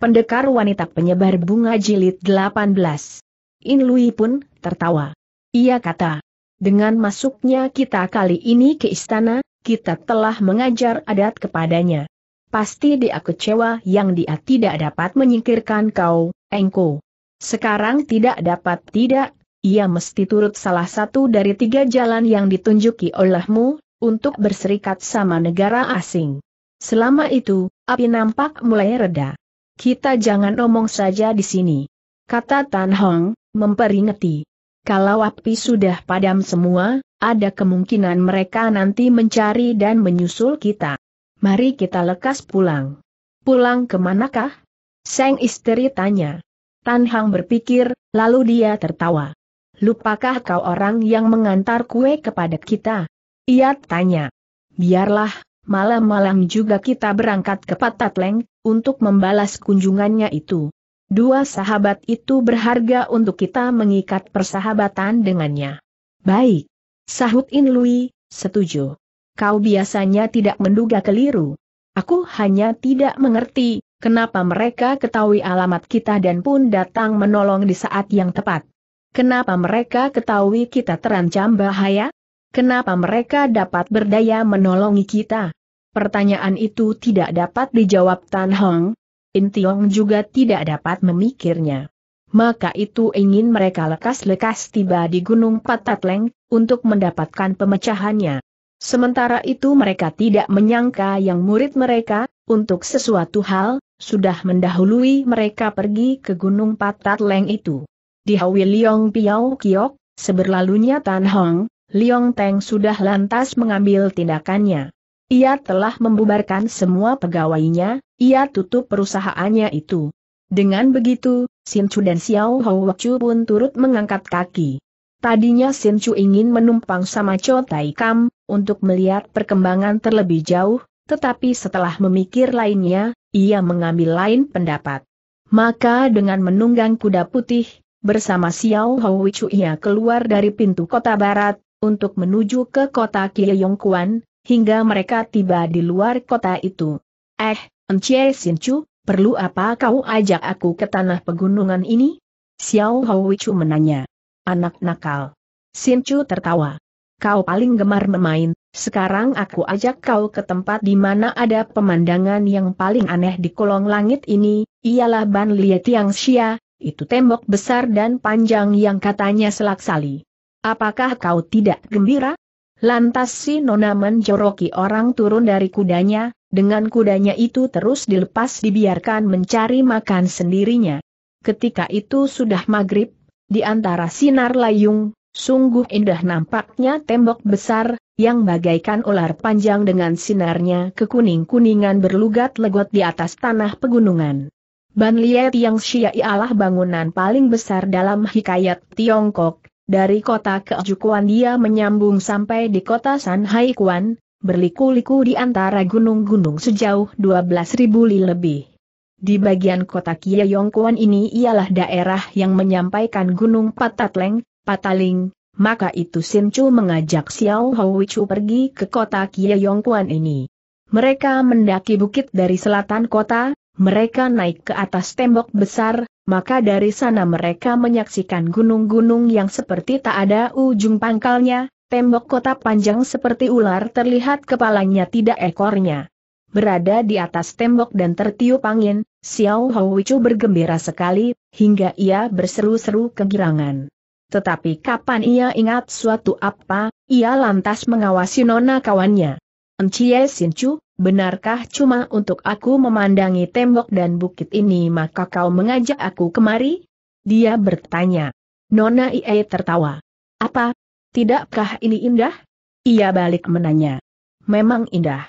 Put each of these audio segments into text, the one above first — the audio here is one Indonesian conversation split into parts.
Pendekar wanita penyebar bunga jilid 18. In Lui pun tertawa. Ia kata, dengan masuknya kita kali ini ke istana, kita telah mengajar adat kepadanya. Pasti dia kecewa yang dia tidak dapat menyingkirkan kau, engko. Sekarang tidak dapat tidak, ia mesti turut salah satu dari tiga jalan yang ditunjuki olehmu, untuk berserikat sama negara asing. Selama itu, api nampak mulai reda. Kita jangan omong saja di sini. Kata Tan Hong, memperingati. Kalau api sudah padam semua, ada kemungkinan mereka nanti mencari dan menyusul kita. Mari kita lekas pulang. Pulang ke manakah? Seng istri tanya. Tan Hang berpikir, lalu dia tertawa. Lupakah kau orang yang mengantar kue kepada kita? Ia tanya. Biarlah, Malam-malam juga kita berangkat ke Patatleng, untuk membalas kunjungannya itu. Dua sahabat itu berharga untuk kita mengikat persahabatan dengannya. Baik. Sahut In Lui, setuju. Kau biasanya tidak menduga keliru. Aku hanya tidak mengerti, kenapa mereka ketahui alamat kita dan pun datang menolong di saat yang tepat. Kenapa mereka ketahui kita terancam bahaya? Kenapa mereka dapat berdaya menolongi kita? Pertanyaan itu tidak dapat dijawab Tan Hong. Intiong juga tidak dapat memikirnya. Maka itu ingin mereka lekas-lekas tiba di Gunung Patat Leng untuk mendapatkan pemecahannya. Sementara itu mereka tidak menyangka yang murid mereka, untuk sesuatu hal, sudah mendahului mereka pergi ke Gunung Patat Leng itu. Di Hawiliong Piao Kiok, seberlalunya Tan Hong, Liong Teng sudah lantas mengambil tindakannya. Ia telah membubarkan semua pegawainya, ia tutup perusahaannya itu. Dengan begitu, Sin Chu dan Xiao Hou Chu pun turut mengangkat kaki. Tadinya Sin Chu ingin menumpang sama Cho Tai Kam, untuk melihat perkembangan terlebih jauh, tetapi setelah memikir lainnya, ia mengambil lain pendapat. Maka dengan menunggang kuda putih, bersama Xiao Hou Chu ia keluar dari pintu kota barat, untuk menuju ke kota Kyeyongkuan, hingga mereka tiba di luar kota itu. Eh, Encik Sinchu, perlu apa kau ajak aku ke tanah pegunungan ini? Xiao Houichu menanya. Anak nakal. Sinchu tertawa. Kau paling gemar memain, sekarang aku ajak kau ke tempat di mana ada pemandangan yang paling aneh di kolong langit ini, ialah Ban Lietiang Xia, itu tembok besar dan panjang yang katanya selak selaksali. Apakah kau tidak gembira? Lantas si Nona menjoroki orang turun dari kudanya, dengan kudanya itu terus dilepas dibiarkan mencari makan sendirinya. Ketika itu sudah maghrib, di antara sinar layung, sungguh indah nampaknya tembok besar, yang bagaikan ular panjang dengan sinarnya kekuning-kuningan berlugat legot di atas tanah pegunungan. Ban Liet yang Syiah ialah bangunan paling besar dalam hikayat Tiongkok, dari kota Kejukuan dia menyambung sampai di kota Sanhaikuan, berliku-liku di antara gunung-gunung sejauh ribu li lebih. Di bagian kota Kiayongkuan ini ialah daerah yang menyampaikan gunung Patatleng, Pataling, maka itu Sinchu mengajak Xiao Houichu pergi ke kota Kiayongkuan ini. Mereka mendaki bukit dari selatan kota, mereka naik ke atas tembok besar, maka dari sana mereka menyaksikan gunung-gunung yang seperti tak ada ujung pangkalnya, tembok kota panjang seperti ular terlihat kepalanya tidak ekornya. Berada di atas tembok dan tertiup angin, Xiao Houichu bergembira sekali, hingga ia berseru-seru kegirangan. Tetapi kapan ia ingat suatu apa, ia lantas mengawasi nona kawannya. Encie Sinchu, benarkah cuma untuk aku memandangi tembok dan bukit ini maka kau mengajak aku kemari? Dia bertanya. Nona Ie tertawa. Apa? Tidakkah ini indah? Ia balik menanya. Memang indah.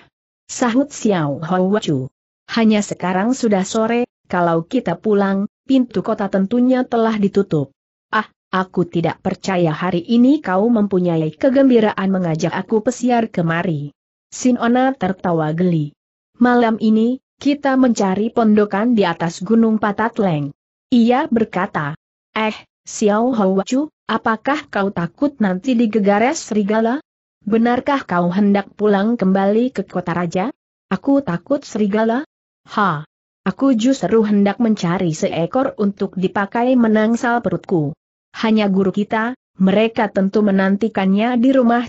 Sahut Xiao Houachu. Hanya sekarang sudah sore, kalau kita pulang, pintu kota tentunya telah ditutup. Ah, aku tidak percaya hari ini kau mempunyai kegembiraan mengajak aku pesiar kemari. Sinona tertawa geli. Malam ini, kita mencari pondokan di atas Gunung Leng. Ia berkata, Eh, Xiao Houachu, apakah kau takut nanti digegares serigala? Benarkah kau hendak pulang kembali ke kota raja? Aku takut serigala? Ha! Aku justru hendak mencari seekor untuk dipakai menangsal perutku. Hanya guru kita, mereka tentu menantikannya di rumah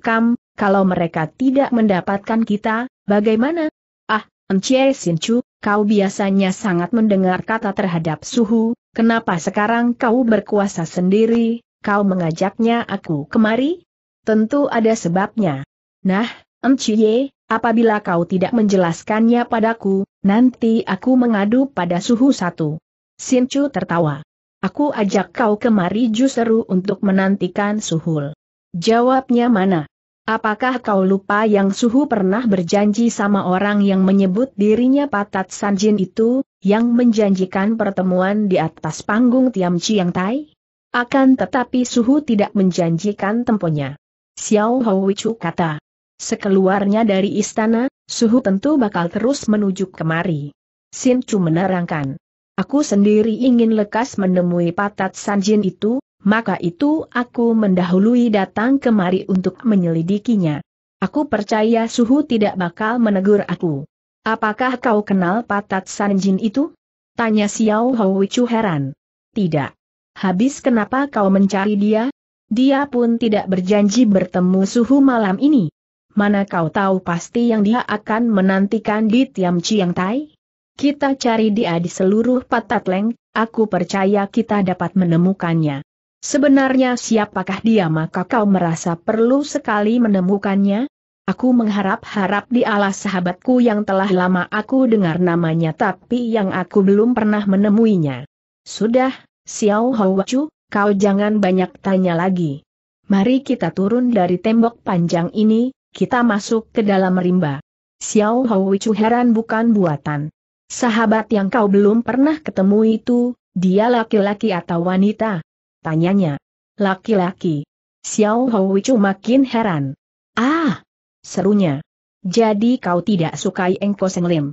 Kam, kalau mereka tidak mendapatkan kita, bagaimana? Ah, Encie Sinchu, kau biasanya sangat mendengar kata terhadap suhu, kenapa sekarang kau berkuasa sendiri, kau mengajaknya aku kemari? Tentu ada sebabnya. Nah, Encie, apabila kau tidak menjelaskannya padaku, nanti aku mengadu pada suhu satu. Sinchu tertawa. Aku ajak kau kemari justru untuk menantikan Suhul. Jawabnya mana? Apakah kau lupa yang suhu pernah berjanji sama orang yang menyebut dirinya Patat Sanjin itu, yang menjanjikan pertemuan di atas panggung Tiam Chiang Tai? Akan tetapi suhu tidak menjanjikan temponya. Xiao Houichu kata. Sekeluarnya dari istana, suhu tentu bakal terus menuju kemari. Sin Chu menerangkan. Aku sendiri ingin lekas menemui Patat Sanjin itu, maka itu aku mendahului datang kemari untuk menyelidikinya. Aku percaya Suhu tidak bakal menegur aku. Apakah kau kenal patat Sanjin itu? Tanya Xiao Houichu heran. Tidak. Habis kenapa kau mencari dia? Dia pun tidak berjanji bertemu Suhu malam ini. Mana kau tahu pasti yang dia akan menantikan di Tiam Chiang Tai? Kita cari dia di seluruh Patat Leng. aku percaya kita dapat menemukannya. Sebenarnya siapakah dia maka kau merasa perlu sekali menemukannya? Aku mengharap-harap di alas sahabatku yang telah lama aku dengar namanya tapi yang aku belum pernah menemuinya. Sudah, Xiao Houachu, kau jangan banyak tanya lagi. Mari kita turun dari tembok panjang ini, kita masuk ke dalam rimba. Xiao Houachu heran bukan buatan. Sahabat yang kau belum pernah ketemu itu, dia laki-laki atau wanita? Tanyanya. Laki-laki. Xiao Hongwi cuma makin heran. Ah! Serunya. Jadi kau tidak sukai Engko Seng Lim.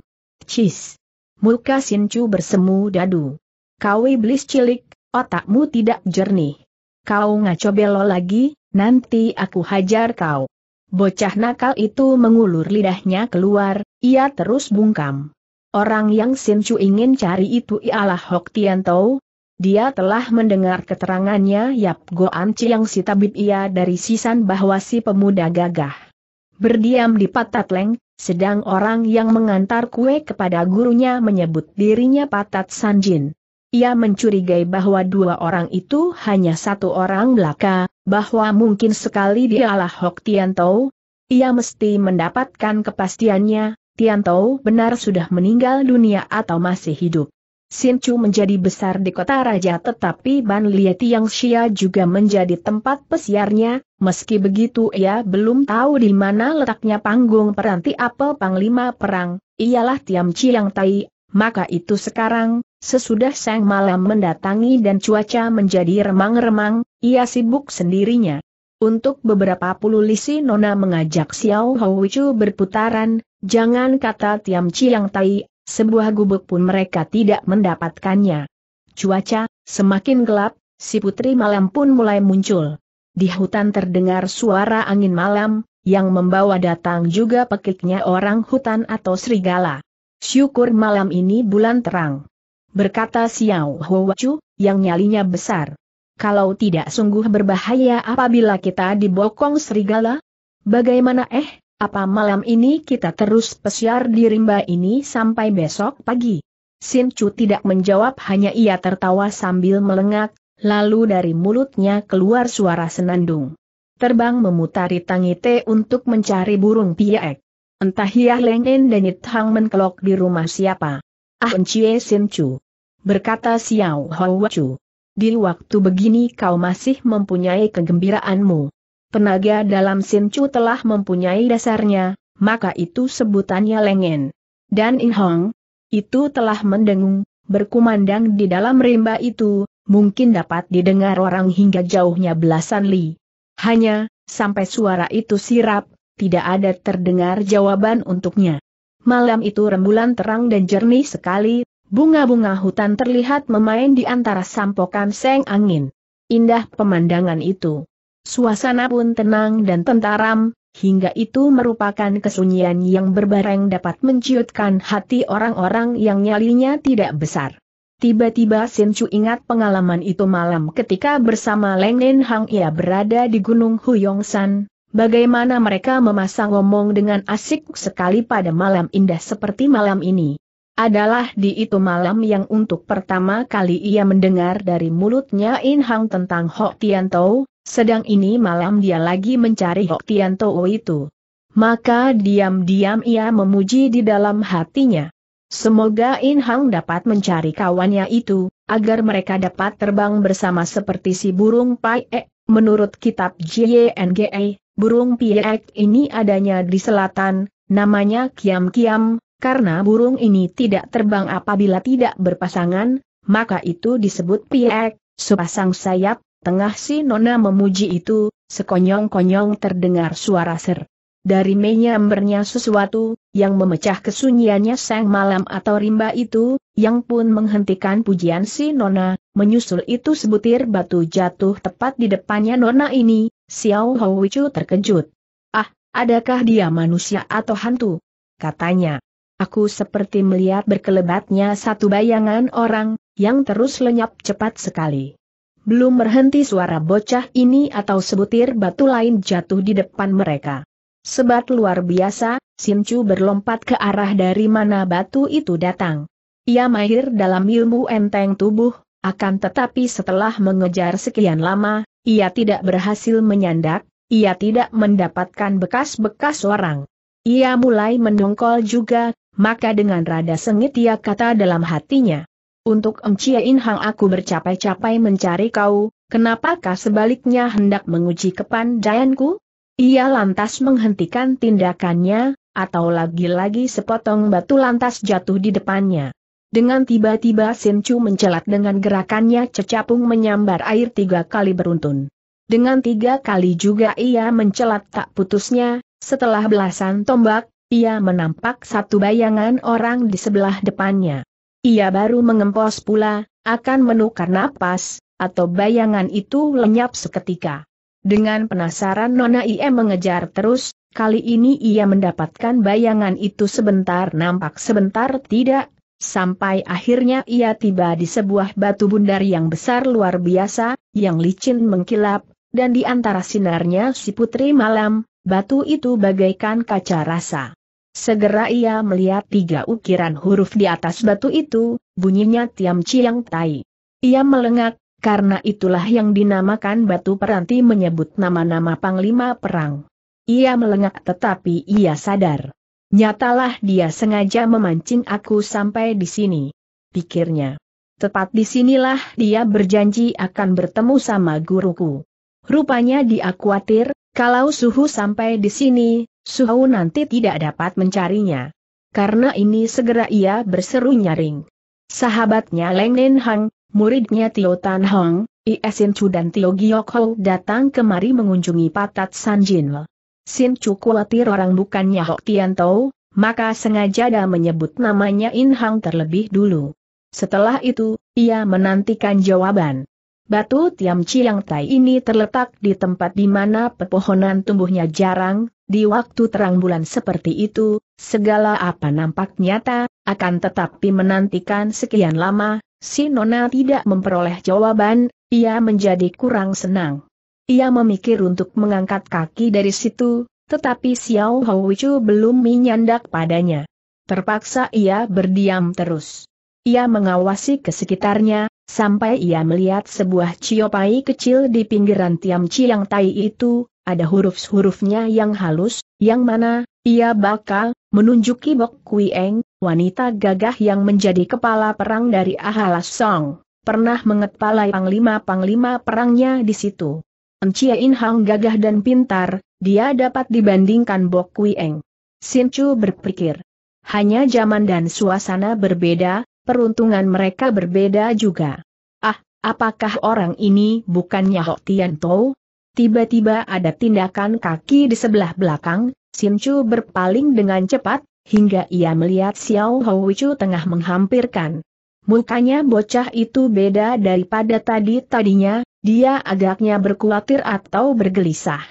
Cis. Muka Chu bersemu dadu. Kau iblis cilik, otakmu tidak jernih. Kau ngaco belo lagi, nanti aku hajar kau. Bocah nakal itu mengulur lidahnya keluar, ia terus bungkam. Orang yang Chu ingin cari itu ialah Hok Tian Tau, dia telah mendengar keterangannya Yap Goan Chiang si tabib ia dari sisan bahwa si pemuda gagah. Berdiam di patat leng, sedang orang yang mengantar kue kepada gurunya menyebut dirinya Patat Sanjin. Ia mencurigai bahwa dua orang itu hanya satu orang belaka, bahwa mungkin sekali dialah Hok Tian Tau. Ia mesti mendapatkan kepastiannya, Tian Tau benar sudah meninggal dunia atau masih hidup. Chu menjadi besar di kota raja tetapi Ban Lie Yang Xia juga menjadi tempat pesiarnya, meski begitu ia belum tahu di mana letaknya panggung peranti apel Panglima Perang, ialah Tiam Chiang Tai, maka itu sekarang, sesudah sang malam mendatangi dan cuaca menjadi remang-remang, ia sibuk sendirinya. Untuk beberapa puluh lisi Nona mengajak Xiao Hou Chu berputaran, jangan kata Tiam Chiang Tai, sebuah gubuk pun mereka tidak mendapatkannya. Cuaca, semakin gelap, si putri malam pun mulai muncul. Di hutan terdengar suara angin malam, yang membawa datang juga pekiknya orang hutan atau serigala. Syukur malam ini bulan terang. Berkata Xiao Huachu yang nyalinya besar. Kalau tidak sungguh berbahaya apabila kita dibokong serigala? Bagaimana eh? Apa malam ini kita terus pesiar di rimba ini sampai besok pagi? Sin Chu tidak menjawab hanya ia tertawa sambil melengak, lalu dari mulutnya keluar suara senandung. Terbang memutari tangite untuk mencari burung piaek. Entah Hiah lengen dan Ithang menkelok di rumah siapa. Ah Ncie Sin Chu. Berkata Xiao Hou Chu. Di waktu begini kau masih mempunyai kegembiraanmu. Tenaga dalam Sinchu telah mempunyai dasarnya, maka itu sebutannya lengen. Dan Inhong, itu telah mendengung, berkumandang di dalam rimba itu, mungkin dapat didengar orang hingga jauhnya belasan li. Hanya, sampai suara itu sirap, tidak ada terdengar jawaban untuknya. Malam itu rembulan terang dan jernih sekali, bunga-bunga hutan terlihat memain di antara sampokan seng angin. Indah pemandangan itu. Suasana pun tenang dan tentaram, hingga itu merupakan kesunyian yang berbareng dapat menciutkan hati orang-orang yang nyalinya tidak besar. Tiba-tiba Sin Chu ingat pengalaman itu malam ketika bersama Leng Nen Hang ia berada di Gunung Huyong San. bagaimana mereka memasang omong dengan asik sekali pada malam indah seperti malam ini. Adalah di itu malam yang untuk pertama kali ia mendengar dari mulutnya In Hang tentang Hok Tian Tau, sedang ini malam dia lagi mencari Hok Tian Tou itu. Maka diam-diam ia memuji di dalam hatinya. Semoga In Hang dapat mencari kawannya itu, agar mereka dapat terbang bersama seperti si burung paek. Menurut kitab JNGE, e, burung piek ini adanya di selatan, namanya kiam-kiam, karena burung ini tidak terbang apabila tidak berpasangan, maka itu disebut piek, sepasang sayap, Tengah si Nona memuji itu, sekonyong-konyong terdengar suara ser. Dari menyambernya sesuatu, yang memecah kesunyiannya sang malam atau rimba itu, yang pun menghentikan pujian si Nona, menyusul itu sebutir batu jatuh tepat di depannya Nona ini, Xiao Houichu terkejut. Ah, adakah dia manusia atau hantu? Katanya. Aku seperti melihat berkelebatnya satu bayangan orang, yang terus lenyap cepat sekali. Belum berhenti suara bocah ini atau sebutir batu lain jatuh di depan mereka. Sebat luar biasa, Chu berlompat ke arah dari mana batu itu datang. Ia mahir dalam ilmu enteng tubuh, akan tetapi setelah mengejar sekian lama, ia tidak berhasil menyandak, ia tidak mendapatkan bekas-bekas orang. Ia mulai mendongkol juga, maka dengan rada sengit ia kata dalam hatinya. Untuk In Hang aku bercapai-capai mencari kau, kenapakah sebaliknya hendak menguji kepandaianku? Ia lantas menghentikan tindakannya, atau lagi-lagi sepotong batu lantas jatuh di depannya. Dengan tiba-tiba Sincu mencelat dengan gerakannya cecapung menyambar air tiga kali beruntun. Dengan tiga kali juga ia mencelat tak putusnya, setelah belasan tombak, ia menampak satu bayangan orang di sebelah depannya. Ia baru mengempos pula, akan menukar napas, atau bayangan itu lenyap seketika. Dengan penasaran Nona Ia mengejar terus, kali ini ia mendapatkan bayangan itu sebentar nampak sebentar tidak, sampai akhirnya ia tiba di sebuah batu bundar yang besar luar biasa, yang licin mengkilap, dan di antara sinarnya si putri malam, batu itu bagaikan kaca rasa. Segera ia melihat tiga ukiran huruf di atas batu itu, bunyinya Tiam Chiang Tai. Ia melengak, karena itulah yang dinamakan batu peranti menyebut nama-nama panglima perang. Ia melengak tetapi ia sadar. Nyatalah dia sengaja memancing aku sampai di sini. Pikirnya. Tepat di sinilah dia berjanji akan bertemu sama guruku. Rupanya dia khawatir, kalau suhu sampai di sini, Suhau nanti tidak dapat mencarinya. Karena ini segera ia berseru nyaring. Sahabatnya Leng Nen Hang, muridnya Tio Tan Hong, Iesin Chu dan Tio Giok Ho datang kemari mengunjungi Patat San Jin. Sin Chu khawatir orang bukannya Hok Tian Tau, maka sengaja dia menyebut namanya In Hang terlebih dulu. Setelah itu, ia menantikan jawaban. Batu Tiam Chiang Tai ini terletak di tempat di mana pepohonan tumbuhnya jarang, di waktu terang bulan seperti itu, segala apa nampak nyata, akan tetapi menantikan sekian lama, si Nona tidak memperoleh jawaban, ia menjadi kurang senang. Ia memikir untuk mengangkat kaki dari situ, tetapi Xiao Houchu belum menyandak padanya. Terpaksa ia berdiam terus. Ia mengawasi ke sekitarnya, Sampai ia melihat sebuah ciopai kecil di pinggiran Tiam Chiang Tai itu, ada huruf-hurufnya yang halus, yang mana, ia bakal, menunjuki Bok Kui Eng, wanita gagah yang menjadi kepala perang dari Ahala Song, pernah mengepalai panglima-panglima perangnya di situ. Encia In Hang gagah dan pintar, dia dapat dibandingkan Bok Kui Eng. Sin Chu berpikir, hanya zaman dan suasana berbeda, peruntungan mereka berbeda juga. Ah, apakah orang ini bukannya Hok Tian Tou? Tiba-tiba ada tindakan kaki di sebelah belakang, Sim Chu berpaling dengan cepat, hingga ia melihat Xiao Hou Chu tengah menghampirkan. Mukanya bocah itu beda daripada tadi-tadinya, dia agaknya berkhawatir atau bergelisah.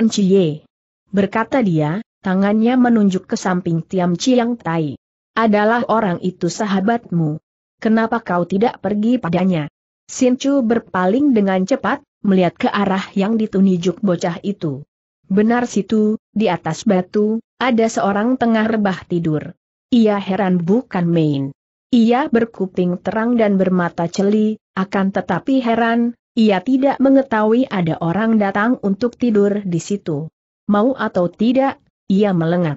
Enciye. Berkata dia, tangannya menunjuk ke samping Tiam Chiang Tai. Adalah orang itu sahabatmu. Kenapa kau tidak pergi padanya? Sinchu berpaling dengan cepat, melihat ke arah yang ditunjuk bocah itu. Benar situ, di atas batu, ada seorang tengah rebah tidur. Ia heran bukan main. Ia berkuping terang dan bermata celi, akan tetapi heran, ia tidak mengetahui ada orang datang untuk tidur di situ. Mau atau tidak, ia melengat.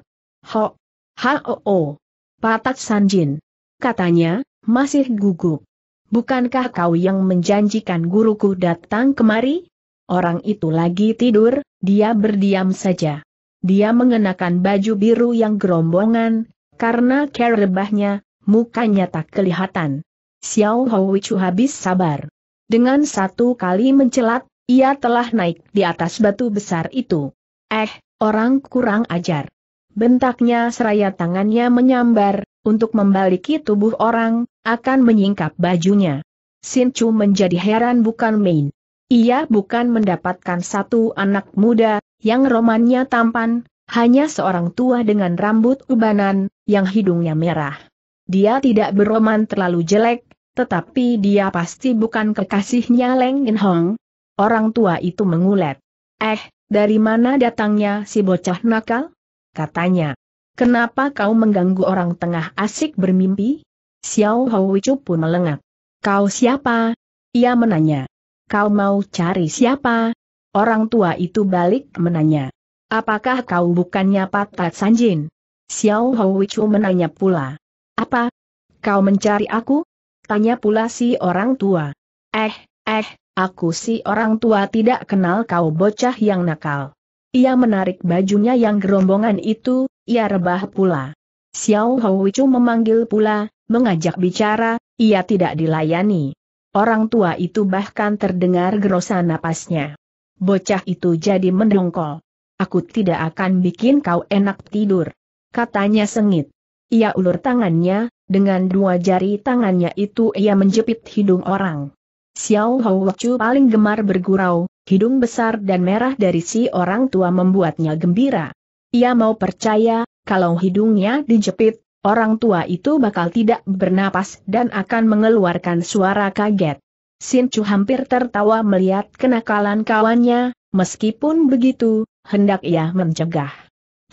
Ho! Ha-o-o! Patat Sanjin. Katanya, masih gugup. Bukankah kau yang menjanjikan guruku datang kemari? Orang itu lagi tidur, dia berdiam saja. Dia mengenakan baju biru yang gerombongan, karena kerebahnya, mukanya tak kelihatan. Xiao Houichu habis sabar. Dengan satu kali mencelat, ia telah naik di atas batu besar itu. Eh, orang kurang ajar. Bentaknya seraya tangannya menyambar, untuk membaliki tubuh orang, akan menyingkap bajunya. Sin Chu menjadi heran bukan main. Ia bukan mendapatkan satu anak muda, yang romannya tampan, hanya seorang tua dengan rambut ubanan, yang hidungnya merah. Dia tidak beroman terlalu jelek, tetapi dia pasti bukan kekasihnya Leng In Hong. Orang tua itu mengulet. Eh, dari mana datangnya si bocah nakal? katanya. Kenapa kau mengganggu orang tengah asik bermimpi? Xiao Wicu pun melengak. Kau siapa? Ia menanya. Kau mau cari siapa? Orang tua itu balik menanya. Apakah kau bukannya Patat Sanjin? Xiao Wicu menanya pula. Apa? Kau mencari aku? Tanya pula si orang tua. Eh, eh, aku si orang tua tidak kenal kau bocah yang nakal. Ia menarik bajunya yang gerombongan itu, ia rebah pula. Xiao Houichu memanggil pula, mengajak bicara, ia tidak dilayani. Orang tua itu bahkan terdengar gerosa napasnya. Bocah itu jadi mendongkol. Aku tidak akan bikin kau enak tidur. Katanya sengit. Ia ulur tangannya, dengan dua jari tangannya itu ia menjepit hidung orang. Xiao Houachu paling gemar bergurau, hidung besar dan merah dari si orang tua membuatnya gembira. Ia mau percaya, kalau hidungnya dijepit, orang tua itu bakal tidak bernapas dan akan mengeluarkan suara kaget. Sin Chu hampir tertawa melihat kenakalan kawannya, meskipun begitu, hendak ia mencegah.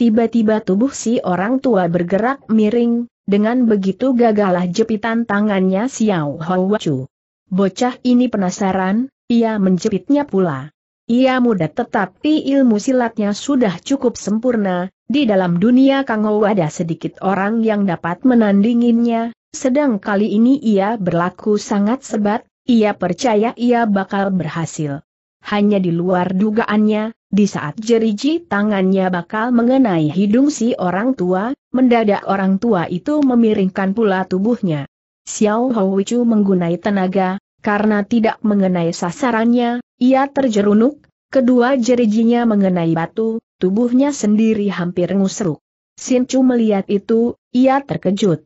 Tiba-tiba tubuh si orang tua bergerak miring, dengan begitu gagalah jepitan tangannya Xiao Hou Chu. Bocah ini penasaran, ia menjepitnya pula. Ia muda tetapi ilmu silatnya sudah cukup sempurna, di dalam dunia Kangou ada sedikit orang yang dapat menandinginya, sedang kali ini ia berlaku sangat sebat, ia percaya ia bakal berhasil. Hanya di luar dugaannya, di saat jeriji tangannya bakal mengenai hidung si orang tua, mendadak orang tua itu memiringkan pula tubuhnya. Xiao Houichu menggunai tenaga, karena tidak mengenai sasarannya, ia terjerunuk, kedua jerijinya mengenai batu, tubuhnya sendiri hampir ngusruk. Chu melihat itu, ia terkejut.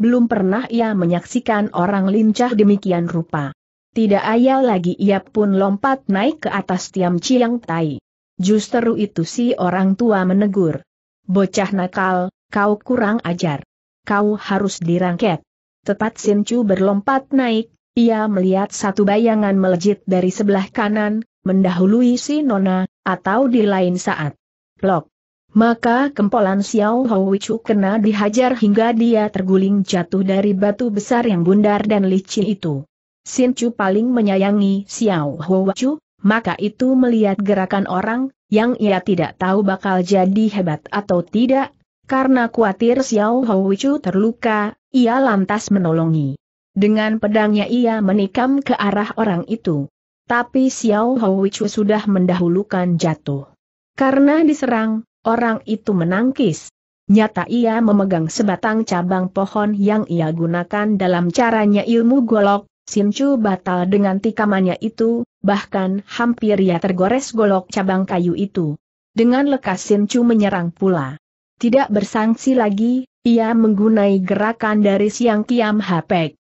Belum pernah ia menyaksikan orang lincah demikian rupa. Tidak ayal lagi ia pun lompat naik ke atas tiam Ciang Tai. Justru itu si orang tua menegur. Bocah nakal, kau kurang ajar. Kau harus dirangket. Tepat Chu berlompat naik, ia melihat satu bayangan melejit dari sebelah kanan, mendahului si Nona, atau di lain saat. Plok. Maka kempolan Xiao Houwichu kena dihajar hingga dia terguling jatuh dari batu besar yang bundar dan licin itu. Sin Chu paling menyayangi Xiao Houwichu, maka itu melihat gerakan orang, yang ia tidak tahu bakal jadi hebat atau tidak, karena khawatir Xiao Houwichu terluka, ia lantas menolongi. Dengan pedangnya ia menikam ke arah orang itu. Tapi Xiao Houwichu sudah mendahulukan jatuh. Karena diserang, orang itu menangkis. Nyata ia memegang sebatang cabang pohon yang ia gunakan dalam caranya ilmu golok, Simcu batal dengan tikamannya itu, bahkan hampir ia tergores golok cabang kayu itu. Dengan lekas Simcu menyerang pula. Tidak bersangsi lagi, ia menggunai gerakan dari Siang Kiam Hapek.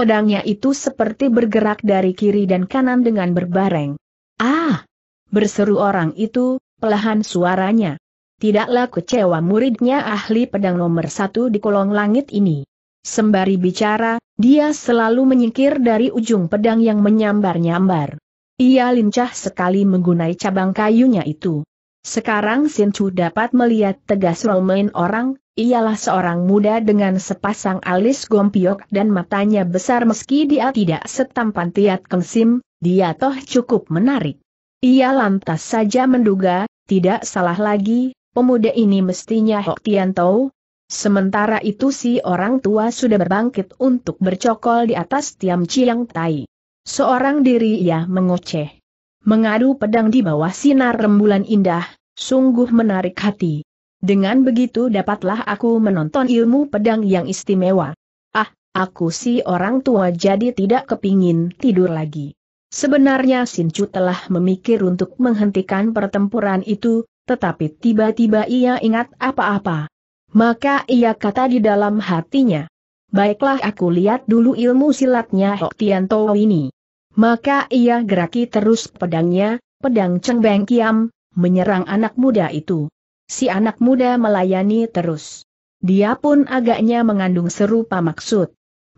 Pedangnya itu seperti bergerak dari kiri dan kanan dengan berbareng. Ah! Berseru orang itu, pelahan suaranya. Tidaklah kecewa muridnya ahli pedang nomor satu di kolong langit ini. Sembari bicara, dia selalu menyingkir dari ujung pedang yang menyambar-nyambar. Ia lincah sekali menggunai cabang kayunya itu. Sekarang Sinchu dapat melihat tegas romain orang, Ialah seorang muda dengan sepasang alis gompiok dan matanya besar meski dia tidak setampan Tiat Kengsim, dia toh cukup menarik. Ia lantas saja menduga, tidak salah lagi, pemuda ini mestinya Hok Tian Tau. Sementara itu si orang tua sudah berbangkit untuk bercokol di atas Tiam Chiang Tai. Seorang diri ia mengoceh. Mengadu pedang di bawah sinar rembulan indah, sungguh menarik hati. Dengan begitu dapatlah aku menonton ilmu pedang yang istimewa. Ah, aku si orang tua jadi tidak kepingin tidur lagi. Sebenarnya Chu telah memikir untuk menghentikan pertempuran itu, tetapi tiba-tiba ia ingat apa-apa. Maka ia kata di dalam hatinya, Baiklah aku lihat dulu ilmu silatnya Hok Tau ini. Maka ia geraki terus pedangnya, pedang Cheng Beng Kiam, menyerang anak muda itu si anak muda melayani terus. Dia pun agaknya mengandung serupa maksud.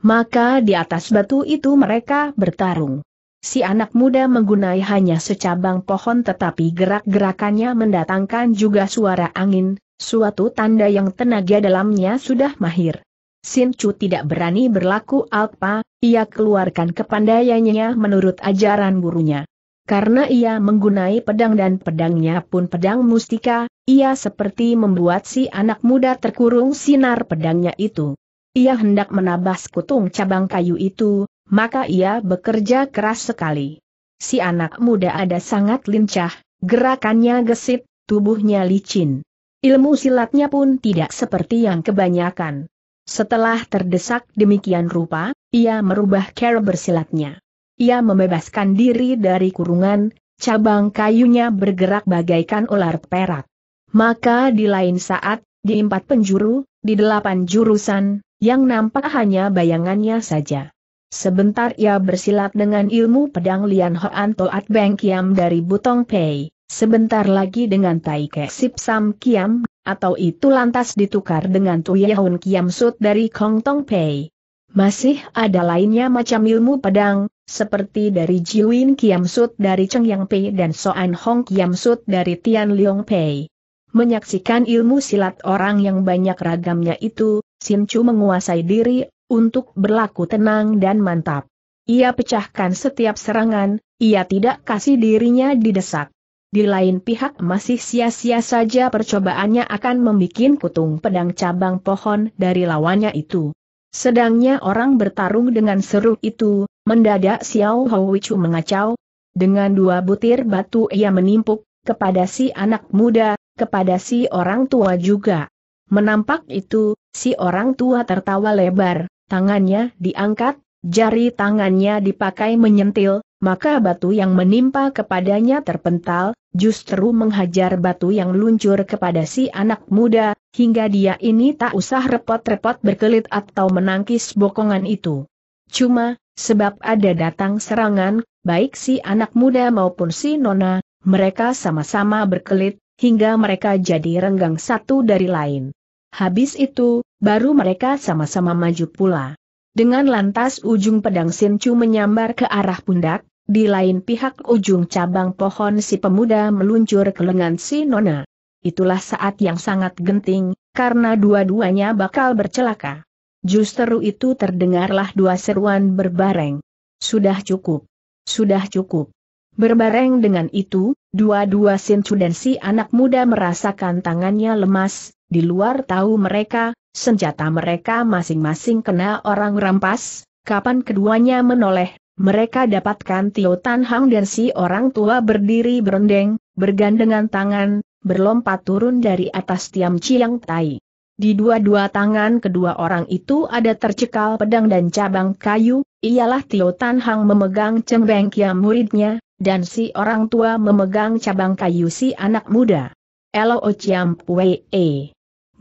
Maka di atas batu itu mereka bertarung. Si anak muda menggunai hanya secabang pohon tetapi gerak-gerakannya mendatangkan juga suara angin, suatu tanda yang tenaga dalamnya sudah mahir. Sin Chu tidak berani berlaku alpa, ia keluarkan kepandaiannya menurut ajaran gurunya. Karena ia menggunai pedang dan pedangnya pun pedang mustika, ia seperti membuat si anak muda terkurung sinar pedangnya itu. Ia hendak menabas kutung cabang kayu itu, maka ia bekerja keras sekali. Si anak muda ada sangat lincah, gerakannya gesit, tubuhnya licin. Ilmu silatnya pun tidak seperti yang kebanyakan. Setelah terdesak demikian rupa, ia merubah cara bersilatnya ia membebaskan diri dari kurungan, cabang kayunya bergerak bagaikan ular perak. Maka di lain saat, di empat penjuru, di delapan jurusan, yang nampak hanya bayangannya saja. Sebentar ia bersilat dengan ilmu pedang Lian Hoan Toat Beng Kiam dari Butong Pei, sebentar lagi dengan Tai Ke Sip Sam Kiam, atau itu lantas ditukar dengan Tuyahun Kiam Sut dari Kong Tong Pei. Masih ada lainnya macam ilmu pedang, seperti dari Jiwin Kiamsut dari Cheng Yang Pei dan Soan Hong Kiamsut dari Tian Leong Pei. Menyaksikan ilmu silat orang yang banyak ragamnya itu, Sin Chu menguasai diri, untuk berlaku tenang dan mantap. Ia pecahkan setiap serangan, ia tidak kasih dirinya didesak. Di lain pihak masih sia-sia saja percobaannya akan membuat kutung pedang cabang pohon dari lawannya itu. Sedangnya orang bertarung dengan seru itu, Mendadak Xiao Houichu mengacau. Dengan dua butir batu ia menimpuk, kepada si anak muda, kepada si orang tua juga. Menampak itu, si orang tua tertawa lebar, tangannya diangkat, jari tangannya dipakai menyentil, maka batu yang menimpa kepadanya terpental, justru menghajar batu yang luncur kepada si anak muda, hingga dia ini tak usah repot-repot berkelit atau menangkis bokongan itu. Cuma, sebab ada datang serangan, baik si anak muda maupun si nona, mereka sama-sama berkelit, hingga mereka jadi renggang satu dari lain. Habis itu, baru mereka sama-sama maju pula. Dengan lantas ujung pedang Sincu menyambar ke arah pundak, di lain pihak ujung cabang pohon si pemuda meluncur ke lengan si nona. Itulah saat yang sangat genting, karena dua-duanya bakal bercelaka. Justru itu terdengarlah dua seruan berbareng. Sudah cukup. Sudah cukup. Berbareng dengan itu, dua-dua Sinchu dan si anak muda merasakan tangannya lemas, di luar tahu mereka, senjata mereka masing-masing kena orang rampas, kapan keduanya menoleh, mereka dapatkan Tio Tan Hang dan si orang tua berdiri berendeng, bergandengan tangan, berlompat turun dari atas tiam Chiang Tai. Di dua-dua tangan kedua orang itu ada tercekal pedang dan cabang kayu, ialah Tio Tan Hang memegang cembeng Kia muridnya, dan si orang tua memegang cabang kayu si anak muda. Elo Chiam Pue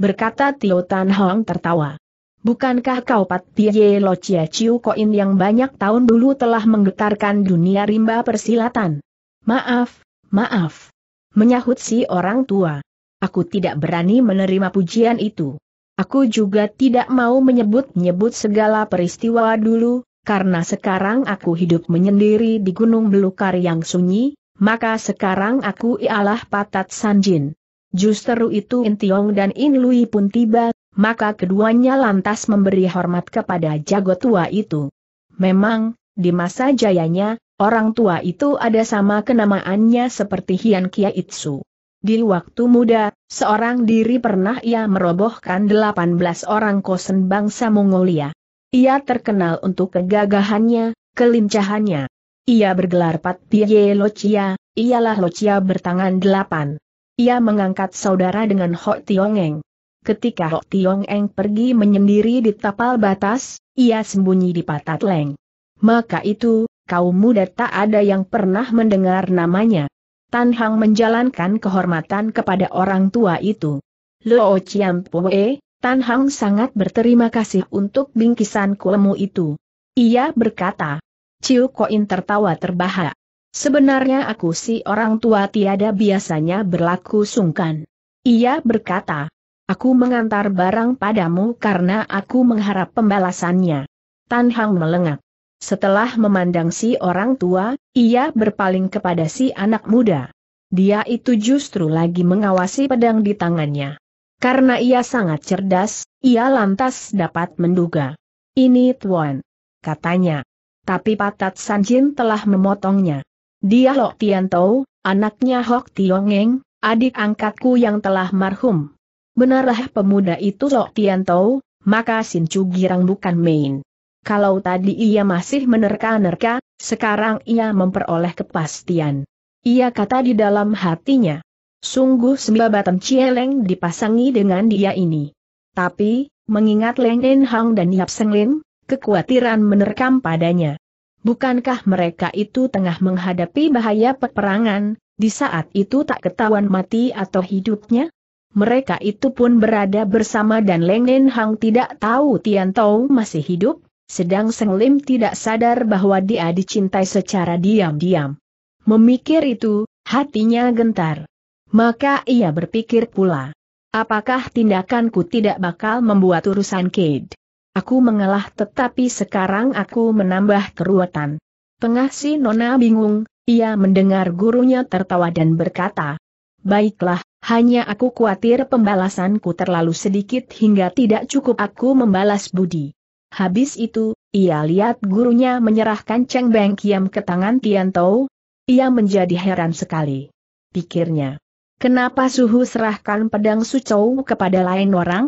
Berkata Tio Tan Hang tertawa. Bukankah kau Pat Pie Lo Chia Chiu Koin yang banyak tahun dulu telah menggetarkan dunia rimba persilatan? Maaf, maaf. Menyahut si orang tua. Aku tidak berani menerima pujian itu. Aku juga tidak mau menyebut-nyebut segala peristiwa dulu, karena sekarang aku hidup menyendiri di Gunung Belukar yang sunyi, maka sekarang aku ialah Patat Sanjin. Justru itu Tiong dan Inlui pun tiba, maka keduanya lantas memberi hormat kepada jago tua itu. Memang, di masa jayanya, orang tua itu ada sama kenamaannya seperti Hian Kiaitsu. Di waktu muda, seorang diri pernah ia merobohkan 18 orang kosen bangsa Mongolia. Ia terkenal untuk kegagahannya, kelincahannya. Ia bergelar Patpiye Lociya, ialah Lociya bertangan delapan. Ia mengangkat saudara dengan Hok Tiongeng. Ketika Hok Tiongeng pergi menyendiri di tapal batas, ia sembunyi di Patat Leng. Maka itu, kaum muda tak ada yang pernah mendengar namanya. Tan Hang menjalankan kehormatan kepada orang tua itu. Luo Chiam Pue, Tan Hang sangat berterima kasih untuk bingkisan kuemu itu. Ia berkata. Ciu Koin tertawa terbahak. Sebenarnya aku si orang tua tiada biasanya berlaku sungkan. Ia berkata, aku mengantar barang padamu karena aku mengharap pembalasannya. Tan Hang melengak. Setelah memandang si orang tua, ia berpaling kepada si anak muda. Dia itu justru lagi mengawasi pedang di tangannya. Karena ia sangat cerdas, ia lantas dapat menduga. Ini Tuan, katanya. Tapi patat Sanjin telah memotongnya. Dia Lok Tian Tau, anaknya Hok Tiongeng, adik angkatku yang telah marhum. Benarlah pemuda itu Lok Tian Tau, maka Sin Chu Girang bukan main. Kalau tadi ia masih menerka-nerka, sekarang ia memperoleh kepastian. Ia kata di dalam hatinya. Sungguh sembabatan Cieleng dipasangi dengan dia ini. Tapi, mengingat Leng En Hang dan Yap Seng Lin, kekhawatiran menerkam padanya. Bukankah mereka itu tengah menghadapi bahaya peperangan, di saat itu tak ketahuan mati atau hidupnya? Mereka itu pun berada bersama dan Leng Nen Hang tidak tahu Tian Tau masih hidup, sedang Seng Lim tidak sadar bahwa dia dicintai secara diam-diam. Memikir itu, hatinya gentar. Maka ia berpikir pula, apakah tindakanku tidak bakal membuat urusan Kate? Aku mengalah tetapi sekarang aku menambah keruatan. Tengah si Nona bingung, ia mendengar gurunya tertawa dan berkata, Baiklah, hanya aku khawatir pembalasanku terlalu sedikit hingga tidak cukup aku membalas budi. Habis itu, ia lihat gurunya menyerahkan Cheng Beng Kiam ke tangan Tian Tao. Ia menjadi heran sekali. Pikirnya, kenapa Suhu serahkan pedang Chou kepada lain orang?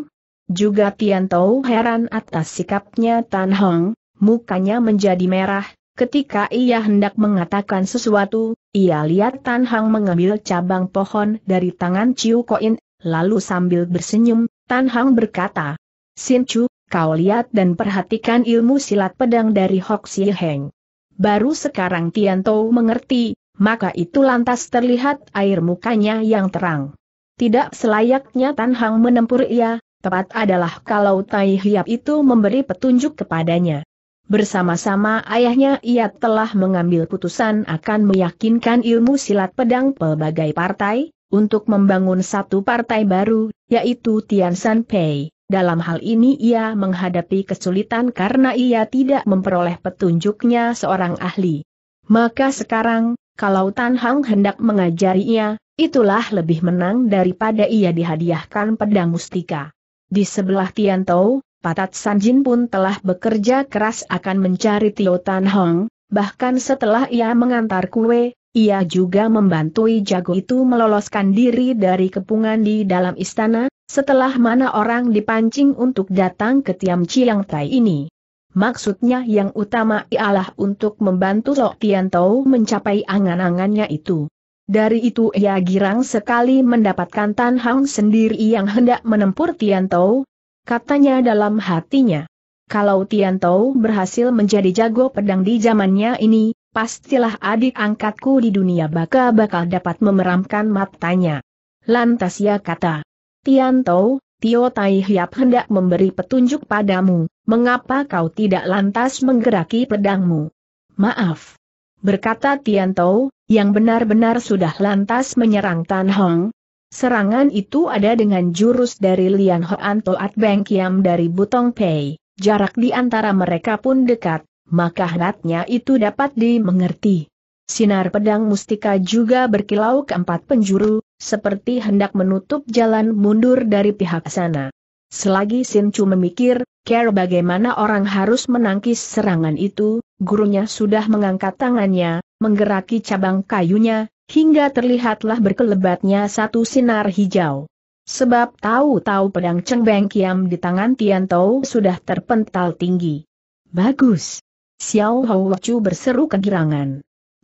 Juga Tian Tao heran atas sikapnya Tan Hong, mukanya menjadi merah, Ketika ia hendak mengatakan sesuatu, ia lihat Tan Hang mengambil cabang pohon dari tangan Ciu Koin, lalu sambil bersenyum, Tan Hang berkata, Sin Chu, kau lihat dan perhatikan ilmu silat pedang dari Hok Si Heng. Baru sekarang Tian Tianto mengerti, maka itu lantas terlihat air mukanya yang terang. Tidak selayaknya Tan Hang menempur ia, tepat adalah kalau Tai Hiap itu memberi petunjuk kepadanya. Bersama-sama ayahnya ia telah mengambil putusan akan meyakinkan ilmu silat pedang pelbagai partai, untuk membangun satu partai baru, yaitu Tian San Pei. Dalam hal ini ia menghadapi kesulitan karena ia tidak memperoleh petunjuknya seorang ahli. Maka sekarang, kalau Tan Hang hendak mengajarinya, itulah lebih menang daripada ia dihadiahkan pedang mustika. Di sebelah Tian Tou, Patat Sanjin pun telah bekerja keras akan mencari Tio Tan Hong, bahkan setelah ia mengantar kue, ia juga membantu jago itu meloloskan diri dari kepungan di dalam istana, setelah mana orang dipancing untuk datang ke Tiam Chiang Tai ini. Maksudnya yang utama ialah untuk membantu Tian Tau mencapai angan-angannya itu. Dari itu ia girang sekali mendapatkan Tan Hang sendiri yang hendak menempur Tau. katanya dalam hatinya. Kalau Tau berhasil menjadi jago pedang di zamannya ini, pastilah adik angkatku di dunia baka bakal dapat memeramkan matanya. Lantas ia kata, Tianto, Tio Tai Hiap hendak memberi petunjuk padamu, mengapa kau tidak lantas menggeraki pedangmu? Maaf. Berkata Tianto, yang benar-benar sudah lantas menyerang Tan Hong. Serangan itu ada dengan jurus dari Lian Hoan Toat Beng Kiam dari Butong Pei, jarak di antara mereka pun dekat, maka hatnya itu dapat dimengerti. Sinar pedang mustika juga berkilau ke empat penjuru, seperti hendak menutup jalan mundur dari pihak sana. Selagi Sin Chu memikir, care bagaimana orang harus menangkis serangan itu, gurunya sudah mengangkat tangannya, menggeraki cabang kayunya, hingga terlihatlah berkelebatnya satu sinar hijau. Sebab tahu-tahu pedang Cheng Beng Kiam di tangan Tian Tao sudah terpental tinggi. Bagus! Xiao Hou Chu berseru kegirangan.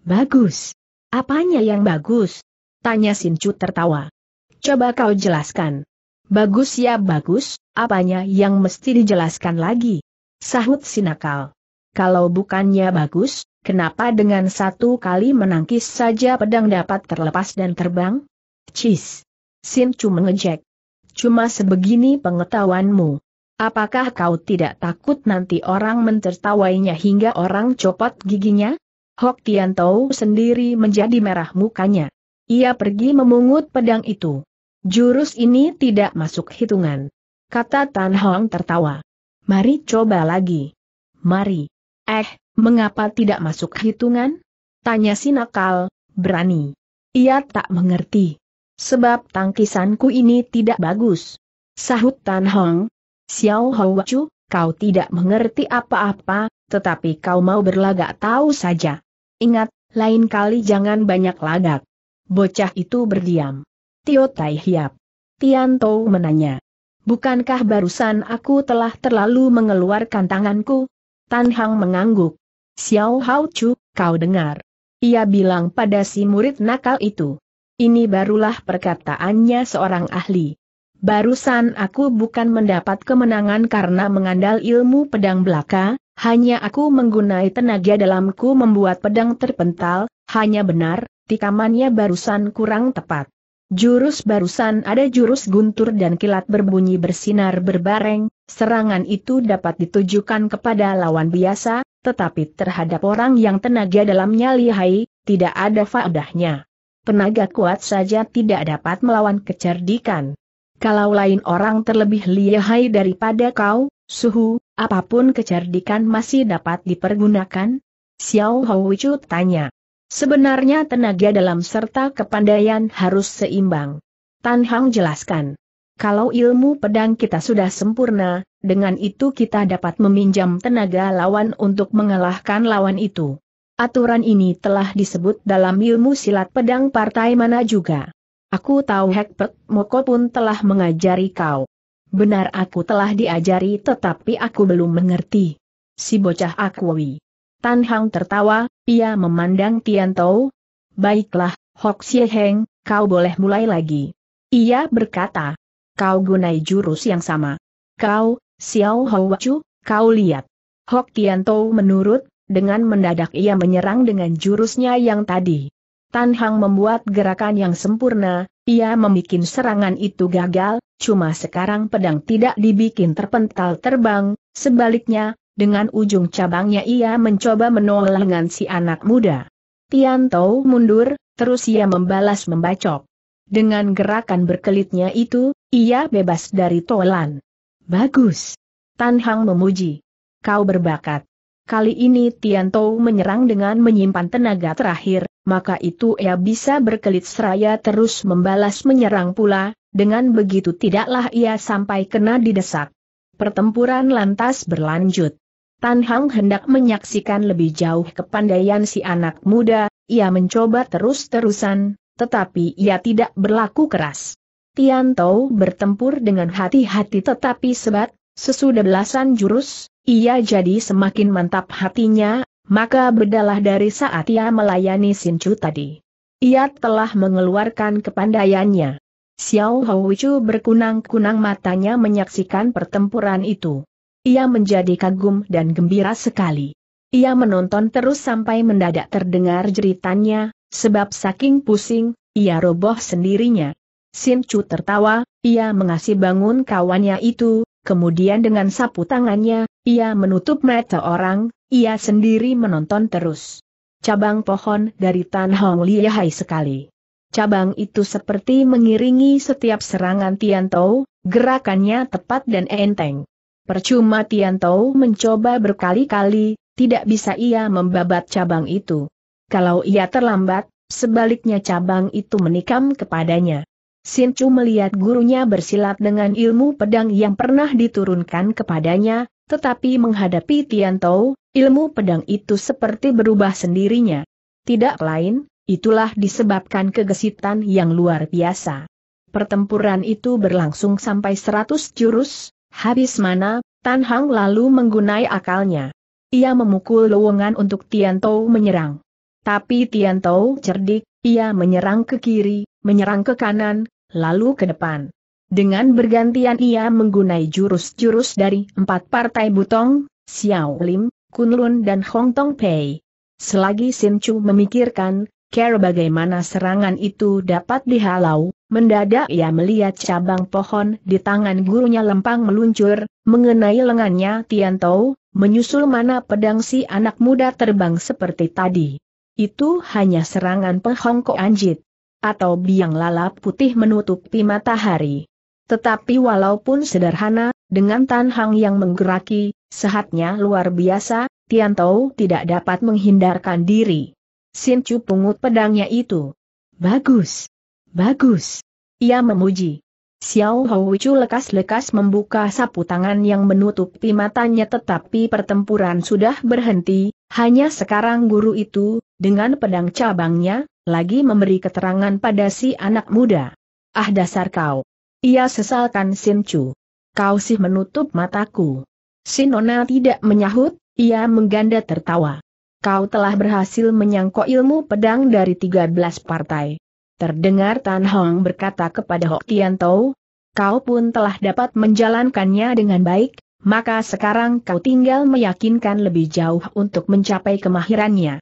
Bagus. Apanya yang bagus? Tanya Sincu tertawa. Coba kau jelaskan. Bagus ya bagus, apanya yang mesti dijelaskan lagi? Sahut Sinakal. Kalau bukannya bagus, kenapa dengan satu kali menangkis saja pedang dapat terlepas dan terbang? Cis. Sincu mengejek. Cuma sebegini pengetahuanmu. Apakah kau tidak takut nanti orang mentertawainya hingga orang copot giginya? Hok Tian Tau sendiri menjadi merah mukanya. Ia pergi memungut pedang itu. Jurus ini tidak masuk hitungan. Kata Tan Hong tertawa. Mari coba lagi. Mari. Eh, mengapa tidak masuk hitungan? Tanya si nakal, berani. Ia tak mengerti. Sebab tangkisanku ini tidak bagus. Sahut Tan Hong. Xiao Hou Wacu, kau tidak mengerti apa-apa, tetapi kau mau berlagak tahu saja. Ingat, lain kali jangan banyak ladak. Bocah itu berdiam. Tio Tai Hiap. Tianto menanya. Bukankah barusan aku telah terlalu mengeluarkan tanganku? Tan Hang mengangguk. Xiao Hao Chu, kau dengar. Ia bilang pada si murid nakal itu. Ini barulah perkataannya seorang ahli. Barusan aku bukan mendapat kemenangan karena mengandal ilmu pedang belaka, hanya aku menggunai tenaga dalamku membuat pedang terpental, hanya benar, tikamannya barusan kurang tepat. Jurus barusan ada jurus guntur dan kilat berbunyi bersinar berbareng, serangan itu dapat ditujukan kepada lawan biasa, tetapi terhadap orang yang tenaga dalamnya lihai, tidak ada faedahnya. Tenaga kuat saja tidak dapat melawan kecerdikan. Kalau lain orang terlebih lihai daripada kau, suhu, apapun kecerdikan masih dapat dipergunakan? Xiao Houichu tanya. Sebenarnya tenaga dalam serta kepandaian harus seimbang. Tan Hang jelaskan. Kalau ilmu pedang kita sudah sempurna, dengan itu kita dapat meminjam tenaga lawan untuk mengalahkan lawan itu. Aturan ini telah disebut dalam ilmu silat pedang partai mana juga. Aku tahu Hekpet Moko pun telah mengajari kau. Benar aku telah diajari tetapi aku belum mengerti. Si bocah akui. Tan Hang tertawa, ia memandang Tian Tou. Baiklah, Hok Xie Heng, kau boleh mulai lagi. Ia berkata. Kau gunai jurus yang sama. Kau, Xiao Hou Wachu, kau lihat. Hok Tian Tou menurut, dengan mendadak ia menyerang dengan jurusnya yang tadi. Tan Hang membuat gerakan yang sempurna, ia membuat serangan itu gagal, cuma sekarang pedang tidak dibikin terpental terbang, sebaliknya, dengan ujung cabangnya ia mencoba menolak lengan si anak muda. Tian Tou mundur, terus ia membalas membacok. Dengan gerakan berkelitnya itu, ia bebas dari tolan. Bagus. Tan Hang memuji. Kau berbakat. Kali ini Tianto menyerang dengan menyimpan tenaga terakhir, maka itu ia bisa berkelit seraya terus membalas menyerang pula, dengan begitu tidaklah ia sampai kena didesak. Pertempuran lantas berlanjut. Tan Hang hendak menyaksikan lebih jauh kepandaian si anak muda, ia mencoba terus-terusan, tetapi ia tidak berlaku keras. Tianto bertempur dengan hati-hati tetapi sebat, sesudah belasan jurus, ia jadi semakin mantap hatinya, maka bedalah dari saat ia melayani Sinchu tadi. Ia telah mengeluarkan kepandaiannya. Xiao Houchu berkunang-kunang matanya menyaksikan pertempuran itu. Ia menjadi kagum dan gembira sekali. Ia menonton terus sampai mendadak terdengar jeritannya, sebab saking pusing, ia roboh sendirinya. Chu tertawa, ia mengasih bangun kawannya itu, Kemudian dengan sapu tangannya, ia menutup mata orang, ia sendiri menonton terus. Cabang pohon dari Tan Hong lihai sekali. Cabang itu seperti mengiringi setiap serangan Tian Tou, gerakannya tepat dan enteng. Percuma Tian Tou mencoba berkali-kali, tidak bisa ia membabat cabang itu. Kalau ia terlambat, sebaliknya cabang itu menikam kepadanya. Chu melihat gurunya bersilat dengan ilmu pedang yang pernah diturunkan kepadanya, tetapi menghadapi Tian Tou, ilmu pedang itu seperti berubah sendirinya. Tidak lain, itulah disebabkan kegesitan yang luar biasa. Pertempuran itu berlangsung sampai seratus jurus, habis mana, Tan Hang lalu menggunai akalnya. Ia memukul lowongan untuk Tian Tou menyerang. Tapi Tian Tou cerdik, ia menyerang ke kiri, menyerang ke kanan, lalu ke depan. Dengan bergantian ia menggunai jurus-jurus dari empat partai Butong, Xiao Lim, Kunlun dan Hong Tong Pei. Selagi Sin Chu memikirkan, care bagaimana serangan itu dapat dihalau, mendadak ia melihat cabang pohon di tangan gurunya lempang meluncur, mengenai lengannya Tian Tao, menyusul mana pedang si anak muda terbang seperti tadi. Itu hanya serangan penghongkoan Anjit, atau biang lalap putih menutupi matahari. Tetapi walaupun sederhana, dengan Tan Hang yang menggeraki, sehatnya luar biasa, Tian Tao tidak dapat menghindarkan diri. Sin Chu pungut pedangnya itu. Bagus. Bagus. Ia memuji. Xiao Hou Chu lekas-lekas membuka sapu tangan yang menutupi matanya tetapi pertempuran sudah berhenti, hanya sekarang guru itu, dengan pedang cabangnya, lagi memberi keterangan pada si anak muda. Ah dasar kau! Ia sesalkan Sin Chu. Kau sih menutup mataku. Sinona tidak menyahut, ia mengganda tertawa. Kau telah berhasil menyangkut ilmu pedang dari 13 partai. Terdengar Tan Hong berkata kepada Hok Tian Tau, kau pun telah dapat menjalankannya dengan baik, maka sekarang kau tinggal meyakinkan lebih jauh untuk mencapai kemahirannya.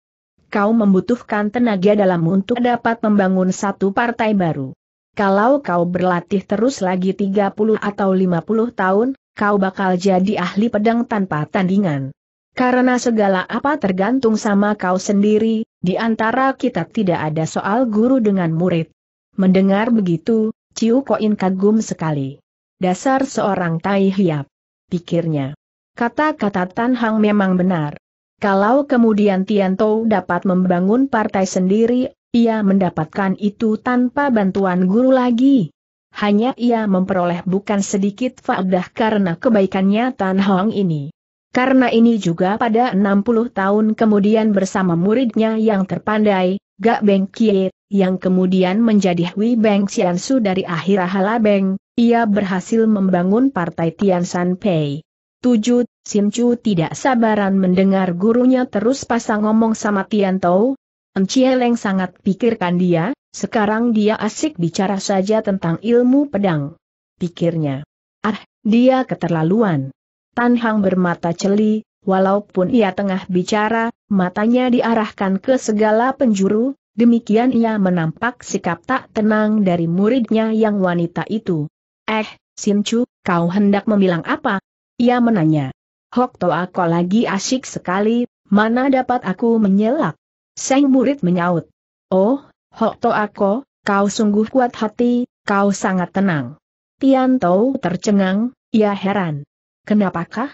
Kau membutuhkan tenaga dalam untuk dapat membangun satu partai baru. Kalau kau berlatih terus lagi 30 atau 50 tahun, kau bakal jadi ahli pedang tanpa tandingan. Karena segala apa tergantung sama kau sendiri, di antara kita tidak ada soal guru dengan murid. Mendengar begitu, Ciu Koin kagum sekali. Dasar seorang tai hiap. Pikirnya. Kata-kata Tan Hang memang benar. Kalau kemudian Tian Tianto dapat membangun partai sendiri ia mendapatkan itu tanpa bantuan guru lagi. Hanya ia memperoleh bukan sedikit faedah karena kebaikannya Tan Hong ini. Karena ini juga pada 60 tahun kemudian bersama muridnya yang terpandai, Gak Beng Kie, yang kemudian menjadi Hui Beng Xiansu dari akhir Ahala Beng, ia berhasil membangun partai Tian San Pei. Tujuh, Sim Chu tidak sabaran mendengar gurunya terus pasang ngomong sama Tian Tao, Encieleng sangat pikirkan dia, sekarang dia asik bicara saja tentang ilmu pedang. Pikirnya. Ah, dia keterlaluan. Tan Hang bermata celi, walaupun ia tengah bicara, matanya diarahkan ke segala penjuru, demikian ia menampak sikap tak tenang dari muridnya yang wanita itu. Eh, Chu, kau hendak membilang apa? Ia menanya. Hok Toa aku lagi asik sekali, mana dapat aku menyelak? Seng murid menyaut. Oh, Hok To Ako, kau sungguh kuat hati, kau sangat tenang. Tian Tou tercengang, ia heran. Kenapakah?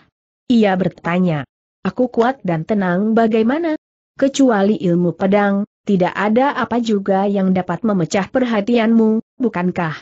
Ia bertanya. Aku kuat dan tenang bagaimana? Kecuali ilmu pedang, tidak ada apa juga yang dapat memecah perhatianmu, bukankah?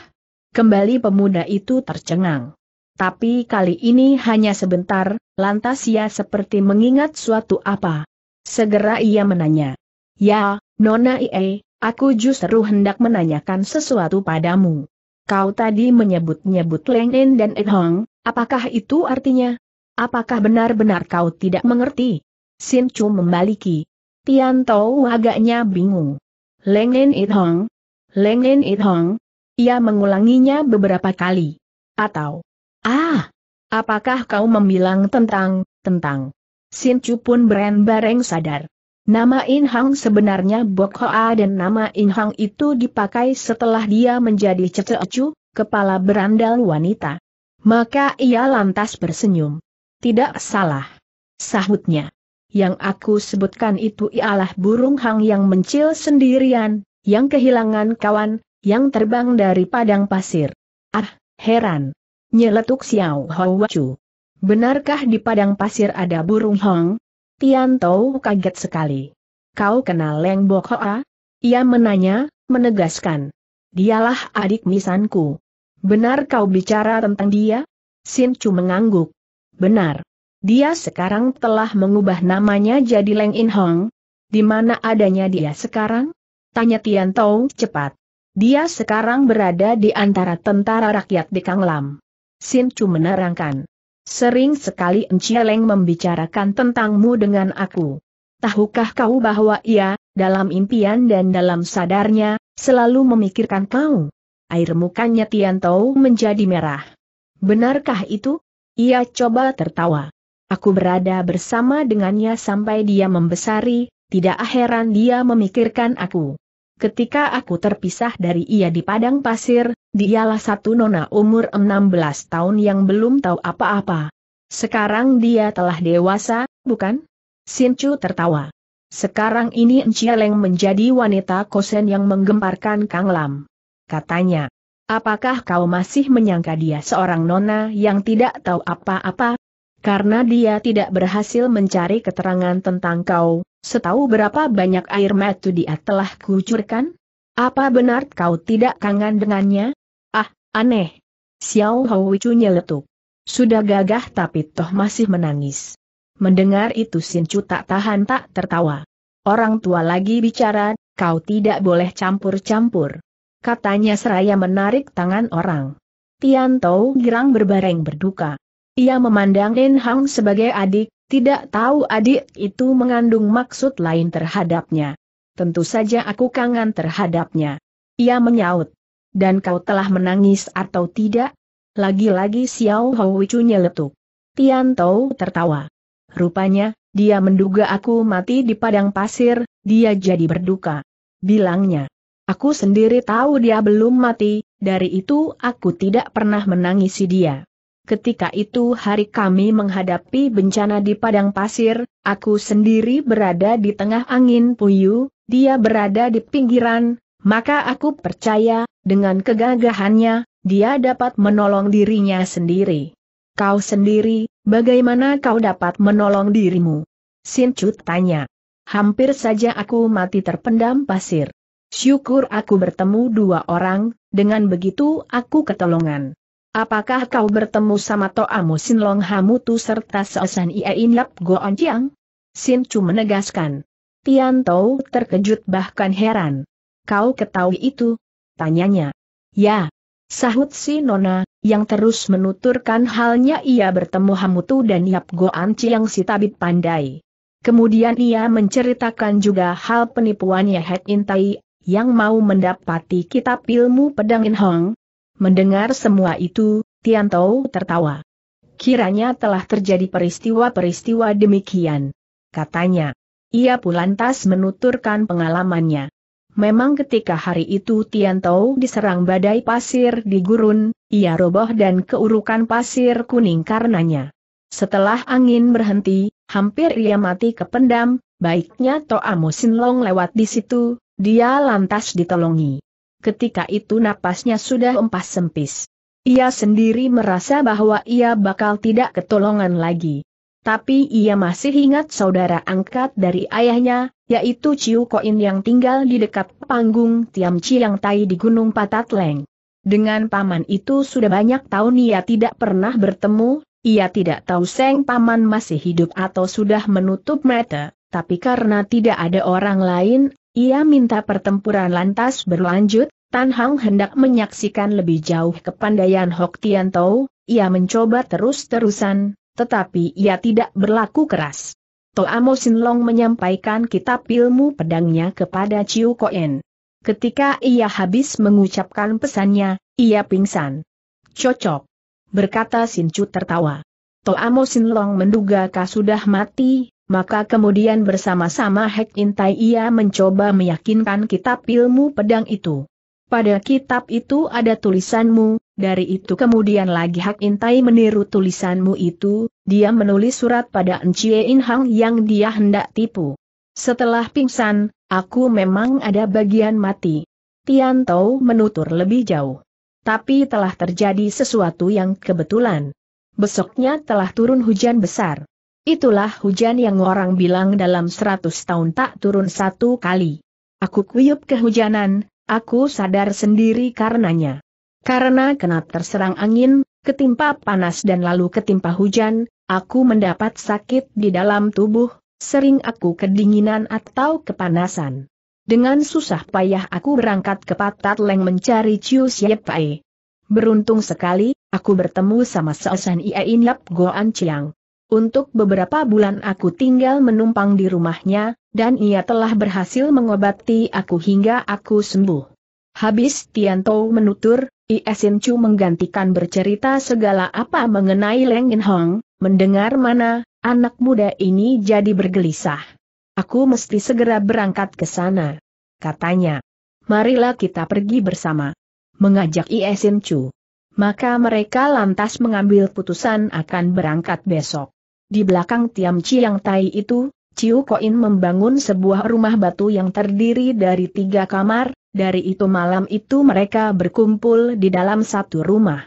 Kembali pemuda itu tercengang. Tapi kali ini hanya sebentar, lantas ia seperti mengingat suatu apa. Segera ia menanya. Ya, Nona Ie, aku justru hendak menanyakan sesuatu padamu. Kau tadi menyebut-nyebut Leng En dan Ed Hong, apakah itu artinya? Apakah benar-benar kau tidak mengerti? Sin Chu membaliki. Tian Tao agaknya bingung. Leng En Ed Hong? Leng En Ed Hong? Ia mengulanginya beberapa kali. Atau, ah, apakah kau membilang tentang, tentang? Sin Chu pun bareng sadar. Nama In Hang sebenarnya Bok Hoa dan nama In Hang itu dipakai setelah dia menjadi cececu, kepala berandal wanita. Maka ia lantas bersenyum. Tidak salah. Sahutnya. Yang aku sebutkan itu ialah burung hang yang mencil sendirian, yang kehilangan kawan, yang terbang dari padang pasir. Ah, heran. Nyeletuk Xiao Hou Wacu. Benarkah di padang pasir ada burung Hang? Tian Tou kaget sekali. Kau kenal Leng Bo Hoa? Ia menanya, menegaskan. Dialah adik misanku. Benar kau bicara tentang dia? Sin Chu mengangguk. Benar. Dia sekarang telah mengubah namanya jadi Leng In Hong. Di mana adanya dia sekarang? Tanya Tian Tao cepat. Dia sekarang berada di antara tentara rakyat di Kang Lam. Sin Chu menerangkan. Sering sekali Encieleng membicarakan tentangmu dengan aku. Tahukah kau bahwa ia, dalam impian dan dalam sadarnya, selalu memikirkan kau? Air mukanya tian Tiantou menjadi merah. Benarkah itu? Ia coba tertawa. Aku berada bersama dengannya sampai dia membesari, tidak heran dia memikirkan aku. Ketika aku terpisah dari ia di padang pasir, dialah satu nona umur 16 tahun yang belum tahu apa-apa. Sekarang dia telah dewasa, bukan? Sinchu tertawa. Sekarang ini Encieleng menjadi wanita kosen yang menggemparkan Kang Lam. Katanya, apakah kau masih menyangka dia seorang nona yang tidak tahu apa-apa? Karena dia tidak berhasil mencari keterangan tentang kau, Setahu berapa banyak air mata dia telah kucurkan? Apa benar kau tidak kangen dengannya? Ah, aneh. Xiao Houichu letup. Sudah gagah tapi toh masih menangis. Mendengar itu Chu tak tahan tak tertawa. Orang tua lagi bicara, kau tidak boleh campur-campur. Katanya seraya menarik tangan orang. Tian Tou girang berbareng berduka. Ia memandang Nen Hang sebagai adik, tidak tahu adik itu mengandung maksud lain terhadapnya. Tentu saja aku kangen terhadapnya. Ia menyaut. Dan kau telah menangis atau tidak? Lagi-lagi Xiao Houichu nyeletuk. Tian Tou tertawa. Rupanya, dia menduga aku mati di padang pasir, dia jadi berduka. Bilangnya. Aku sendiri tahu dia belum mati, dari itu aku tidak pernah menangisi dia. Ketika itu hari kami menghadapi bencana di padang pasir, aku sendiri berada di tengah angin puyuh, dia berada di pinggiran, maka aku percaya, dengan kegagahannya, dia dapat menolong dirinya sendiri. Kau sendiri, bagaimana kau dapat menolong dirimu? Sincut tanya. Hampir saja aku mati terpendam pasir. Syukur aku bertemu dua orang, dengan begitu aku ketolongan. Apakah kau bertemu sama Toamu Sin Long Hamutu serta Seosan Ia Inap Go Chiang? Sin Chu menegaskan. Tian Tou terkejut bahkan heran. Kau ketahui itu? Tanyanya. Ya. Sahut si Nona, yang terus menuturkan halnya ia bertemu Hamutu dan Yap Goan Chiang si tabib pandai. Kemudian ia menceritakan juga hal penipuannya Het Intai, yang mau mendapati kitab ilmu pedang In Hong, Mendengar semua itu, Tiantou tertawa. Kiranya telah terjadi peristiwa-peristiwa demikian. Katanya. Ia pun lantas menuturkan pengalamannya. Memang ketika hari itu Tiantou diserang badai pasir di gurun, ia roboh dan keurukan pasir kuning karenanya. Setelah angin berhenti, hampir ia mati kependam, baiknya Toa Long lewat di situ, dia lantas ditolongi ketika itu napasnya sudah empas sempis. Ia sendiri merasa bahwa ia bakal tidak ketolongan lagi. Tapi ia masih ingat saudara angkat dari ayahnya, yaitu Ciu Koin yang tinggal di dekat panggung Tiam Chiang Tai di Gunung Leng. Dengan paman itu sudah banyak tahun ia tidak pernah bertemu, ia tidak tahu Seng Paman masih hidup atau sudah menutup mata, tapi karena tidak ada orang lain, ia minta pertempuran lantas berlanjut, Tan Hang hendak menyaksikan lebih jauh kepandaian Hok Tian Tau, ia mencoba terus-terusan, tetapi ia tidak berlaku keras. Sin Long menyampaikan kitab ilmu pedangnya kepada Chiu Koen. Ketika ia habis mengucapkan pesannya, ia pingsan. Cocok. Berkata Sin Chu tertawa. Sin Long menduga kau sudah mati, maka kemudian bersama-sama Hek Intai ia mencoba meyakinkan kitab ilmu pedang itu. Pada kitab itu ada tulisanmu, dari itu kemudian lagi Hak Intai meniru tulisanmu itu, dia menulis surat pada Encie In yang dia hendak tipu. Setelah pingsan, aku memang ada bagian mati. Tian Tou menutur lebih jauh. Tapi telah terjadi sesuatu yang kebetulan. Besoknya telah turun hujan besar. Itulah hujan yang orang bilang dalam seratus tahun tak turun satu kali. Aku kuyup kehujanan, aku sadar sendiri karenanya. Karena kena terserang angin, ketimpa panas dan lalu ketimpa hujan, aku mendapat sakit di dalam tubuh, sering aku kedinginan atau kepanasan. Dengan susah payah aku berangkat ke Patat Leng mencari Chiu Siepai. Beruntung sekali, aku bertemu sama Seosan ia Inyap Goan Chiang. Untuk beberapa bulan aku tinggal menumpang di rumahnya, dan ia telah berhasil mengobati aku hingga aku sembuh. Habis Tianto menutur, Iesin Chu menggantikan bercerita segala apa mengenai Leng In Hong, mendengar mana, anak muda ini jadi bergelisah. Aku mesti segera berangkat ke sana. Katanya, marilah kita pergi bersama. Mengajak Iesin Chu. Maka mereka lantas mengambil putusan akan berangkat besok. Di belakang Tiam Chiang Tai itu, Ciu Koin membangun sebuah rumah batu yang terdiri dari tiga kamar, dari itu malam itu mereka berkumpul di dalam satu rumah.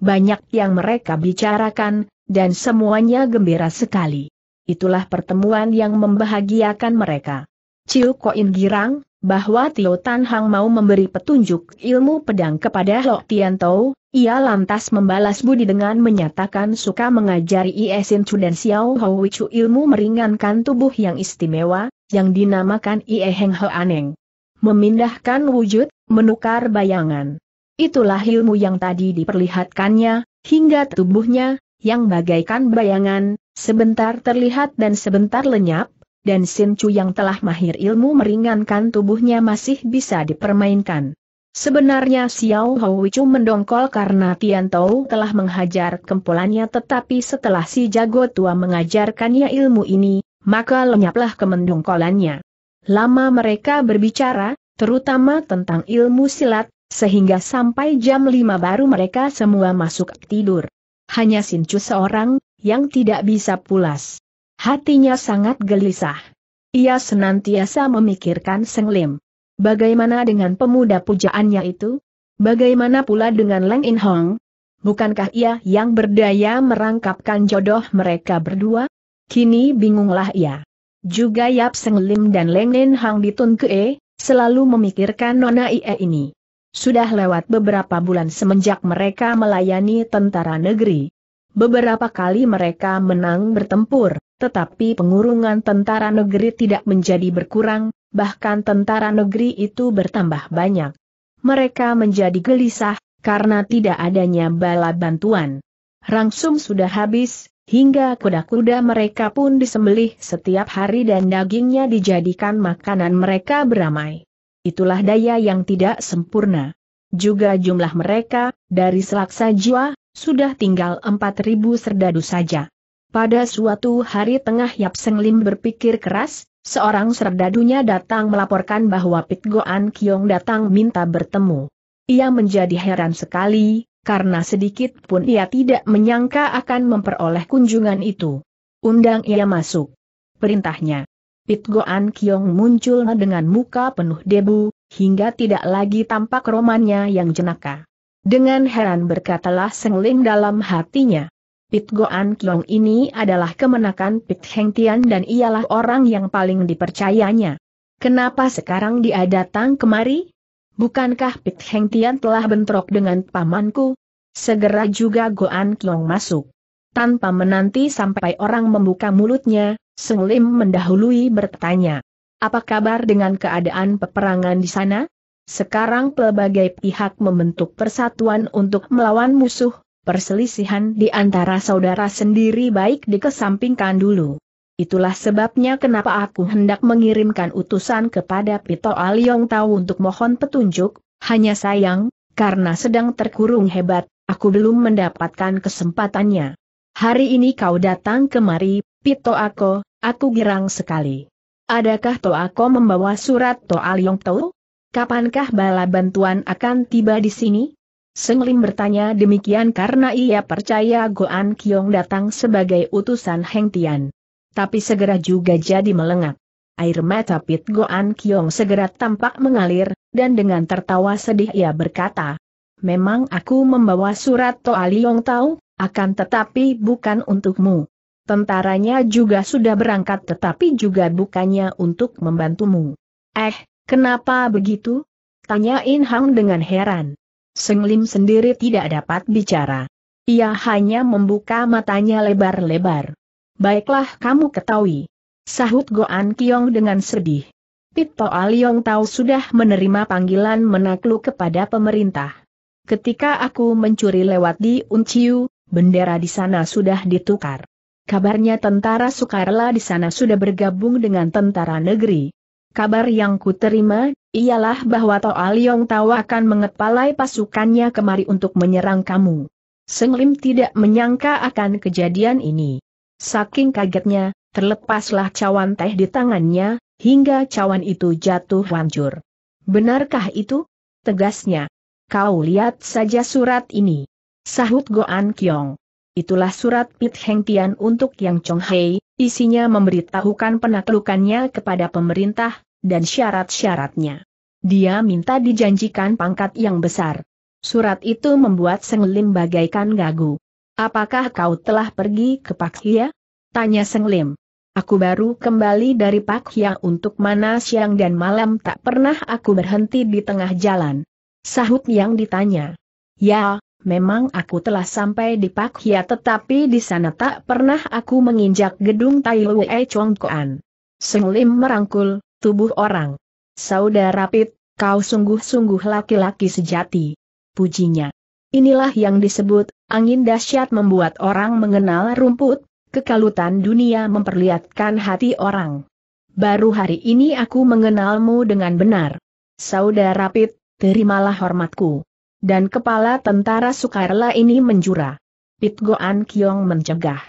Banyak yang mereka bicarakan, dan semuanya gembira sekali. Itulah pertemuan yang membahagiakan mereka. Ciu Koin girang, bahwa Tio Tan Hang mau memberi petunjuk ilmu pedang kepada Lo Tian Tou, ia lantas membalas budi dengan menyatakan suka mengajari Sin Chu dan Xiao Hou Chu ilmu meringankan tubuh yang istimewa, yang dinamakan Ie Heng Ho Aneng. Memindahkan wujud, menukar bayangan. Itulah ilmu yang tadi diperlihatkannya, hingga tubuhnya, yang bagaikan bayangan, sebentar terlihat dan sebentar lenyap, dan Sin Chu yang telah mahir ilmu meringankan tubuhnya masih bisa dipermainkan. Sebenarnya Xiao Chu mendongkol karena Tian Tao telah menghajar kempulannya tetapi setelah si jago tua mengajarkannya ilmu ini, maka lenyaplah kemendongkolannya. Lama mereka berbicara, terutama tentang ilmu silat, sehingga sampai jam 5 baru mereka semua masuk tidur. Hanya Chu seorang, yang tidak bisa pulas. Hatinya sangat gelisah. Ia senantiasa memikirkan Seng Lim. Bagaimana dengan pemuda pujaannya itu? Bagaimana pula dengan Leng In Hong? Bukankah ia yang berdaya merangkapkan jodoh mereka berdua? Kini bingunglah ia. Juga Yap Seng Lim dan Leng In di Tun ke, e selalu memikirkan Nona Ie ini. Sudah lewat beberapa bulan semenjak mereka melayani tentara negeri. Beberapa kali mereka menang bertempur, tetapi pengurungan tentara negeri tidak menjadi berkurang, bahkan tentara negeri itu bertambah banyak. Mereka menjadi gelisah, karena tidak adanya bala bantuan. Rangsum sudah habis, hingga kuda-kuda mereka pun disembelih setiap hari dan dagingnya dijadikan makanan mereka beramai. Itulah daya yang tidak sempurna. Juga jumlah mereka, dari selaksa jiwa, sudah tinggal 4.000 serdadu saja. Pada suatu hari tengah Yap Seng Lim berpikir keras, seorang serdadunya datang melaporkan bahwa Pit Goan Kiong datang minta bertemu. Ia menjadi heran sekali, karena sedikit pun ia tidak menyangka akan memperoleh kunjungan itu. Undang ia masuk. Perintahnya. Pit Goan Kiong muncul dengan muka penuh debu, hingga tidak lagi tampak romannya yang jenaka. Dengan heran berkatalah Seng Lim dalam hatinya. Pit Goan Tlong ini adalah kemenakan Pit Heng Tian dan ialah orang yang paling dipercayanya. Kenapa sekarang dia datang kemari? Bukankah Pit Heng Tian telah bentrok dengan pamanku? Segera juga Goan Tlong masuk. Tanpa menanti sampai orang membuka mulutnya, Seng Lim mendahului bertanya. Apa kabar dengan keadaan peperangan di sana? Sekarang pelbagai pihak membentuk persatuan untuk melawan musuh, perselisihan di antara saudara sendiri baik dikesampingkan dulu. Itulah sebabnya kenapa aku hendak mengirimkan utusan kepada Pito Aliong Tau untuk mohon petunjuk, hanya sayang, karena sedang terkurung hebat, aku belum mendapatkan kesempatannya. Hari ini kau datang kemari, Pito Ako, aku girang sekali. Adakah To Ako membawa surat To Aliong Tau? Kapankah bala bantuan akan tiba di sini? Seng Lim bertanya demikian karena ia percaya Goan Kiong datang sebagai utusan Heng Tian. Tapi segera juga jadi melengak. Air mata Pit Goan Kiong segera tampak mengalir, dan dengan tertawa sedih ia berkata, Memang aku membawa surat Toa Liong tahu, akan tetapi bukan untukmu. Tentaranya juga sudah berangkat tetapi juga bukannya untuk membantumu. Eh, kenapa begitu? Tanyain In Hang dengan heran. Senglim sendiri tidak dapat bicara. Ia hanya membuka matanya lebar-lebar. Baiklah kamu ketahui. Sahut Goan Kiong dengan sedih. Pito Aliong tahu sudah menerima panggilan menakluk kepada pemerintah. Ketika aku mencuri lewat di Unciu, bendera di sana sudah ditukar. Kabarnya tentara Sukarela di sana sudah bergabung dengan tentara negeri. Kabar yang kuterima, ialah bahwa Toa Liong Tao akan mengepalai pasukannya kemari untuk menyerang kamu. Senglim tidak menyangka akan kejadian ini. Saking kagetnya, terlepaslah cawan teh di tangannya, hingga cawan itu jatuh hancur. Benarkah itu? Tegasnya. Kau lihat saja surat ini. Sahut Goan Kiong. Itulah surat Pit Heng Tian untuk Yang Chong Hei, Isinya memberitahukan penaklukannya kepada pemerintah, dan syarat-syaratnya. Dia minta dijanjikan pangkat yang besar. Surat itu membuat Senglim bagaikan gagu. Apakah kau telah pergi ke Hia? Tanya Senglim. Aku baru kembali dari Pak Hia untuk mana siang dan malam tak pernah aku berhenti di tengah jalan. Sahut yang ditanya. Ya, Memang aku telah sampai di Pak Hia tetapi di sana tak pernah aku menginjak gedung Tai Lue Koan. Seng Lim merangkul, tubuh orang. Saudara Pit, kau sungguh-sungguh laki-laki sejati. Pujinya. Inilah yang disebut, angin dahsyat membuat orang mengenal rumput, kekalutan dunia memperlihatkan hati orang. Baru hari ini aku mengenalmu dengan benar. Saudara Pit, terimalah hormatku dan kepala tentara Sukarela ini menjura. Pit Goan Kiong mencegah.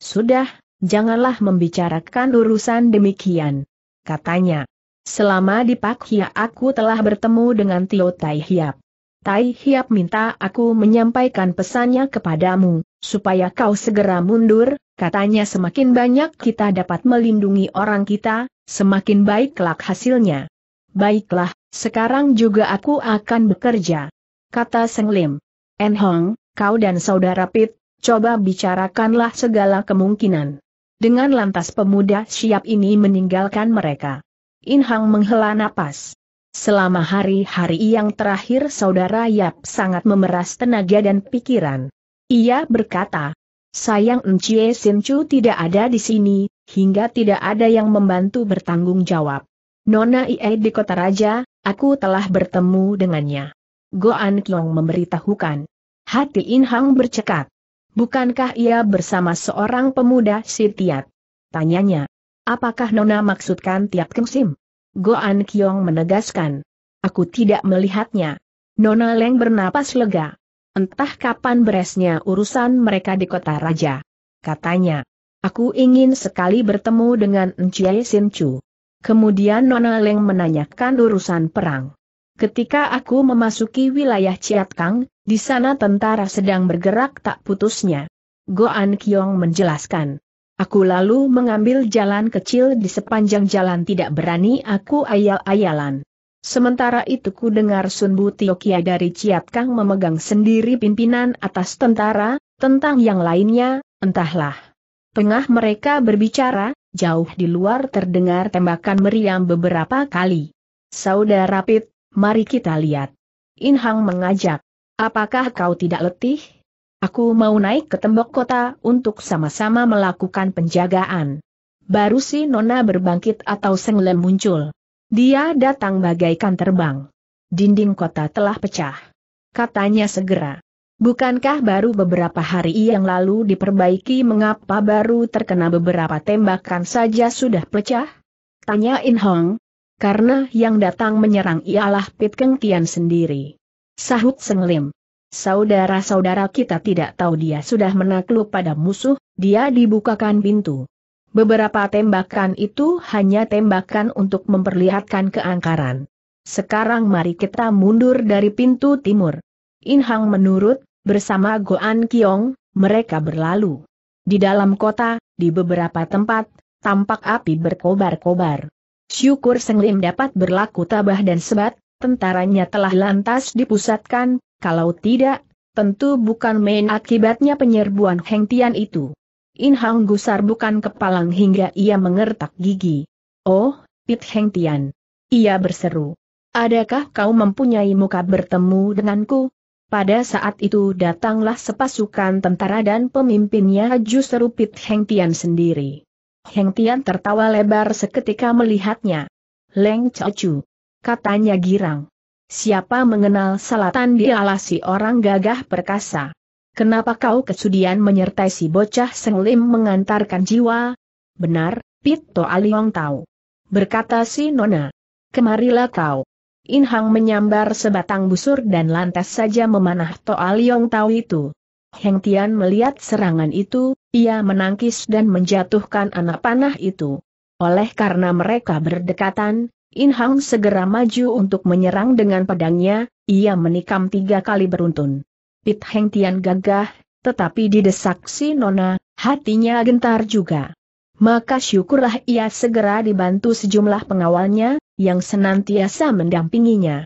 Sudah, janganlah membicarakan urusan demikian. Katanya, selama di Pak Hia aku telah bertemu dengan Tio Tai Hiap. Tai Hiap minta aku menyampaikan pesannya kepadamu, supaya kau segera mundur, katanya semakin banyak kita dapat melindungi orang kita, semakin baik kelak hasilnya. Baiklah, sekarang juga aku akan bekerja kata Seng Lim. En Hong, kau dan saudara Pit, coba bicarakanlah segala kemungkinan. Dengan lantas pemuda siap ini meninggalkan mereka. In Hang menghela napas. Selama hari-hari yang terakhir saudara Yap sangat memeras tenaga dan pikiran. Ia berkata, sayang Encie Chu tidak ada di sini, hingga tidak ada yang membantu bertanggung jawab. Nona Ie di kota raja, aku telah bertemu dengannya. Goan Kiong memberitahukan. Hati In Hang bercekat. Bukankah ia bersama seorang pemuda Sitiat? Tanyanya. Apakah Nona maksudkan Tiat Go Goan Kiong menegaskan. Aku tidak melihatnya. Nona Leng bernapas lega. Entah kapan beresnya urusan mereka di kota raja. Katanya, aku ingin sekali bertemu dengan Enciai Sin Chu. Kemudian Nona Leng menanyakan urusan perang. Ketika aku memasuki wilayah Ciatkang, di sana tentara sedang bergerak tak putusnya. Goan Kyong menjelaskan. Aku lalu mengambil jalan kecil di sepanjang jalan tidak berani aku ayal-ayalan. Sementara itu ku dengar Sun Butiokia dari Ciatkang memegang sendiri pimpinan atas tentara, tentang yang lainnya, entahlah. Tengah mereka berbicara, jauh di luar terdengar tembakan meriam beberapa kali. Saudara Pit, mari kita lihat. In mengajak. Apakah kau tidak letih? Aku mau naik ke tembok kota untuk sama-sama melakukan penjagaan. Baru si Nona berbangkit atau Senglem muncul. Dia datang bagaikan terbang. Dinding kota telah pecah. Katanya segera. Bukankah baru beberapa hari yang lalu diperbaiki mengapa baru terkena beberapa tembakan saja sudah pecah? Tanya In Hong, karena yang datang menyerang ialah Pit Keng Tian sendiri. Sahut Senglim. Saudara-saudara kita tidak tahu dia sudah menakluk pada musuh, dia dibukakan pintu. Beberapa tembakan itu hanya tembakan untuk memperlihatkan keangkaran. Sekarang mari kita mundur dari pintu timur. In Hang menurut, bersama Goan Kiong, mereka berlalu. Di dalam kota, di beberapa tempat, tampak api berkobar-kobar syukur Senglim dapat berlaku tabah dan sebat, tentaranya telah lantas dipusatkan, kalau tidak, tentu bukan main akibatnya penyerbuan Hengtian itu. In Hang gusar bukan kepalang hingga ia mengertak gigi. Oh, Pit Hengtian, Ia berseru. Adakah kau mempunyai muka bertemu denganku? Pada saat itu datanglah sepasukan tentara dan pemimpinnya justru Pit Hengtian sendiri. Heng Tian tertawa lebar seketika melihatnya. Leng Chu, katanya girang. Siapa mengenal selatan dialasi orang gagah perkasa. Kenapa kau kesudian menyertai si bocah senglim mengantarkan jiwa? Benar, Pito Aliong tahu. Berkata si Nona. Kemarilah kau. Inhang menyambar sebatang busur dan lantas saja memanah Toa Liong Tau itu. Heng Tian melihat serangan itu, ia menangkis dan menjatuhkan anak panah itu. Oleh karena mereka berdekatan, In Hang segera maju untuk menyerang dengan pedangnya, ia menikam tiga kali beruntun. Pit Heng Tian gagah, tetapi didesak si Nona, hatinya gentar juga. Maka syukurlah ia segera dibantu sejumlah pengawalnya, yang senantiasa mendampinginya.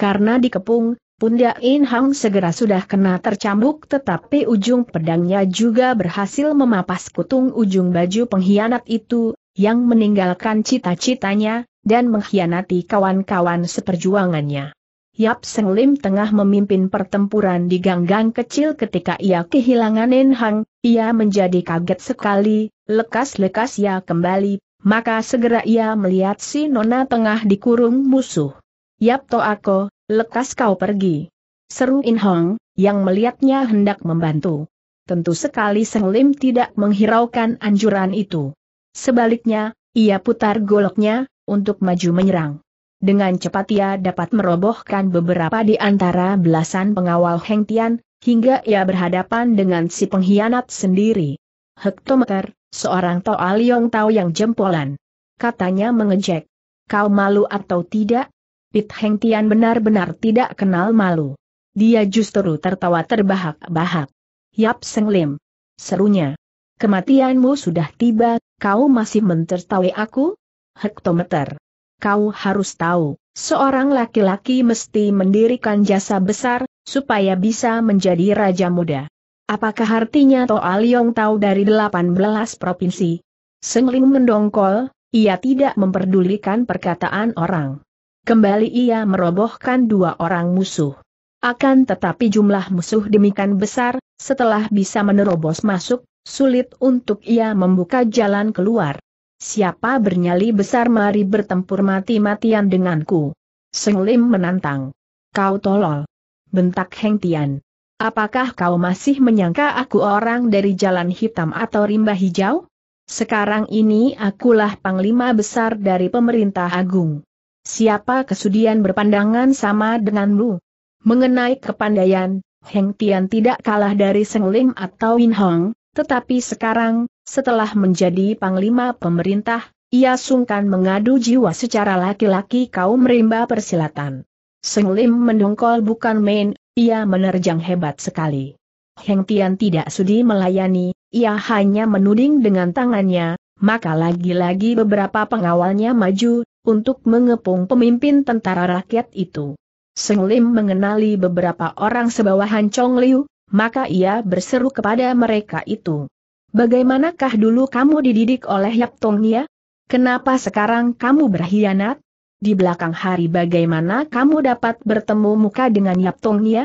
Karena dikepung, Pundak In Hang segera sudah kena tercambuk tetapi ujung pedangnya juga berhasil memapas kutung ujung baju pengkhianat itu, yang meninggalkan cita-citanya, dan mengkhianati kawan-kawan seperjuangannya. Yap Seng Lim tengah memimpin pertempuran di ganggang kecil ketika ia kehilangan In Hang, ia menjadi kaget sekali, lekas-lekas ia kembali, maka segera ia melihat si Nona tengah dikurung musuh. Yap Toako, Lekas kau pergi. Seru In Hong, yang melihatnya hendak membantu. Tentu sekali Seng Lim tidak menghiraukan anjuran itu. Sebaliknya, ia putar goloknya, untuk maju menyerang. Dengan cepat ia dapat merobohkan beberapa di antara belasan pengawal Heng Tian, hingga ia berhadapan dengan si pengkhianat sendiri. Hektometer, seorang Toa Liong Tao yang jempolan. Katanya mengejek. Kau malu atau tidak? Pit Heng Tian benar-benar tidak kenal malu. Dia justru tertawa terbahak-bahak. Yap Seng Lim. Serunya. Kematianmu sudah tiba, kau masih mentertawai aku? Hektometer. Kau harus tahu, seorang laki-laki mesti mendirikan jasa besar, supaya bisa menjadi raja muda. Apakah artinya Toa Liong tahu dari 18 provinsi? Seng Lim mendongkol, ia tidak memperdulikan perkataan orang. Kembali ia merobohkan dua orang musuh. Akan tetapi jumlah musuh demikian besar, setelah bisa menerobos masuk, sulit untuk ia membuka jalan keluar. Siapa bernyali besar mari bertempur mati-matian denganku. Senglim menantang. Kau tolol. Bentak Heng Tian. Apakah kau masih menyangka aku orang dari jalan hitam atau rimba hijau? Sekarang ini akulah panglima besar dari pemerintah agung. Siapa kesudian berpandangan sama denganmu? Mengenai kepandaian, Heng Tian tidak kalah dari Seng Lim atau Win Hong, tetapi sekarang, setelah menjadi panglima pemerintah, ia sungkan mengadu jiwa secara laki-laki kaum rimba persilatan. Seng Lim mendongkol bukan main, ia menerjang hebat sekali. Heng Tian tidak sudi melayani, ia hanya menuding dengan tangannya, maka lagi-lagi beberapa pengawalnya maju, untuk mengepung pemimpin tentara rakyat itu. Seng Lim mengenali beberapa orang sebawahan Chong Liu, maka ia berseru kepada mereka itu. Bagaimanakah dulu kamu dididik oleh Yap Tong Nia? Ya? Kenapa sekarang kamu berkhianat? Di belakang hari bagaimana kamu dapat bertemu muka dengan Yap Tong Nia? Ya?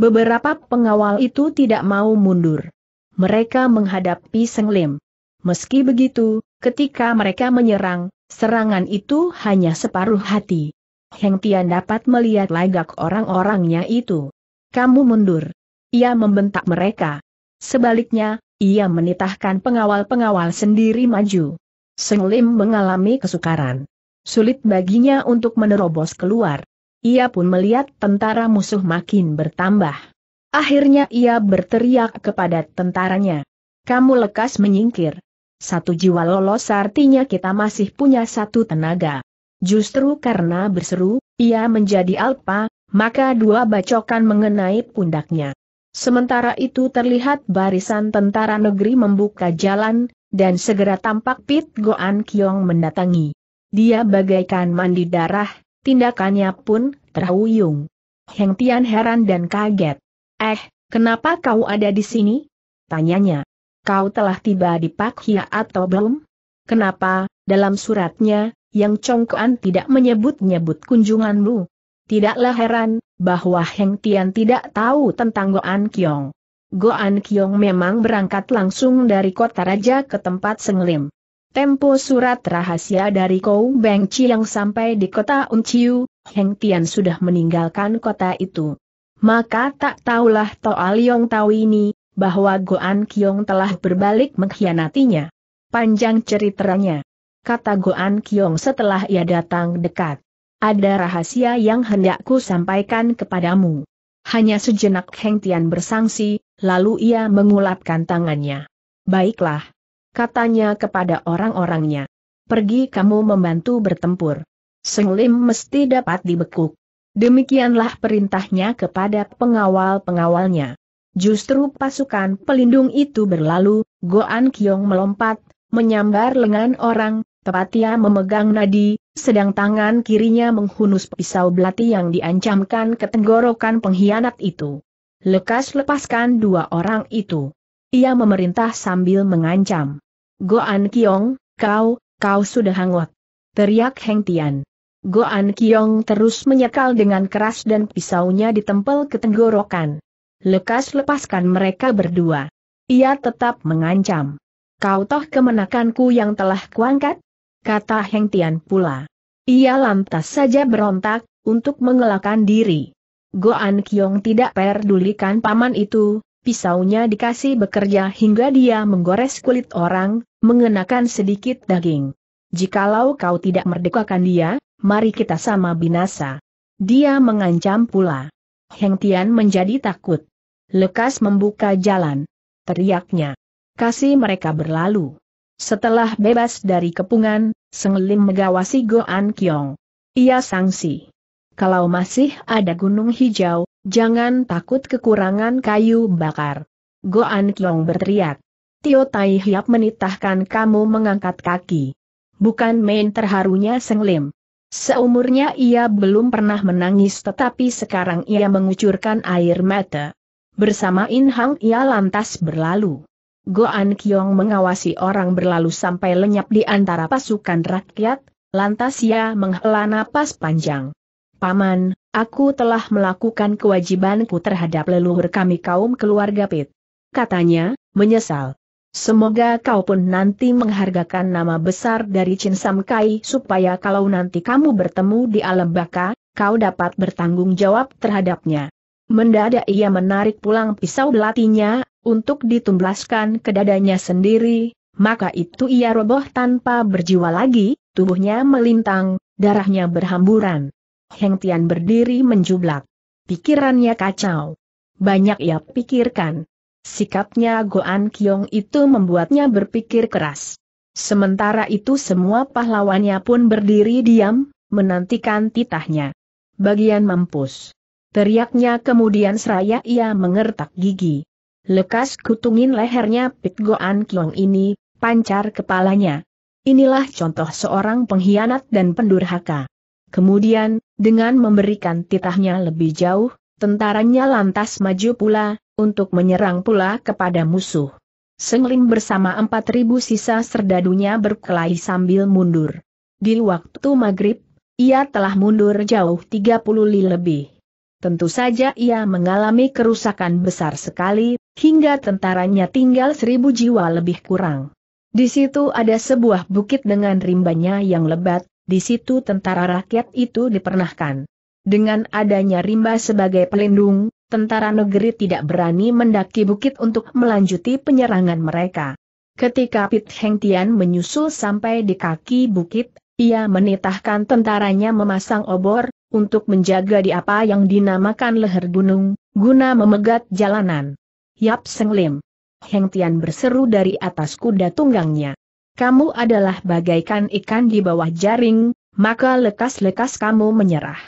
Beberapa pengawal itu tidak mau mundur. Mereka menghadapi Seng Lim. Meski begitu, ketika mereka menyerang, Serangan itu hanya separuh hati. Heng Tian dapat melihat lagak orang-orangnya itu. Kamu mundur. Ia membentak mereka. Sebaliknya, ia menitahkan pengawal-pengawal sendiri maju. Seng Lim mengalami kesukaran. Sulit baginya untuk menerobos keluar. Ia pun melihat tentara musuh makin bertambah. Akhirnya ia berteriak kepada tentaranya. Kamu lekas menyingkir. Satu jiwa lolos artinya kita masih punya satu tenaga. Justru karena berseru, ia menjadi alpa, maka dua bacokan mengenai pundaknya. Sementara itu terlihat barisan tentara negeri membuka jalan, dan segera tampak Pit Goan Kiong mendatangi. Dia bagaikan mandi darah, tindakannya pun terhuyung. Heng Tian heran dan kaget. Eh, kenapa kau ada di sini? Tanyanya kau telah tiba di Pak Hia atau belum? Kenapa, dalam suratnya, yang Congkoan tidak menyebut-nyebut kunjunganmu? Tidaklah heran, bahwa Heng Tian tidak tahu tentang Goan Kiong. Goan Kiong memang berangkat langsung dari kota raja ke tempat Senglim. Tempo surat rahasia dari Kou Beng Chi yang sampai di kota Unciu, Heng Tian sudah meninggalkan kota itu. Maka tak tahulah Toa Liong tahu ini, bahwa Goan Kiong telah berbalik mengkhianatinya. Panjang ceritanya. Kata Goan Kiong setelah ia datang dekat. Ada rahasia yang hendakku sampaikan kepadamu. Hanya sejenak Heng Tian bersangsi, lalu ia mengulapkan tangannya. Baiklah. Katanya kepada orang-orangnya. Pergi kamu membantu bertempur. Seng mesti dapat dibekuk. Demikianlah perintahnya kepada pengawal-pengawalnya. Justru pasukan pelindung itu berlalu, Goan Kiong melompat, menyambar lengan orang, tepat ia memegang nadi, sedang tangan kirinya menghunus pisau belati yang diancamkan ke tenggorokan pengkhianat itu. Lekas lepaskan dua orang itu. Ia memerintah sambil mengancam. Goan Kiong, kau, kau sudah hangot. Teriak Heng Tian. Goan Kiong terus menyekal dengan keras dan pisaunya ditempel ke tenggorokan lekas lepaskan mereka berdua. Ia tetap mengancam. Kau toh kemenakanku yang telah kuangkat? Kata Heng Tian pula. Ia lantas saja berontak, untuk mengelakkan diri. Goan Kiong tidak perdulikan paman itu, pisaunya dikasih bekerja hingga dia menggores kulit orang, mengenakan sedikit daging. Jikalau kau tidak merdekakan dia, mari kita sama binasa. Dia mengancam pula. Heng Tian menjadi takut. Lekas membuka jalan. Teriaknya. Kasih mereka berlalu. Setelah bebas dari kepungan, Senglim megawasi Goan Kyong. Ia sangsi. Kalau masih ada gunung hijau, jangan takut kekurangan kayu bakar. Goan Kyong berteriak. Tio Tai Hiap menitahkan kamu mengangkat kaki. Bukan main terharunya Senglim. Seumurnya ia belum pernah menangis tetapi sekarang ia mengucurkan air mata. Bersama In Hang ia lantas berlalu. Goan Kiong mengawasi orang berlalu sampai lenyap di antara pasukan rakyat, lantas ia menghela napas panjang. Paman, aku telah melakukan kewajibanku terhadap leluhur kami kaum keluarga Pit. Katanya, menyesal. Semoga kau pun nanti menghargakan nama besar dari Chin Sam Kai supaya kalau nanti kamu bertemu di alam baka, kau dapat bertanggung jawab terhadapnya. Mendadak ia menarik pulang pisau belatinya, untuk ditumblaskan ke dadanya sendiri, maka itu ia roboh tanpa berjiwa lagi, tubuhnya melintang, darahnya berhamburan. Heng Tian berdiri menjublak. Pikirannya kacau. Banyak ia pikirkan. Sikapnya Goan Kiong itu membuatnya berpikir keras. Sementara itu semua pahlawannya pun berdiri diam, menantikan titahnya. Bagian mampus. Teriaknya kemudian seraya ia mengertak gigi. Lekas kutungin lehernya Pit Goan Kiong ini, pancar kepalanya. Inilah contoh seorang pengkhianat dan pendurhaka. Kemudian, dengan memberikan titahnya lebih jauh, tentaranya lantas maju pula, untuk menyerang pula kepada musuh. Senglim bersama 4.000 sisa serdadunya berkelahi sambil mundur. Di waktu maghrib, ia telah mundur jauh 30 li lebih. Tentu saja ia mengalami kerusakan besar sekali, hingga tentaranya tinggal seribu jiwa lebih kurang. Di situ ada sebuah bukit dengan rimbanya yang lebat, di situ tentara rakyat itu dipernahkan. Dengan adanya rimba sebagai pelindung, tentara negeri tidak berani mendaki bukit untuk melanjuti penyerangan mereka. Ketika Pit Heng Tian menyusul sampai di kaki bukit, ia menitahkan tentaranya memasang obor, untuk menjaga di apa yang dinamakan leher gunung, guna memegat jalanan. Yap Seng Lim. Heng Tian berseru dari atas kuda tunggangnya. Kamu adalah bagaikan ikan di bawah jaring, maka lekas-lekas kamu menyerah.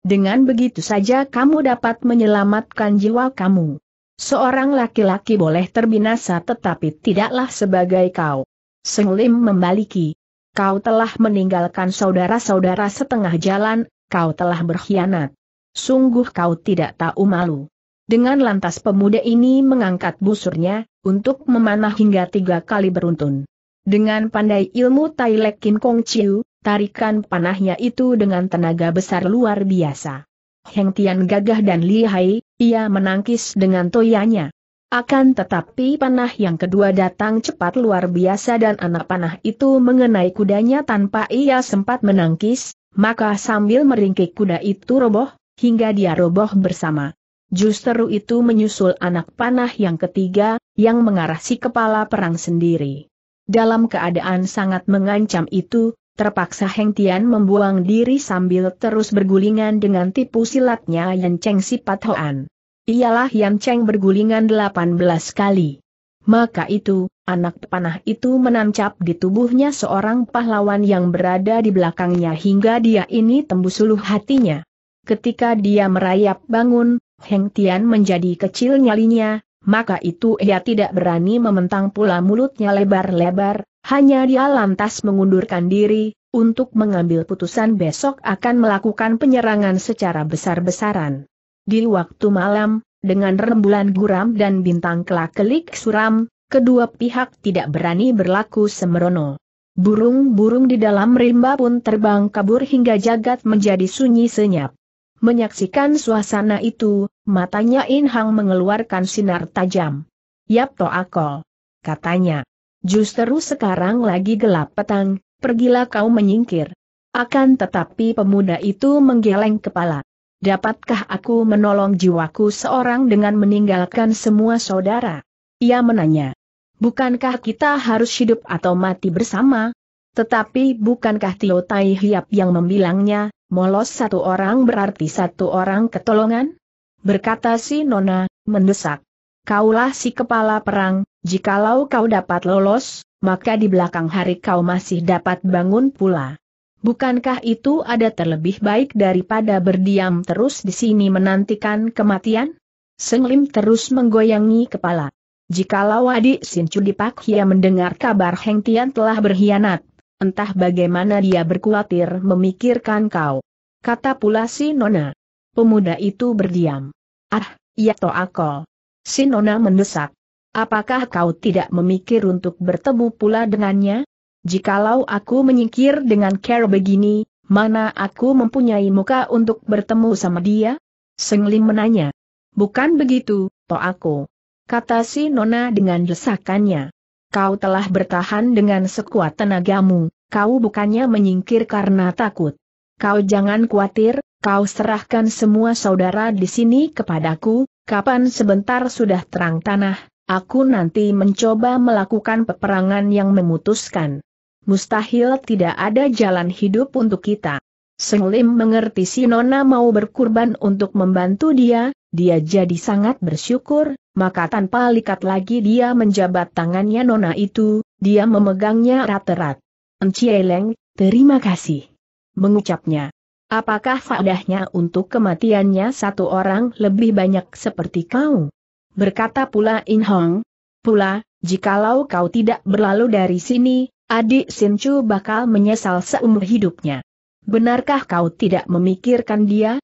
Dengan begitu saja kamu dapat menyelamatkan jiwa kamu. Seorang laki-laki boleh terbinasa tetapi tidaklah sebagai kau. Seng Lim membaliki. Kau telah meninggalkan saudara-saudara setengah jalan, kau telah berkhianat. Sungguh kau tidak tahu malu. Dengan lantas pemuda ini mengangkat busurnya, untuk memanah hingga tiga kali beruntun. Dengan pandai ilmu Tai Lek Kim Kong Chiu, tarikan panahnya itu dengan tenaga besar luar biasa. Heng Tian gagah dan lihai, ia menangkis dengan toyanya. Akan tetapi panah yang kedua datang cepat luar biasa dan anak panah itu mengenai kudanya tanpa ia sempat menangkis, maka sambil meringkik kuda itu roboh, hingga dia roboh bersama. Justru itu menyusul anak panah yang ketiga, yang mengarah si kepala perang sendiri. Dalam keadaan sangat mengancam itu, terpaksa Heng Tian membuang diri sambil terus bergulingan dengan tipu silatnya Yan Cheng Pat Hoan. Ialah Yan Cheng bergulingan 18 kali. Maka itu, Anak panah itu menancap di tubuhnya seorang pahlawan yang berada di belakangnya hingga dia ini tembus suluh hatinya. Ketika dia merayap bangun, Heng Tian menjadi kecil nyalinya, maka itu ia tidak berani mementang pula mulutnya lebar-lebar, hanya dia lantas mengundurkan diri, untuk mengambil putusan besok akan melakukan penyerangan secara besar-besaran. Di waktu malam, dengan rembulan guram dan bintang kelak-kelik suram, kedua pihak tidak berani berlaku semerono. Burung-burung di dalam rimba pun terbang kabur hingga jagat menjadi sunyi senyap. Menyaksikan suasana itu, matanya Inhang mengeluarkan sinar tajam. Yap to akol. Katanya. Justru sekarang lagi gelap petang, pergilah kau menyingkir. Akan tetapi pemuda itu menggeleng kepala. Dapatkah aku menolong jiwaku seorang dengan meninggalkan semua saudara? Ia menanya. Bukankah kita harus hidup atau mati bersama? Tetapi bukankah Tio Tai Hiap yang membilangnya, molos satu orang berarti satu orang ketolongan? Berkata si Nona, mendesak. Kaulah si kepala perang, jikalau kau dapat lolos, maka di belakang hari kau masih dapat bangun pula. Bukankah itu ada terlebih baik daripada berdiam terus di sini menantikan kematian? Senglim terus menggoyangi kepala. Jikalau adik Sincu Dipak Hia mendengar kabar Heng Tian telah berkhianat, entah bagaimana dia berkhawatir, memikirkan kau. Kata pula si Nona. Pemuda itu berdiam. Ah, ya to akol. Si Nona mendesak. Apakah kau tidak memikir untuk bertemu pula dengannya? Jikalau aku menyingkir dengan care begini, mana aku mempunyai muka untuk bertemu sama dia? Senglim menanya. Bukan begitu, to aku kata si Nona dengan desakannya. Kau telah bertahan dengan sekuat tenagamu, kau bukannya menyingkir karena takut. Kau jangan khawatir, kau serahkan semua saudara di sini kepadaku, kapan sebentar sudah terang tanah, aku nanti mencoba melakukan peperangan yang memutuskan. Mustahil tidak ada jalan hidup untuk kita. Senglim mengerti si Nona mau berkurban untuk membantu dia, dia jadi sangat bersyukur, maka tanpa likat lagi dia menjabat tangannya Nona itu, dia memegangnya erat-erat. Encieleng, terima kasih. Mengucapnya. Apakah faedahnya untuk kematiannya satu orang lebih banyak seperti kau? Berkata pula In Hong. Pula, jikalau kau tidak berlalu dari sini, adik Chu bakal menyesal seumur hidupnya. Benarkah kau tidak memikirkan dia?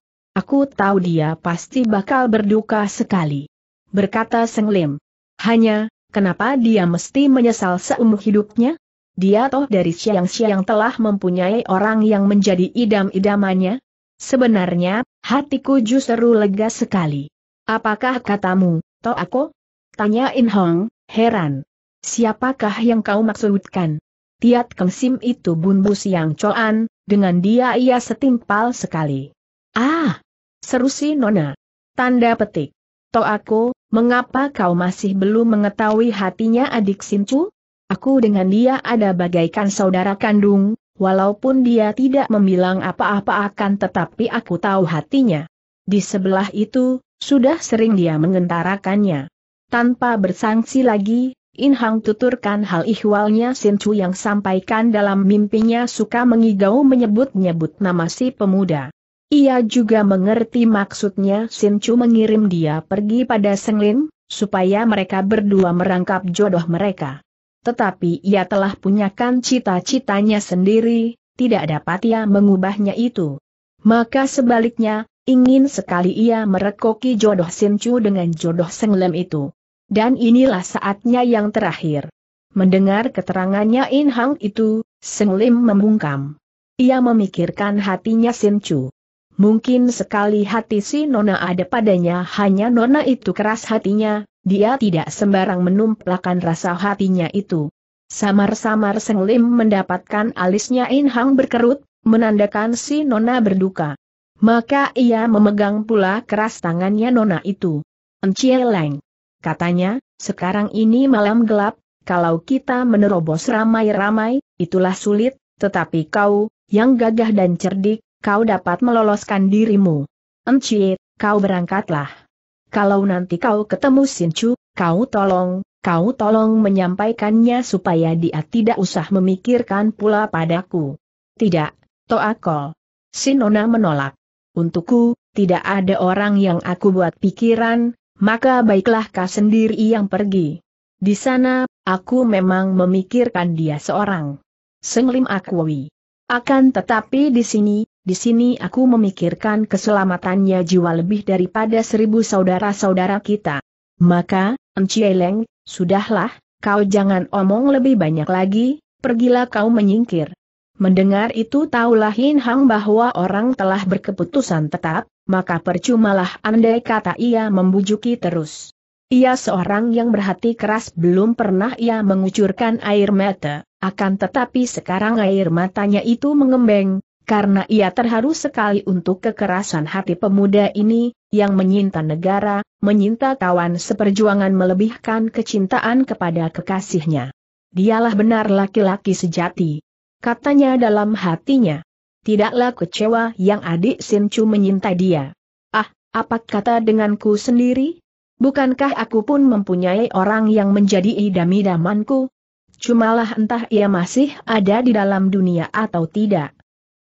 Aku tahu dia pasti bakal berduka sekali. Berkata Seng Lim. Hanya, kenapa dia mesti menyesal seumur hidupnya? Dia toh dari siang-siang telah mempunyai orang yang menjadi idam-idamannya? Sebenarnya, hatiku justru lega sekali. Apakah katamu, toh aku? Tanya In Hong, heran. Siapakah yang kau maksudkan? Tiat Keng Sim itu bumbu siang coan, dengan dia ia setimpal sekali. Ah, seru si Nona. Tanda petik. to aku, mengapa kau masih belum mengetahui hatinya adik Sincu? Aku dengan dia ada bagaikan saudara kandung, walaupun dia tidak membilang apa-apa akan tetapi aku tahu hatinya. Di sebelah itu, sudah sering dia mengentarakannya. Tanpa bersangsi lagi, Inhang tuturkan hal ihwalnya Sin yang sampaikan dalam mimpinya suka mengigau menyebut-nyebut nama si pemuda. Ia juga mengerti maksudnya Sin Chu mengirim dia pergi pada Seng Senglin, supaya mereka berdua merangkap jodoh mereka. Tetapi ia telah punyakan cita-citanya sendiri, tidak dapat ia mengubahnya itu. Maka sebaliknya, ingin sekali ia merekoki jodoh Sin Chu dengan jodoh Seng Senglem itu. Dan inilah saatnya yang terakhir. Mendengar keterangannya In Hang itu, Seng Lim membungkam. Ia memikirkan hatinya Sin Chu. Mungkin sekali hati si Nona ada padanya hanya Nona itu keras hatinya, dia tidak sembarang menumplakan rasa hatinya itu. Samar-samar Seng Lim mendapatkan alisnya In Hang berkerut, menandakan si Nona berduka. Maka ia memegang pula keras tangannya Nona itu. Encie Leng. Katanya, sekarang ini malam gelap, kalau kita menerobos ramai-ramai, itulah sulit, tetapi kau, yang gagah dan cerdik, kau dapat meloloskan dirimu. Encik, kau berangkatlah. Kalau nanti kau ketemu Sinchu, kau tolong, kau tolong menyampaikannya supaya dia tidak usah memikirkan pula padaku. Tidak, Toakol. Sinona menolak. Untukku, tidak ada orang yang aku buat pikiran, maka baiklah kau sendiri yang pergi. Di sana, aku memang memikirkan dia seorang. Senglim Akwawi. Akan tetapi di sini, di sini aku memikirkan keselamatannya jiwa lebih daripada seribu saudara-saudara kita. Maka, Enciai Leng, sudahlah, kau jangan omong lebih banyak lagi, pergilah kau menyingkir. Mendengar itu taulah Hin Hang bahwa orang telah berkeputusan tetap, maka percumalah andai kata ia membujuki terus. Ia seorang yang berhati keras belum pernah ia mengucurkan air mata, akan tetapi sekarang air matanya itu mengembeng, karena ia terharu sekali untuk kekerasan hati pemuda ini, yang menyinta negara, menyinta kawan seperjuangan melebihkan kecintaan kepada kekasihnya. Dialah benar laki-laki sejati. Katanya dalam hatinya. Tidaklah kecewa yang adik Sinchu menyintai dia. Ah, apa kata denganku sendiri? Bukankah aku pun mempunyai orang yang menjadi idam-idamanku? Cumalah entah ia masih ada di dalam dunia atau tidak.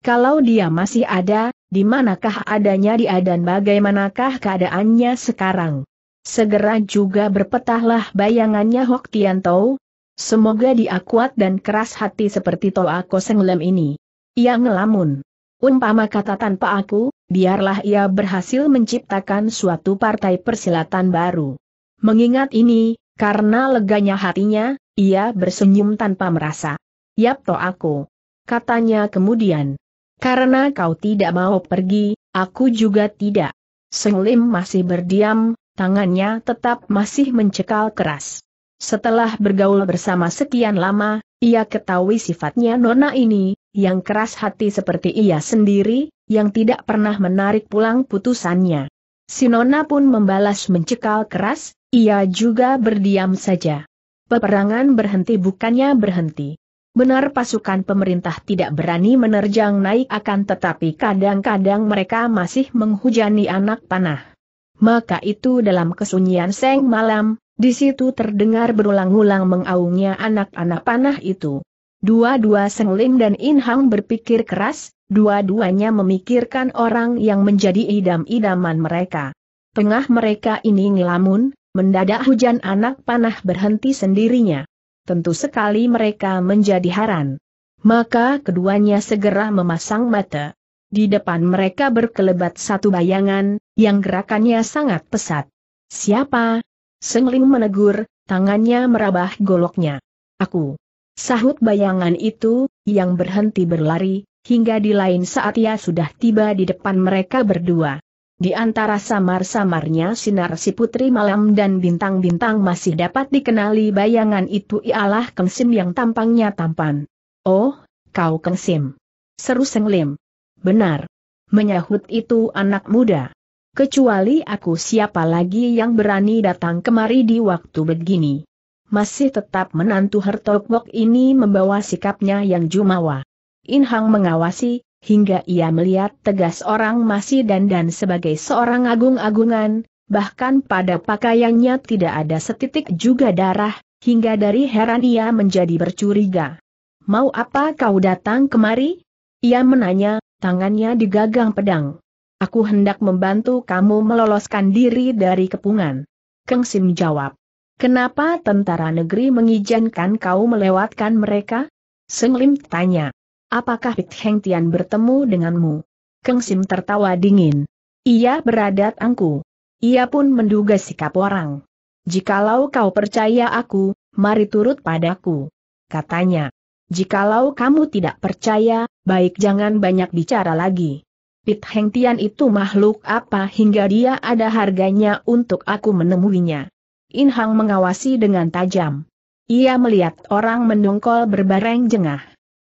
Kalau dia masih ada, di manakah adanya dia dan bagaimanakah keadaannya sekarang? Segera juga berpetahlah bayangannya Hok Tian Tau. Semoga dia kuat dan keras hati seperti Toa Koseng Lem ini. Ia ya ngelamun. Umpama kata tanpa aku, biarlah ia berhasil menciptakan suatu partai persilatan baru. Mengingat ini, karena leganya hatinya, ia bersenyum tanpa merasa. Yap Toa Ko. Katanya kemudian. Karena kau tidak mau pergi, aku juga tidak. Seng Lim masih berdiam, tangannya tetap masih mencekal keras. Setelah bergaul bersama sekian lama, ia ketahui sifatnya nona ini, yang keras hati seperti ia sendiri, yang tidak pernah menarik pulang putusannya. Si nona pun membalas mencekal keras, ia juga berdiam saja. Peperangan berhenti bukannya berhenti. Benar pasukan pemerintah tidak berani menerjang naik akan tetapi kadang-kadang mereka masih menghujani anak panah. Maka itu dalam kesunyian seng malam, di situ terdengar berulang-ulang mengaungnya anak-anak panah itu. Dua-dua Seng Lim dan In Hang berpikir keras, dua-duanya memikirkan orang yang menjadi idam-idaman mereka. Tengah mereka ini ngelamun, mendadak hujan anak panah berhenti sendirinya tentu sekali mereka menjadi haran. Maka keduanya segera memasang mata. Di depan mereka berkelebat satu bayangan, yang gerakannya sangat pesat. Siapa? Sengling menegur, tangannya merabah goloknya. Aku. Sahut bayangan itu, yang berhenti berlari, hingga di lain saat ia sudah tiba di depan mereka berdua. Di antara samar-samarnya sinar si putri malam dan bintang-bintang masih dapat dikenali bayangan itu ialah Kengsim yang tampangnya tampan. Oh, kau Kengsim. Seru senglim. Benar. Menyahut itu anak muda. Kecuali aku siapa lagi yang berani datang kemari di waktu begini. Masih tetap menantu Hertog ini membawa sikapnya yang jumawa. Inhang mengawasi, hingga ia melihat tegas orang masih dandan sebagai seorang agung-agungan, bahkan pada pakaiannya tidak ada setitik juga darah, hingga dari heran ia menjadi bercuriga. Mau apa kau datang kemari? Ia menanya, tangannya digagang pedang. Aku hendak membantu kamu meloloskan diri dari kepungan. Keng Sim jawab. Kenapa tentara negeri mengizinkan kau melewatkan mereka? Senglim tanya. Apakah Heng Tian bertemu denganmu? Keng Sim tertawa dingin. Ia beradat angku. Ia pun menduga sikap orang. Jikalau kau percaya aku, mari turut padaku. Katanya. Jikalau kamu tidak percaya, baik jangan banyak bicara lagi. Pit Heng Tian itu makhluk apa hingga dia ada harganya untuk aku menemuinya. In Hang mengawasi dengan tajam. Ia melihat orang mendongkol berbareng jengah.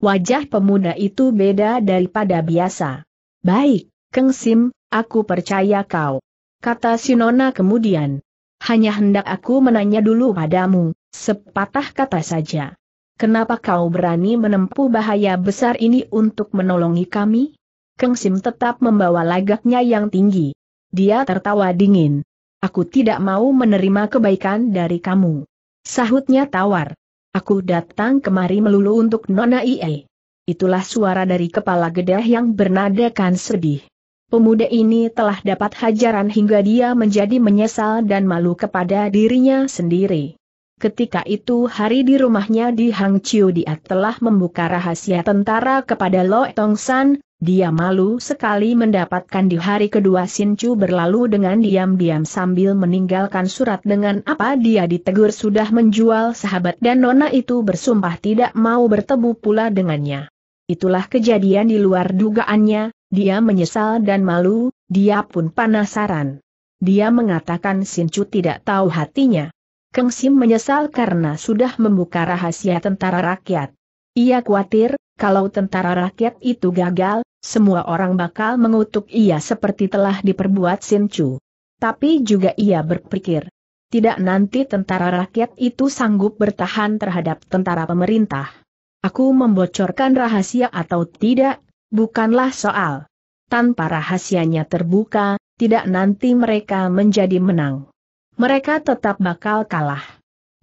Wajah pemuda itu beda daripada biasa. Baik, Keng Sim, aku percaya kau. Kata Sinona kemudian. Hanya hendak aku menanya dulu padamu, sepatah kata saja. Kenapa kau berani menempuh bahaya besar ini untuk menolongi kami? Keng Sim tetap membawa lagaknya yang tinggi. Dia tertawa dingin. Aku tidak mau menerima kebaikan dari kamu. Sahutnya tawar. Aku datang kemari melulu untuk Nona Ie. Itulah suara dari kepala gedah yang bernadakan sedih. Pemuda ini telah dapat hajaran hingga dia menjadi menyesal dan malu kepada dirinya sendiri. Ketika itu hari di rumahnya di Hangzhou dia telah membuka rahasia tentara kepada Lo Tong San, dia malu sekali mendapatkan di hari kedua Sincu berlalu dengan diam-diam sambil meninggalkan surat dengan apa dia ditegur sudah menjual sahabat dan nona itu bersumpah tidak mau bertemu pula dengannya. Itulah kejadian di luar dugaannya, dia menyesal dan malu, dia pun penasaran. Dia mengatakan Sincu tidak tahu hatinya. Keng Sim menyesal karena sudah membuka rahasia tentara rakyat. Ia khawatir, kalau tentara rakyat itu gagal, semua orang bakal mengutuk ia seperti telah diperbuat Chu. Tapi juga ia berpikir, tidak nanti tentara rakyat itu sanggup bertahan terhadap tentara pemerintah. Aku membocorkan rahasia atau tidak, bukanlah soal. Tanpa rahasianya terbuka, tidak nanti mereka menjadi menang. Mereka tetap bakal kalah.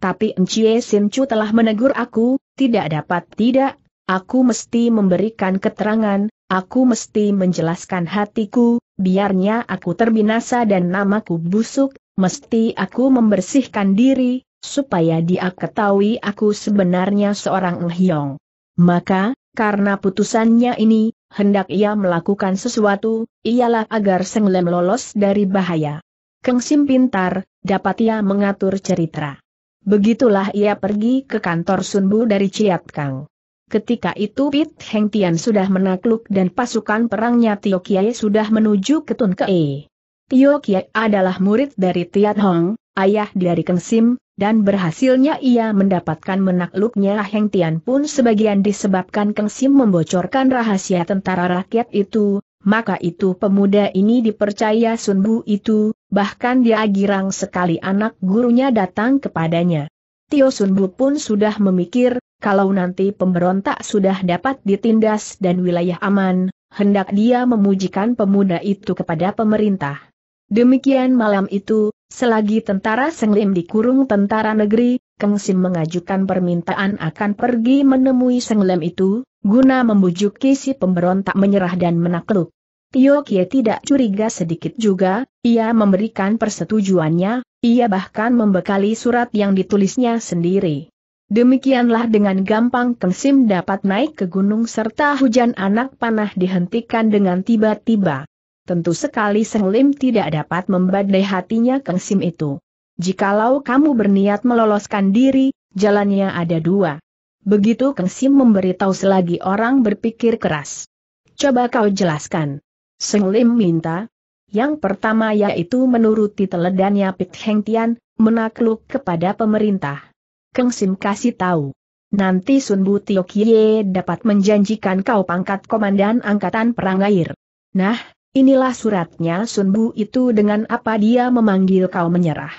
Tapi Encie Chu telah menegur aku, tidak dapat tidak, Aku mesti memberikan keterangan, aku mesti menjelaskan hatiku, biarnya aku terbinasa dan namaku busuk, mesti aku membersihkan diri, supaya dia ketahui aku sebenarnya seorang Nghyong. Maka, karena putusannya ini, hendak ia melakukan sesuatu, ialah agar Seng Lem lolos dari bahaya. Keng Sim pintar, dapat ia mengatur cerita. Begitulah ia pergi ke kantor Sunbu dari Ciat Kang. Ketika itu Pit Heng Tian sudah menakluk dan pasukan perangnya Tio Kiai sudah menuju ke Tun Kei. Tio Kiai adalah murid dari Tiat Hong, ayah dari Keng Sim, dan berhasilnya ia mendapatkan menakluknya Heng Tian pun sebagian disebabkan Keng Sim membocorkan rahasia tentara rakyat itu, maka itu pemuda ini dipercaya Sun Bu itu, bahkan dia girang sekali anak gurunya datang kepadanya. Tio Sun Bu pun sudah memikir kalau nanti pemberontak sudah dapat ditindas dan wilayah aman, hendak dia memujikan pemuda itu kepada pemerintah. Demikian malam itu, selagi tentara Senglim dikurung tentara negeri, Kang Sim mengajukan permintaan akan pergi menemui Senglim itu, guna membujuk si pemberontak menyerah dan menakluk. Tio Kie tidak curiga sedikit juga, ia memberikan persetujuannya, ia bahkan membekali surat yang ditulisnya sendiri. Demikianlah dengan gampang kengsim Sim dapat naik ke gunung serta hujan anak panah dihentikan dengan tiba-tiba. Tentu sekali Seng Lim tidak dapat membadai hatinya kengsim Sim itu. Jikalau kamu berniat meloloskan diri, jalannya ada dua. Begitu kengsim Sim memberitahu selagi orang berpikir keras. Coba kau jelaskan. Seng Lim minta, yang pertama yaitu menuruti teledannya Pit Heng Tian, menakluk kepada pemerintah. Keng Sim kasih tahu. Nanti Sun Tio Kie dapat menjanjikan kau pangkat Komandan Angkatan Perang Air. Nah, inilah suratnya Sun Bu itu dengan apa dia memanggil kau menyerah.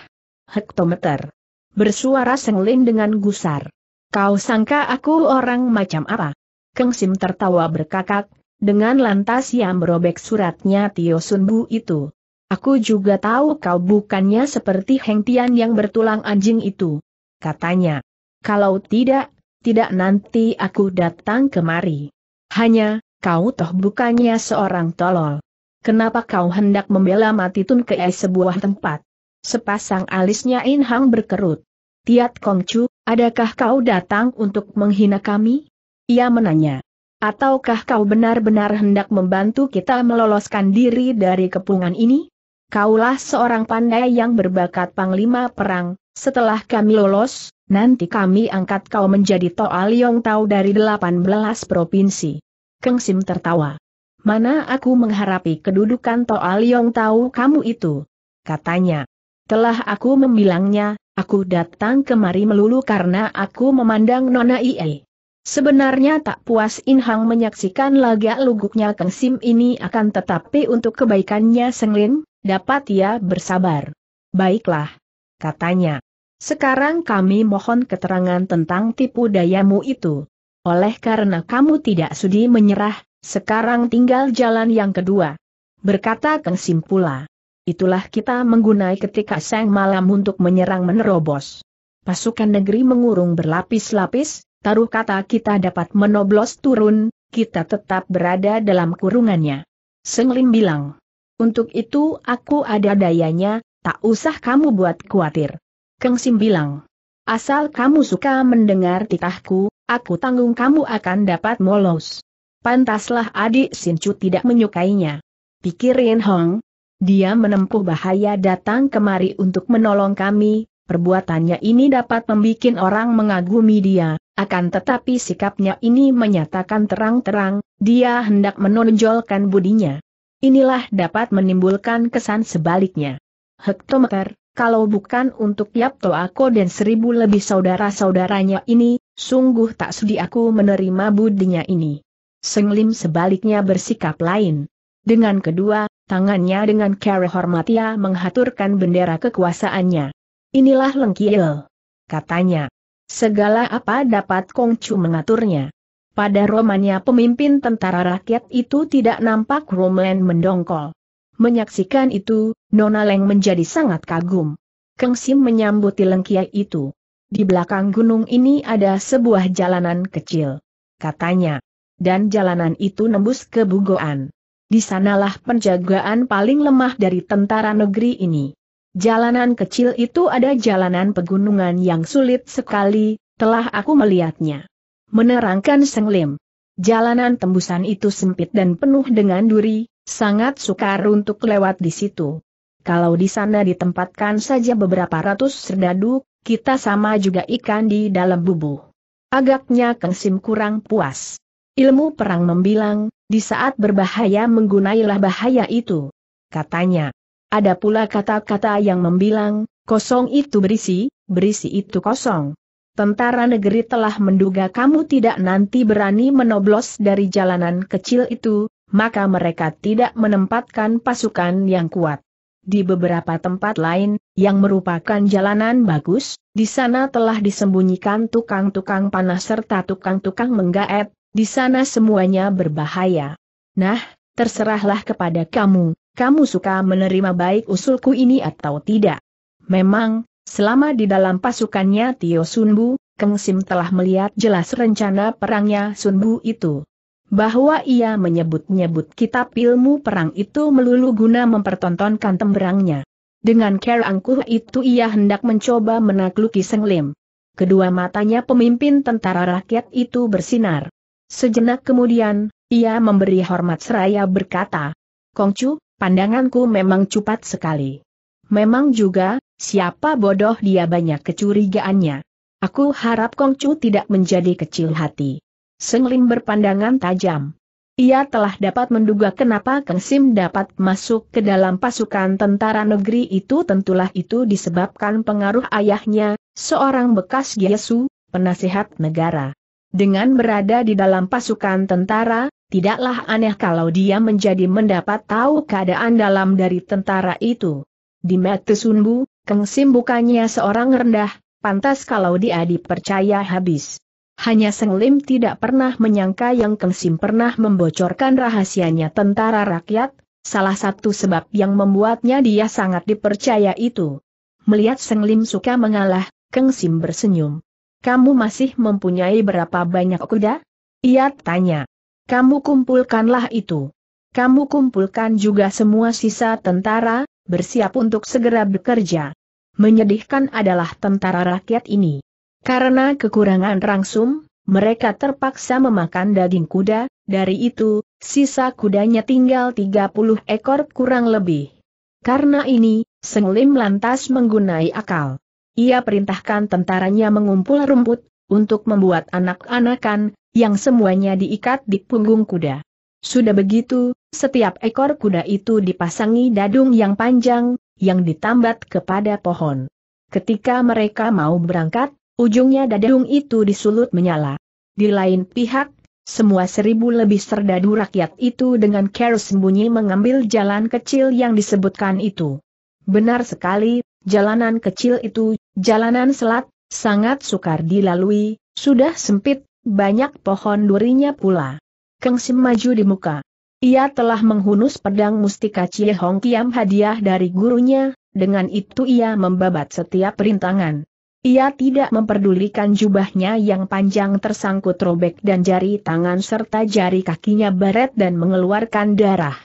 Hektometer. Bersuara Senglin dengan gusar. Kau sangka aku orang macam apa? Keng Sim tertawa berkakak, dengan lantas yang merobek suratnya Tio Sun Bu itu. Aku juga tahu kau bukannya seperti Heng Tian yang bertulang anjing itu katanya. Kalau tidak, tidak nanti aku datang kemari. Hanya, kau toh bukannya seorang tolol. Kenapa kau hendak membela mati Tun ke sebuah tempat? Sepasang alisnya In Hang berkerut. Tiat Kongcu, adakah kau datang untuk menghina kami? Ia menanya. Ataukah kau benar-benar hendak membantu kita meloloskan diri dari kepungan ini? Kaulah seorang pandai yang berbakat panglima perang, setelah kami lolos, nanti kami angkat kau menjadi Toa Liong Tau dari 18 provinsi. Keng Sim tertawa. Mana aku mengharapi kedudukan Toa Liong Tau kamu itu? Katanya. Telah aku membilangnya, aku datang kemari melulu karena aku memandang Nona Ie. Sebenarnya tak puas Inhang menyaksikan laga luguknya Keng Sim ini akan tetapi untuk kebaikannya Lin dapat ia bersabar. Baiklah, katanya. Sekarang kami mohon keterangan tentang tipu dayamu itu. Oleh karena kamu tidak sudi menyerah, sekarang tinggal jalan yang kedua. Berkata Kang Simpula. Itulah kita menggunai ketika sang malam untuk menyerang menerobos. Pasukan negeri mengurung berlapis-lapis, taruh kata kita dapat menoblos turun, kita tetap berada dalam kurungannya. Senglim bilang. Untuk itu aku ada dayanya, Tak usah kamu buat khawatir. Kang Sim bilang. Asal kamu suka mendengar titahku, aku tanggung kamu akan dapat molos. Pantaslah adik Sincu tidak menyukainya. Pikir Rin Hong, dia menempuh bahaya datang kemari untuk menolong kami, perbuatannya ini dapat membuat orang mengagumi dia, akan tetapi sikapnya ini menyatakan terang-terang, dia hendak menonjolkan budinya. Inilah dapat menimbulkan kesan sebaliknya hektometer, kalau bukan untuk Yapto Ako dan seribu lebih saudara-saudaranya ini, sungguh tak sudi aku menerima budinya ini. Senglim sebaliknya bersikap lain. Dengan kedua, tangannya dengan cara hormatia menghaturkan bendera kekuasaannya. Inilah Lengkiel. Katanya. Segala apa dapat Kongcu mengaturnya. Pada romannya pemimpin tentara rakyat itu tidak nampak Roman mendongkol. Menyaksikan itu, Nona Leng menjadi sangat kagum. Keng Sim menyambuti lengkia itu. Di belakang gunung ini ada sebuah jalanan kecil. Katanya. Dan jalanan itu nembus ke Bugoan. Di sanalah penjagaan paling lemah dari tentara negeri ini. Jalanan kecil itu ada jalanan pegunungan yang sulit sekali, telah aku melihatnya. Menerangkan Seng Lim. Jalanan tembusan itu sempit dan penuh dengan duri, Sangat sukar untuk lewat di situ. Kalau di sana ditempatkan saja beberapa ratus serdadu, kita sama juga ikan di dalam bubu. Agaknya Kang Sim kurang puas. Ilmu perang membilang, di saat berbahaya menggunailah bahaya itu. Katanya. Ada pula kata-kata yang membilang, kosong itu berisi, berisi itu kosong. Tentara negeri telah menduga kamu tidak nanti berani menoblos dari jalanan kecil itu, maka mereka tidak menempatkan pasukan yang kuat. Di beberapa tempat lain, yang merupakan jalanan bagus, di sana telah disembunyikan tukang-tukang panas serta tukang-tukang menggaet, di sana semuanya berbahaya. Nah, terserahlah kepada kamu, kamu suka menerima baik usulku ini atau tidak. Memang, selama di dalam pasukannya Tio Sunbu, Kengsim telah melihat jelas rencana perangnya Sunbu itu bahwa ia menyebut-nyebut kitab ilmu perang itu melulu guna mempertontonkan temberangnya. Dengan care angkuh itu ia hendak mencoba menakluki Seng Lim. Kedua matanya pemimpin tentara rakyat itu bersinar. Sejenak kemudian, ia memberi hormat seraya berkata, Kongcu, pandanganku memang cupat sekali. Memang juga, siapa bodoh dia banyak kecurigaannya. Aku harap Kongcu tidak menjadi kecil hati. Senglim berpandangan tajam. Ia telah dapat menduga kenapa Kang Sim dapat masuk ke dalam pasukan tentara negeri itu tentulah itu disebabkan pengaruh ayahnya, seorang bekas Yesu, penasihat negara. Dengan berada di dalam pasukan tentara, tidaklah aneh kalau dia menjadi mendapat tahu keadaan dalam dari tentara itu. Di Mata Sunbu, Kang Sim bukannya seorang rendah, pantas kalau dia dipercaya habis. Hanya Seng Lim tidak pernah menyangka yang Keng Sim pernah membocorkan rahasianya tentara rakyat, salah satu sebab yang membuatnya dia sangat dipercaya itu. Melihat Seng Lim suka mengalah, Keng Sim bersenyum. Kamu masih mempunyai berapa banyak kuda? Ia tanya. Kamu kumpulkanlah itu. Kamu kumpulkan juga semua sisa tentara, bersiap untuk segera bekerja. Menyedihkan adalah tentara rakyat ini. Karena kekurangan rangsum, mereka terpaksa memakan daging kuda, dari itu, sisa kudanya tinggal 30 ekor kurang lebih. Karena ini, Senglim lantas menggunai akal. Ia perintahkan tentaranya mengumpul rumput, untuk membuat anak-anakan, yang semuanya diikat di punggung kuda. Sudah begitu, setiap ekor kuda itu dipasangi dadung yang panjang, yang ditambat kepada pohon. Ketika mereka mau berangkat, Ujungnya dadung itu disulut menyala. Di lain pihak, semua seribu lebih serdadu rakyat itu dengan care sembunyi mengambil jalan kecil yang disebutkan itu. Benar sekali, jalanan kecil itu, jalanan selat, sangat sukar dilalui, sudah sempit, banyak pohon durinya pula. Sim maju di muka. Ia telah menghunus pedang mustika Cie Hong Kiam hadiah dari gurunya, dengan itu ia membabat setiap perintangan. Ia tidak memperdulikan jubahnya yang panjang tersangkut robek dan jari tangan serta jari kakinya baret dan mengeluarkan darah.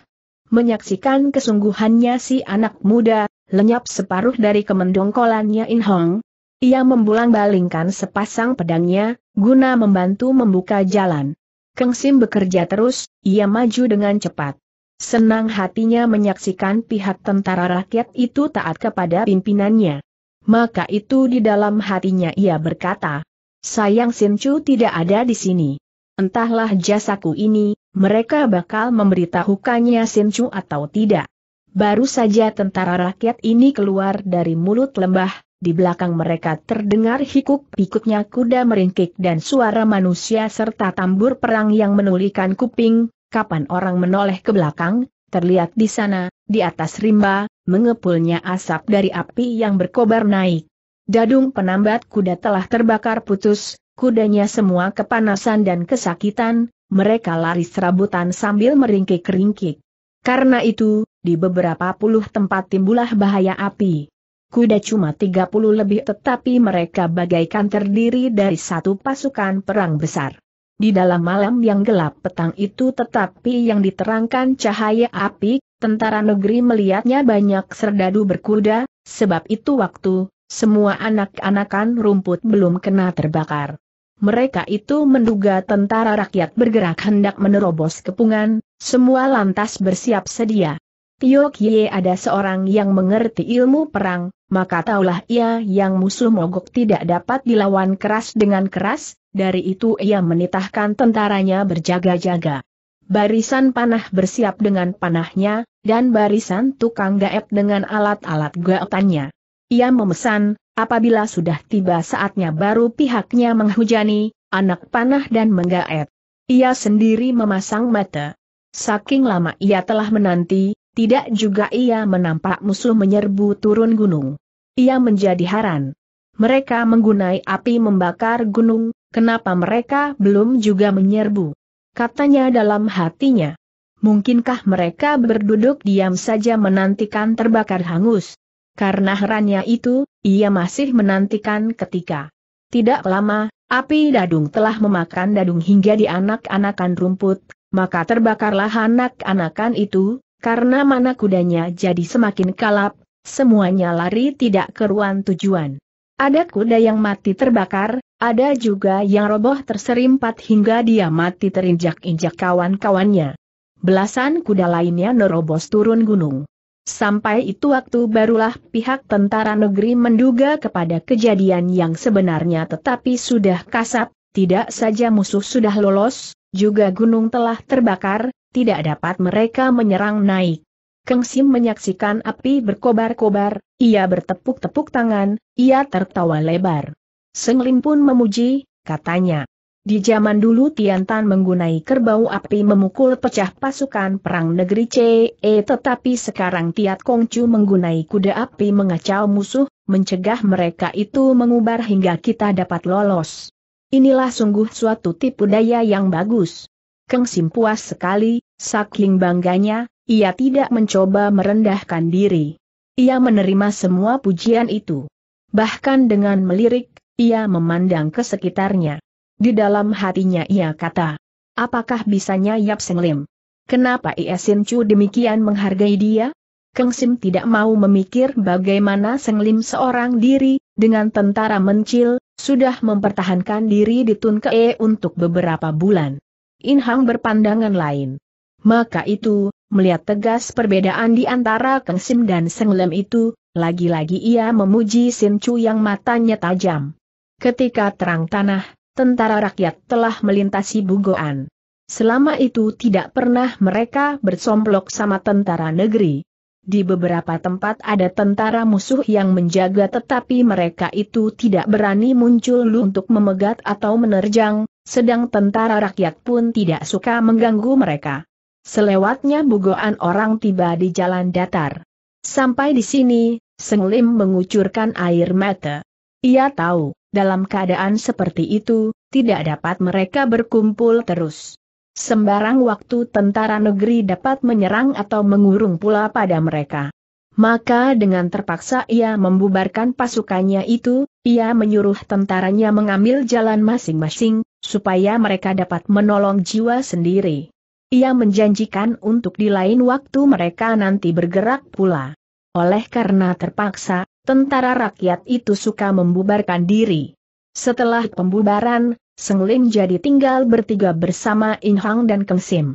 Menyaksikan kesungguhannya si anak muda, lenyap separuh dari kemendongkolannya In Hong, ia membulang-balingkan sepasang pedangnya, guna membantu membuka jalan. Keng Sim bekerja terus, ia maju dengan cepat. Senang hatinya menyaksikan pihak tentara rakyat itu taat kepada pimpinannya. Maka itu di dalam hatinya ia berkata, sayang Sinchu tidak ada di sini. Entahlah jasaku ini, mereka bakal memberitahukannya Sinchu atau tidak. Baru saja tentara rakyat ini keluar dari mulut lembah, di belakang mereka terdengar hikuk-pikuknya kuda meringkik dan suara manusia serta tambur perang yang menulikan kuping, kapan orang menoleh ke belakang, Terlihat di sana, di atas rimba, mengepulnya asap dari api yang berkobar naik. Dadung penambat kuda telah terbakar putus, kudanya semua kepanasan dan kesakitan, mereka lari serabutan sambil meringkik-ringkik. Karena itu, di beberapa puluh tempat timbulah bahaya api. Kuda cuma 30 lebih tetapi mereka bagaikan terdiri dari satu pasukan perang besar. Di dalam malam yang gelap petang itu tetapi yang diterangkan cahaya api, tentara negeri melihatnya banyak serdadu berkuda, sebab itu waktu, semua anak-anakan rumput belum kena terbakar. Mereka itu menduga tentara rakyat bergerak hendak menerobos kepungan, semua lantas bersiap sedia. Tio Kie ada seorang yang mengerti ilmu perang, maka taulah ia yang musuh mogok tidak dapat dilawan keras dengan keras, dari itu ia menitahkan tentaranya berjaga-jaga. Barisan panah bersiap dengan panahnya, dan barisan tukang gaib dengan alat-alat gaetannya. Ia memesan, apabila sudah tiba saatnya baru pihaknya menghujani, anak panah dan menggaet. Ia sendiri memasang mata. Saking lama ia telah menanti, tidak juga ia menampak musuh menyerbu turun gunung. Ia menjadi haran. Mereka menggunai api membakar gunung, Kenapa mereka belum juga menyerbu? Katanya dalam hatinya. Mungkinkah mereka berduduk diam saja menantikan terbakar hangus? Karena herannya itu, ia masih menantikan ketika. Tidak lama, api dadung telah memakan dadung hingga di anak-anakan rumput, maka terbakarlah anak-anakan itu, karena mana kudanya jadi semakin kalap, semuanya lari tidak keruan tujuan. Ada kuda yang mati terbakar, ada juga yang roboh terserimpat hingga dia mati terinjak-injak kawan-kawannya. Belasan kuda lainnya nerobos turun gunung. Sampai itu waktu barulah pihak tentara negeri menduga kepada kejadian yang sebenarnya tetapi sudah kasat, tidak saja musuh sudah lolos, juga gunung telah terbakar, tidak dapat mereka menyerang naik. Keng Sim menyaksikan api berkobar-kobar, ia bertepuk-tepuk tangan, ia tertawa lebar. Seng pun memuji, katanya. Di zaman dulu Tian Tan menggunai kerbau api memukul pecah pasukan perang negeri CE tetapi sekarang Tiat Kongcu menggunai kuda api mengacau musuh, mencegah mereka itu mengubar hingga kita dapat lolos. Inilah sungguh suatu tipu daya yang bagus. Keng Sim puas sekali, saking bangganya, ia tidak mencoba merendahkan diri. Ia menerima semua pujian itu. Bahkan dengan melirik ia memandang ke sekitarnya. Di dalam hatinya ia kata, apakah bisanya Yap Seng Lim? Kenapa Iesin Chu demikian menghargai dia? Keng Sim tidak mau memikir bagaimana Seng Lim seorang diri, dengan tentara mencil, sudah mempertahankan diri di Tun Kee untuk beberapa bulan. In Hang berpandangan lain. Maka itu, melihat tegas perbedaan di antara Keng Sim dan Seng Lim itu, lagi-lagi ia memuji Sin Chu yang matanya tajam. Ketika terang tanah, tentara rakyat telah melintasi Bugoan. Selama itu tidak pernah mereka bersomplok sama tentara negeri. Di beberapa tempat ada tentara musuh yang menjaga tetapi mereka itu tidak berani muncul untuk memegat atau menerjang, sedang tentara rakyat pun tidak suka mengganggu mereka. Selewatnya bugoan orang tiba di jalan datar. Sampai di sini, Senglim mengucurkan air mata. Ia tahu, dalam keadaan seperti itu, tidak dapat mereka berkumpul terus. Sembarang waktu tentara negeri dapat menyerang atau mengurung pula pada mereka. Maka dengan terpaksa ia membubarkan pasukannya itu, ia menyuruh tentaranya mengambil jalan masing-masing, supaya mereka dapat menolong jiwa sendiri. Ia menjanjikan untuk di lain waktu mereka nanti bergerak pula. Oleh karena terpaksa, tentara rakyat itu suka membubarkan diri. Setelah pembubaran, Seng Lim jadi tinggal bertiga bersama In Hang dan Keng Sim.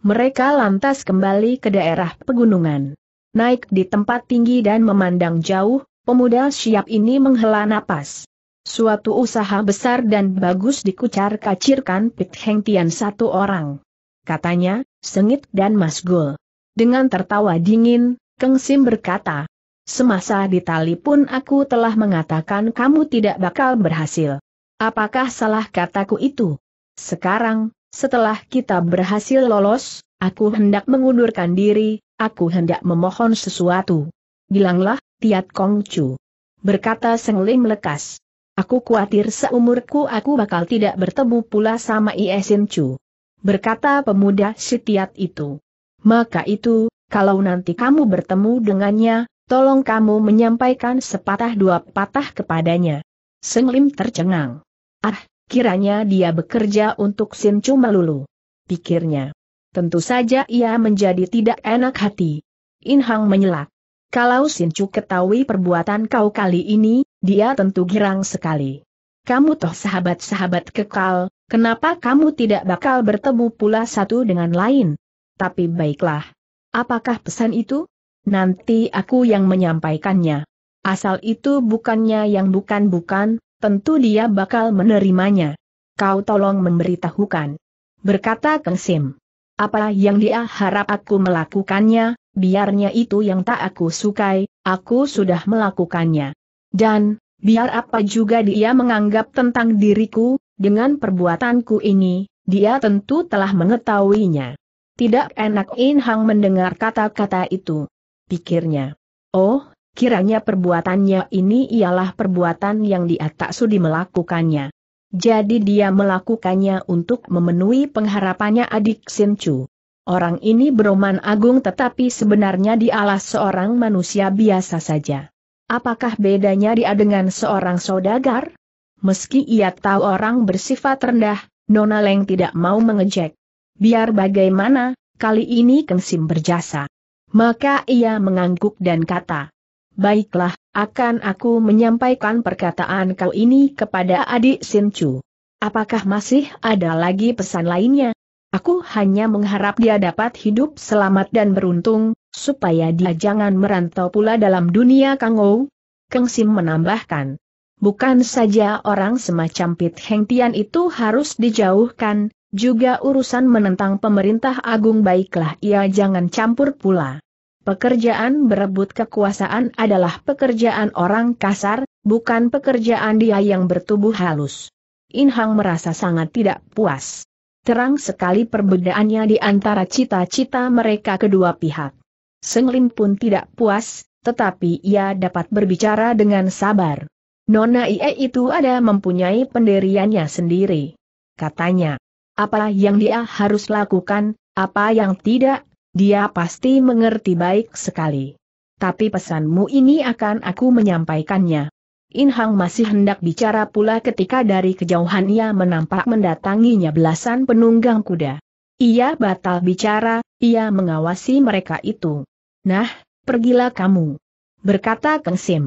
Mereka lantas kembali ke daerah pegunungan. Naik di tempat tinggi dan memandang jauh, pemuda siap ini menghela napas. Suatu usaha besar dan bagus dikucar-kacirkan Pit Heng Tian satu orang. Katanya, sengit dan masgul. Dengan tertawa dingin, Keng Sim berkata, Semasa di tali pun aku telah mengatakan kamu tidak bakal berhasil. Apakah salah kataku itu? Sekarang, setelah kita berhasil lolos, aku hendak mengundurkan diri, aku hendak memohon sesuatu. Bilanglah, Tiat Kong Chu. Berkata Seng Lim lekas. Aku khawatir seumurku aku bakal tidak bertemu pula sama Iesin Chu. Berkata pemuda si Tiat itu. Maka itu, kalau nanti kamu bertemu dengannya, Tolong kamu menyampaikan sepatah dua patah kepadanya. Seng Lim tercengang. Ah, kiranya dia bekerja untuk Sin Chu melulu. Pikirnya. Tentu saja ia menjadi tidak enak hati. In Hang menyelak. Kalau Sin Chu ketahui perbuatan kau kali ini, dia tentu girang sekali. Kamu toh sahabat-sahabat kekal, kenapa kamu tidak bakal bertemu pula satu dengan lain? Tapi baiklah. Apakah pesan itu? Nanti aku yang menyampaikannya. Asal itu bukannya yang bukan-bukan, tentu dia bakal menerimanya. Kau tolong memberitahukan. Berkata Kang Sim. Apa yang dia harap aku melakukannya, biarnya itu yang tak aku sukai, aku sudah melakukannya. Dan, biar apa juga dia menganggap tentang diriku, dengan perbuatanku ini, dia tentu telah mengetahuinya. Tidak enak In Hang mendengar kata-kata itu pikirnya. Oh, kiranya perbuatannya ini ialah perbuatan yang dia tak sudi melakukannya. Jadi dia melakukannya untuk memenuhi pengharapannya adik Sinchu. Orang ini beroman agung tetapi sebenarnya dialah seorang manusia biasa saja. Apakah bedanya dia dengan seorang saudagar? Meski ia tahu orang bersifat rendah, Nona Leng tidak mau mengejek. Biar bagaimana, kali ini Kengsim berjasa. Maka ia mengangguk dan kata, Baiklah, akan aku menyampaikan perkataan kau ini kepada adik Sincu. Apakah masih ada lagi pesan lainnya? Aku hanya mengharap dia dapat hidup selamat dan beruntung, supaya dia jangan merantau pula dalam dunia Kangou. Kang Sim menambahkan. Bukan saja orang semacam Pit Heng Tian itu harus dijauhkan, juga urusan menentang pemerintah agung baiklah ia jangan campur pula. Pekerjaan berebut kekuasaan adalah pekerjaan orang kasar, bukan pekerjaan dia yang bertubuh halus. Inhang merasa sangat tidak puas. Terang sekali perbedaannya di antara cita-cita mereka kedua pihak. Senglim pun tidak puas, tetapi ia dapat berbicara dengan sabar. Nona Ie itu ada mempunyai pendiriannya sendiri. Katanya, apa yang dia harus lakukan, apa yang tidak, dia pasti mengerti baik sekali. Tapi pesanmu ini akan aku menyampaikannya. In Hang masih hendak bicara pula ketika dari kejauhan ia menampak mendatanginya belasan penunggang kuda. Ia batal bicara, ia mengawasi mereka itu. Nah, pergilah kamu. Berkata Keng Sim.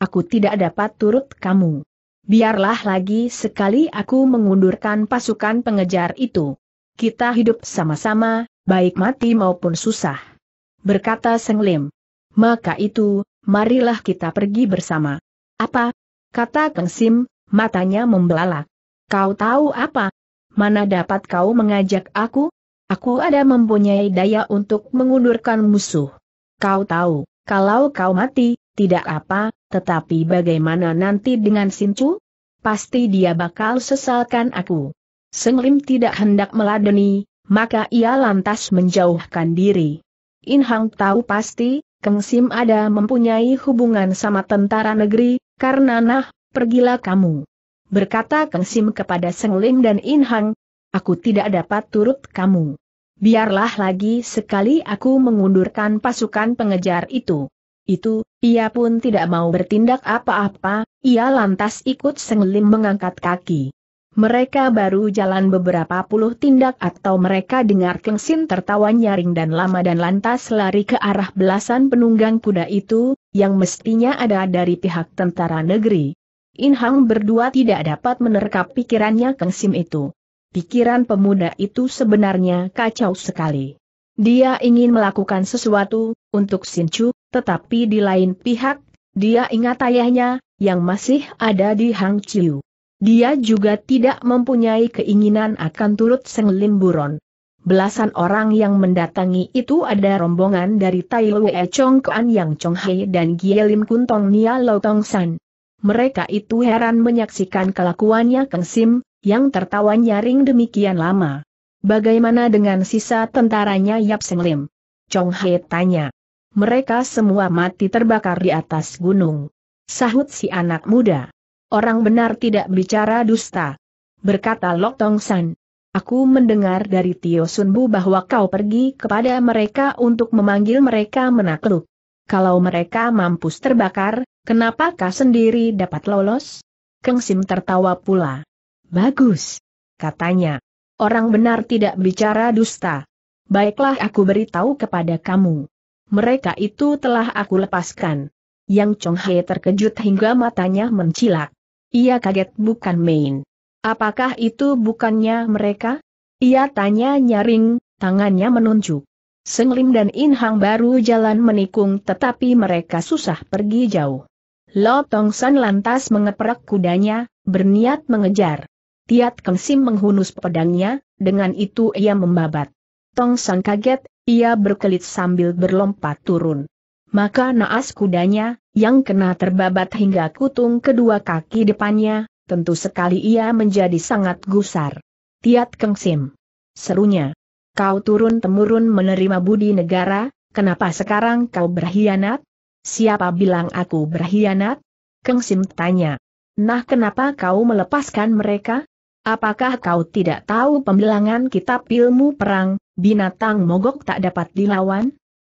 Aku tidak dapat turut kamu. Biarlah lagi sekali aku mengundurkan pasukan pengejar itu. Kita hidup sama-sama, baik mati maupun susah. Berkata Seng Lim. Maka itu, marilah kita pergi bersama. Apa? Kata Kang Sim, matanya membelalak. Kau tahu apa? Mana dapat kau mengajak aku? Aku ada mempunyai daya untuk mengundurkan musuh. Kau tahu, kalau kau mati, tidak apa, tetapi bagaimana nanti dengan Sincu? Pasti dia bakal sesalkan aku. Senglim tidak hendak meladeni, maka ia lantas menjauhkan diri. In Hang tahu pasti, Keng Sim ada mempunyai hubungan sama tentara negeri, karena nah, pergilah kamu. Berkata Keng Sim kepada Seng Lim dan In Hang, aku tidak dapat turut kamu. Biarlah lagi sekali aku mengundurkan pasukan pengejar itu. Itu, ia pun tidak mau bertindak apa-apa, ia lantas ikut Seng Lim mengangkat kaki. Mereka baru jalan beberapa puluh tindak atau mereka dengar Kengsin tertawa nyaring dan lama dan lantas lari ke arah belasan penunggang kuda itu, yang mestinya ada dari pihak tentara negeri. Inhang berdua tidak dapat menerkap pikirannya Kengsim itu. Pikiran pemuda itu sebenarnya kacau sekali. Dia ingin melakukan sesuatu, untuk Sinchu, tetapi di lain pihak, dia ingat ayahnya, yang masih ada di Hang dia juga tidak mempunyai keinginan akan turut Seng Buron. Belasan orang yang mendatangi itu ada rombongan dari Tai Lue Chong Kuan Yang Chong Hai dan Gie Lim Kuntong Nia Lau Tong San. Mereka itu heran menyaksikan kelakuannya Kang Sim, yang tertawa nyaring demikian lama. Bagaimana dengan sisa tentaranya Yap Seng Lim? Chong Hai tanya. Mereka semua mati terbakar di atas gunung. Sahut si anak muda. Orang benar tidak bicara dusta. Berkata Lok Tong San. Aku mendengar dari Tio Sun Bu bahwa kau pergi kepada mereka untuk memanggil mereka menakluk. Kalau mereka mampus terbakar, kenapa kau sendiri dapat lolos? Keng Sim tertawa pula. Bagus, katanya. Orang benar tidak bicara dusta. Baiklah aku beritahu kepada kamu. Mereka itu telah aku lepaskan. Yang Chong He terkejut hingga matanya mencilak. Ia kaget bukan main. Apakah itu bukannya mereka? Ia tanya nyaring, tangannya menunjuk. Senglim dan Inhang baru jalan menikung tetapi mereka susah pergi jauh. Lo Tong San lantas mengeprak kudanya, berniat mengejar. Tiat Keng menghunus pedangnya, dengan itu ia membabat. Tong San kaget, ia berkelit sambil berlompat turun. Maka naas kudanya, yang kena terbabat hingga kutung kedua kaki depannya, tentu sekali ia menjadi sangat gusar. Tiat kengsim, Serunya. Kau turun-temurun menerima budi negara, kenapa sekarang kau berkhianat? Siapa bilang aku berkhianat? Keng Sim tanya. Nah kenapa kau melepaskan mereka? Apakah kau tidak tahu pembelangan kitab ilmu perang, binatang mogok tak dapat dilawan?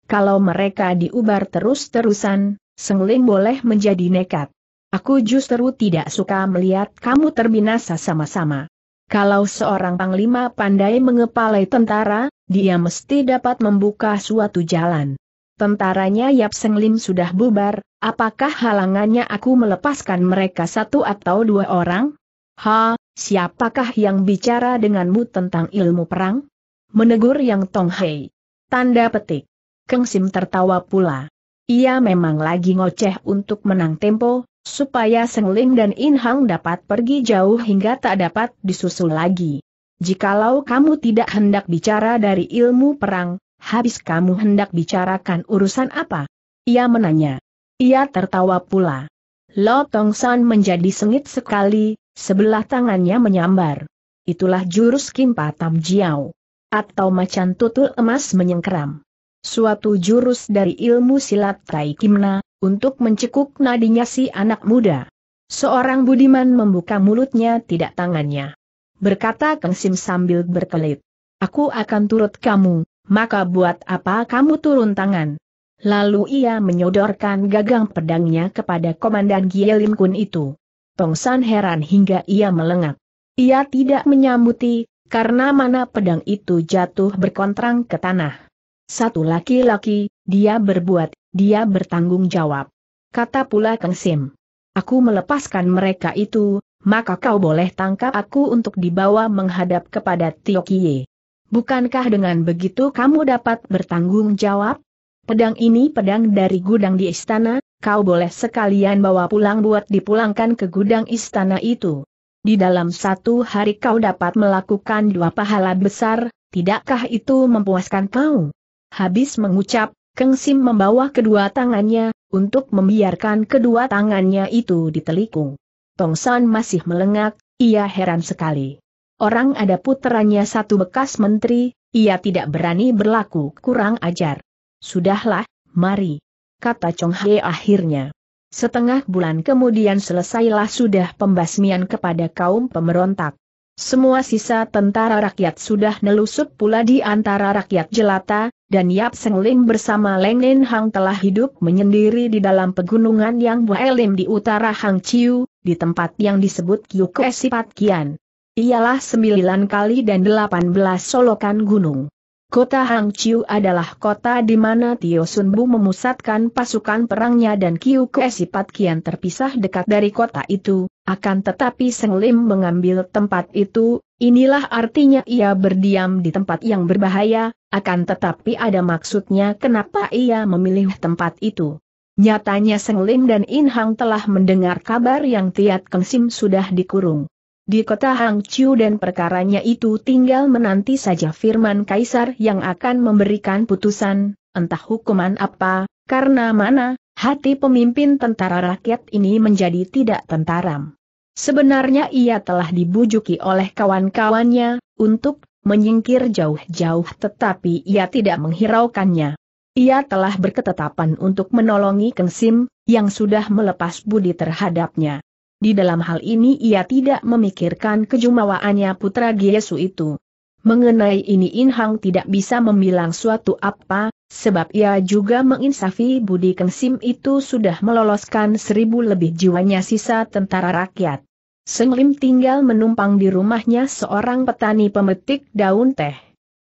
Kalau mereka diubar terus-terusan, Sengling boleh menjadi nekat. Aku justru tidak suka melihat kamu terbinasa sama-sama. Kalau seorang panglima pandai mengepalai tentara, dia mesti dapat membuka suatu jalan. Tentaranya Yap Senglim sudah bubar, apakah halangannya aku melepaskan mereka satu atau dua orang? Ha, siapakah yang bicara denganmu tentang ilmu perang? Menegur Yang Tong Hei. Tanda petik. Keng Sim tertawa pula. Ia memang lagi ngoceh untuk menang tempo, supaya Sengling dan Inhang dapat pergi jauh hingga tak dapat disusul lagi. Jikalau kamu tidak hendak bicara dari ilmu perang, habis kamu hendak bicarakan urusan apa? Ia menanya. Ia tertawa pula. Lo Tong San menjadi sengit sekali, sebelah tangannya menyambar. Itulah jurus Kimpa Patam Jiao. Atau macan tutul emas menyengkeram suatu jurus dari ilmu silat Kimna, untuk mencekuk nadinya si anak muda. Seorang budiman membuka mulutnya tidak tangannya. Berkata Kang Sim sambil berkelit. Aku akan turut kamu, maka buat apa kamu turun tangan? Lalu ia menyodorkan gagang pedangnya kepada Komandan Gielim Kun itu. Tongsan heran hingga ia melengak. Ia tidak menyambuti, karena mana pedang itu jatuh berkontrang ke tanah. Satu laki-laki, dia berbuat, dia bertanggung jawab. Kata pula Kang Sim. Aku melepaskan mereka itu, maka kau boleh tangkap aku untuk dibawa menghadap kepada Tio Kie. Bukankah dengan begitu kamu dapat bertanggung jawab? Pedang ini pedang dari gudang di istana, kau boleh sekalian bawa pulang buat dipulangkan ke gudang istana itu. Di dalam satu hari kau dapat melakukan dua pahala besar, tidakkah itu memuaskan kau? Habis mengucap, Keng Sim membawa kedua tangannya, untuk membiarkan kedua tangannya itu ditelikung. Tong San masih melengak, ia heran sekali. Orang ada puterannya satu bekas menteri, ia tidak berani berlaku kurang ajar. Sudahlah, mari. Kata Chong He akhirnya. Setengah bulan kemudian selesailah sudah pembasmian kepada kaum pemberontak. Semua sisa tentara rakyat sudah nelusup pula di antara rakyat jelata, dan Yap Seng Lim bersama Leng Nen Hang telah hidup menyendiri di dalam pegunungan yang Buelim di utara Hang Chiu, di tempat yang disebut Yuke Sipat Kian. Ialah sembilan kali dan delapan belas solokan gunung. Kota Chiu adalah kota di mana Tio Sunbu memusatkan pasukan perangnya dan Kiu Kue Sipat Kian terpisah dekat dari kota itu, akan tetapi Seng Lim mengambil tempat itu, inilah artinya ia berdiam di tempat yang berbahaya, akan tetapi ada maksudnya kenapa ia memilih tempat itu. Nyatanya Seng Lim dan In Hang telah mendengar kabar yang Tiat Keng Sim sudah dikurung di kota Hangzhou dan perkaranya itu tinggal menanti saja firman kaisar yang akan memberikan putusan, entah hukuman apa, karena mana, hati pemimpin tentara rakyat ini menjadi tidak tentaram. Sebenarnya ia telah dibujuki oleh kawan-kawannya, untuk menyingkir jauh-jauh tetapi ia tidak menghiraukannya. Ia telah berketetapan untuk menolongi Keng yang sudah melepas budi terhadapnya. Di dalam hal ini ia tidak memikirkan kejumawaannya putra Giesu itu. Mengenai ini Inhang tidak bisa membilang suatu apa, sebab ia juga menginsafi Budi Kengsim itu sudah meloloskan seribu lebih jiwanya sisa tentara rakyat. Senglim tinggal menumpang di rumahnya seorang petani pemetik daun teh.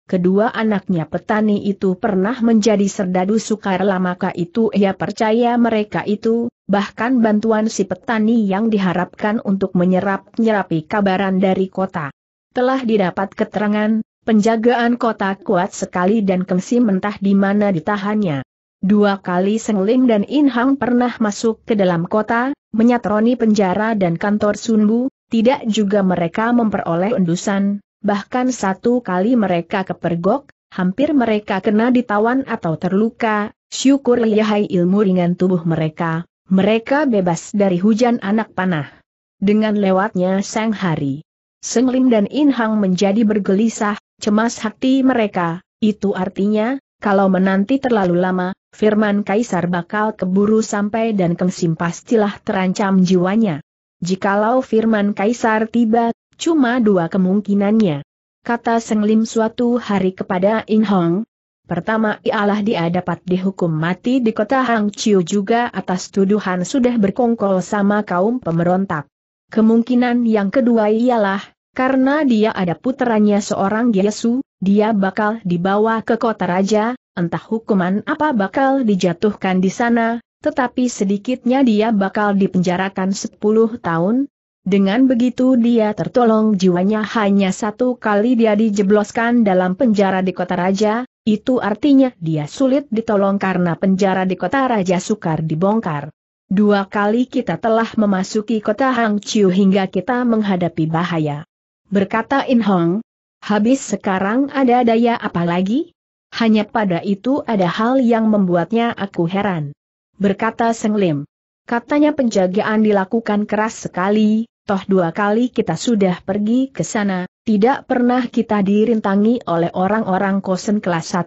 Kedua anaknya petani itu pernah menjadi serdadu sukar maka itu ia percaya mereka itu, bahkan bantuan si petani yang diharapkan untuk menyerap-nyerapi kabaran dari kota. Telah didapat keterangan, penjagaan kota kuat sekali dan kemsi mentah di mana ditahannya. Dua kali Seng dan inhang pernah masuk ke dalam kota, menyatroni penjara dan kantor Sunbu, tidak juga mereka memperoleh undusan, bahkan satu kali mereka kepergok, hampir mereka kena ditawan atau terluka, syukur lihai ilmu ringan tubuh mereka, mereka bebas dari hujan anak panah. Dengan lewatnya sang hari. Seng Lim dan In Hang menjadi bergelisah, cemas hati mereka, itu artinya, kalau menanti terlalu lama, firman Kaisar bakal keburu sampai dan kemsim pastilah terancam jiwanya. Jikalau firman Kaisar tiba, cuma dua kemungkinannya. Kata Seng Lim suatu hari kepada In Hang, Pertama ialah dia dapat dihukum mati di kota Hangzhou juga atas tuduhan sudah berkongkol sama kaum pemberontak. Kemungkinan yang kedua ialah, karena dia ada puteranya seorang Yesu, dia bakal dibawa ke kota raja, entah hukuman apa bakal dijatuhkan di sana, tetapi sedikitnya dia bakal dipenjarakan 10 tahun. Dengan begitu dia tertolong jiwanya hanya satu kali dia dijebloskan dalam penjara di kota raja, itu artinya dia sulit ditolong karena penjara di kota Raja Sukar dibongkar. Dua kali kita telah memasuki kota Hangzhou hingga kita menghadapi bahaya. Berkata In Hong, habis sekarang ada daya apa lagi? Hanya pada itu ada hal yang membuatnya aku heran. Berkata Seng Lim, katanya penjagaan dilakukan keras sekali, toh dua kali kita sudah pergi ke sana, tidak pernah kita dirintangi oleh orang-orang kosen kelas 1.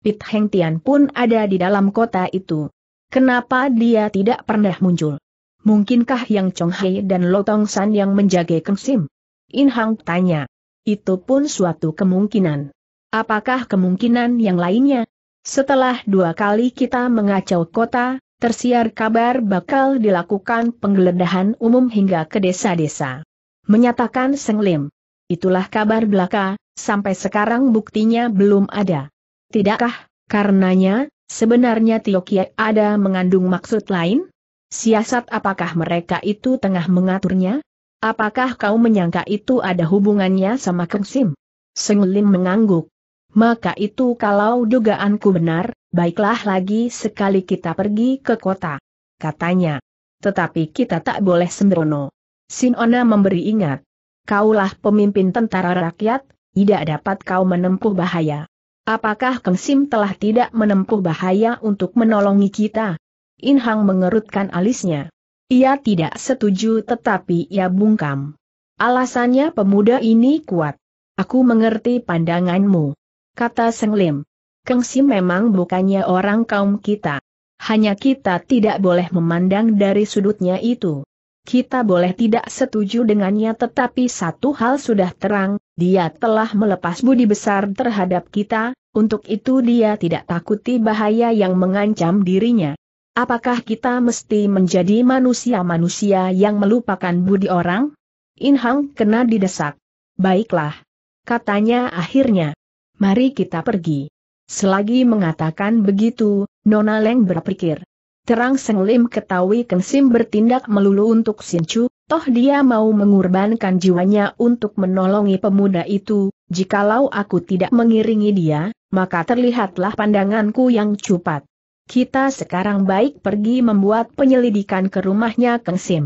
Pit Heng Tian pun ada di dalam kota itu. Kenapa dia tidak pernah muncul? Mungkinkah yang Chong Hei dan Lotong San yang menjaga Sim? In Hang tanya. Itu pun suatu kemungkinan. Apakah kemungkinan yang lainnya? Setelah dua kali kita mengacau kota, tersiar kabar bakal dilakukan penggeledahan umum hingga ke desa-desa. Menyatakan Seng Lim. Itulah kabar belaka, sampai sekarang buktinya belum ada. Tidakkah, karenanya, sebenarnya Tiokie ada mengandung maksud lain? Siasat apakah mereka itu tengah mengaturnya? Apakah kau menyangka itu ada hubungannya sama Keng Sim? Seng mengangguk. Maka itu kalau dugaanku benar, baiklah lagi sekali kita pergi ke kota. Katanya. Tetapi kita tak boleh sembrono. Sinona memberi ingat. Kaulah pemimpin tentara rakyat, tidak dapat kau menempuh bahaya. Apakah Keng Sim telah tidak menempuh bahaya untuk menolongi kita? In Hang mengerutkan alisnya. Ia tidak setuju tetapi ia bungkam. Alasannya pemuda ini kuat. Aku mengerti pandanganmu. Kata Seng Lim. Keng Sim memang bukannya orang kaum kita. Hanya kita tidak boleh memandang dari sudutnya itu. Kita boleh tidak setuju dengannya tetapi satu hal sudah terang, dia telah melepas budi besar terhadap kita, untuk itu dia tidak takuti bahaya yang mengancam dirinya. Apakah kita mesti menjadi manusia-manusia yang melupakan budi orang? Inhang kena didesak. Baiklah. Katanya akhirnya. Mari kita pergi. Selagi mengatakan begitu, Nona Leng berpikir. Terang Senglim ketahui Keng Sim bertindak melulu untuk Sin Chu, toh dia mau mengorbankan jiwanya untuk menolongi pemuda itu, jikalau aku tidak mengiringi dia, maka terlihatlah pandanganku yang cupat. Kita sekarang baik pergi membuat penyelidikan ke rumahnya Keng Sim.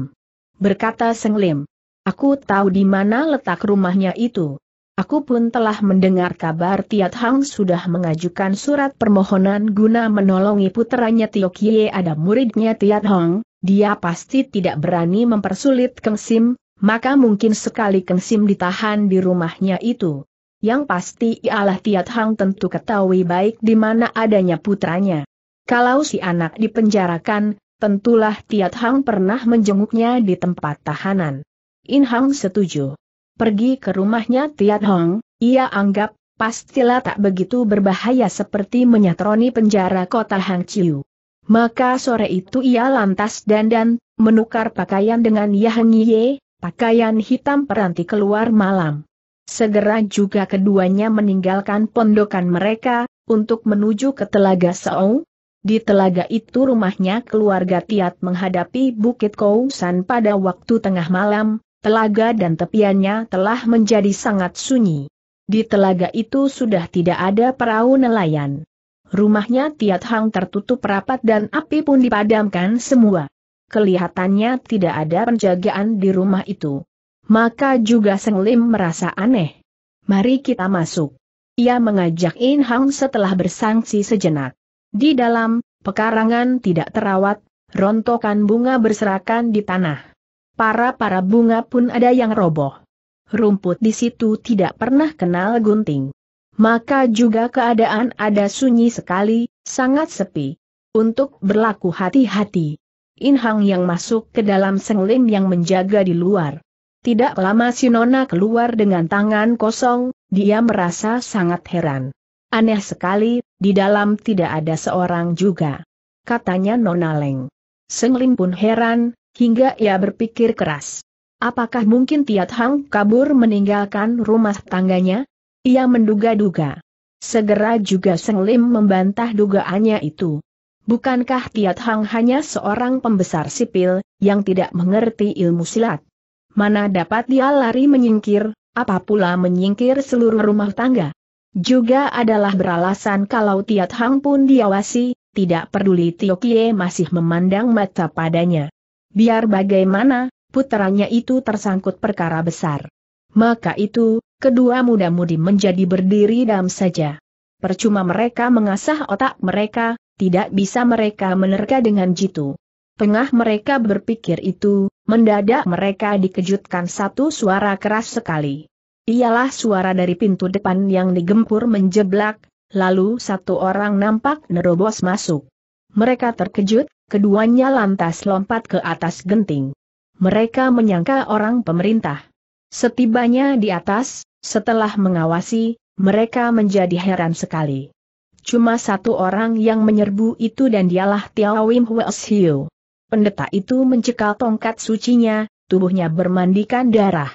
Berkata Senglim, aku tahu di mana letak rumahnya itu. Aku pun telah mendengar kabar Tiat Hang sudah mengajukan surat permohonan guna menolongi putranya Tio Kie ada muridnya Tiat Hang, dia pasti tidak berani mempersulit Keng Sim, maka mungkin sekali Keng Sim ditahan di rumahnya itu. Yang pasti ialah Tiat Hang tentu ketahui baik di mana adanya putranya. Kalau si anak dipenjarakan, tentulah Tiat Hang pernah menjenguknya di tempat tahanan. In Hang setuju pergi ke rumahnya Tiat Hong, ia anggap, pastilah tak begitu berbahaya seperti menyatroni penjara kota Hang Chiu. Maka sore itu ia lantas dandan, menukar pakaian dengan Yahang Ye, pakaian hitam peranti keluar malam. Segera juga keduanya meninggalkan pondokan mereka, untuk menuju ke Telaga Seong. Di telaga itu rumahnya keluarga Tiat menghadapi Bukit Kousan pada waktu tengah malam, telaga dan tepiannya telah menjadi sangat sunyi. Di telaga itu sudah tidak ada perahu nelayan. Rumahnya Tiat Hang tertutup rapat dan api pun dipadamkan semua. Kelihatannya tidak ada penjagaan di rumah itu. Maka juga Seng Lim merasa aneh. Mari kita masuk. Ia mengajak In Hang setelah bersangsi sejenak. Di dalam, pekarangan tidak terawat, rontokan bunga berserakan di tanah para-para bunga pun ada yang roboh. Rumput di situ tidak pernah kenal gunting. Maka juga keadaan ada sunyi sekali, sangat sepi. Untuk berlaku hati-hati. Inhang yang masuk ke dalam Senglim yang menjaga di luar. Tidak lama si Nona keluar dengan tangan kosong, dia merasa sangat heran. Aneh sekali, di dalam tidak ada seorang juga. Katanya Nona Leng. Senglim pun heran, hingga ia berpikir keras. Apakah mungkin Tiat Hang kabur meninggalkan rumah tangganya? Ia menduga-duga. Segera juga Seng Lim membantah dugaannya itu. Bukankah Tiat Hang hanya seorang pembesar sipil, yang tidak mengerti ilmu silat? Mana dapat dia lari menyingkir, apa pula menyingkir seluruh rumah tangga? Juga adalah beralasan kalau Tiat Hang pun diawasi, tidak peduli Tio Kie masih memandang mata padanya. Biar bagaimana, puteranya itu tersangkut perkara besar. Maka itu, kedua muda-mudi menjadi berdiri dam saja. Percuma mereka mengasah otak mereka, tidak bisa mereka menerka dengan jitu. Tengah mereka berpikir itu, mendadak mereka dikejutkan satu suara keras sekali. Ialah suara dari pintu depan yang digempur menjeblak, lalu satu orang nampak nerobos masuk. Mereka terkejut, Keduanya lantas lompat ke atas genting. Mereka menyangka orang pemerintah. Setibanya di atas, setelah mengawasi, mereka menjadi heran sekali. Cuma satu orang yang menyerbu itu dan dialah Tiao Wim Hiu. Pendeta itu mencekal tongkat sucinya, tubuhnya bermandikan darah.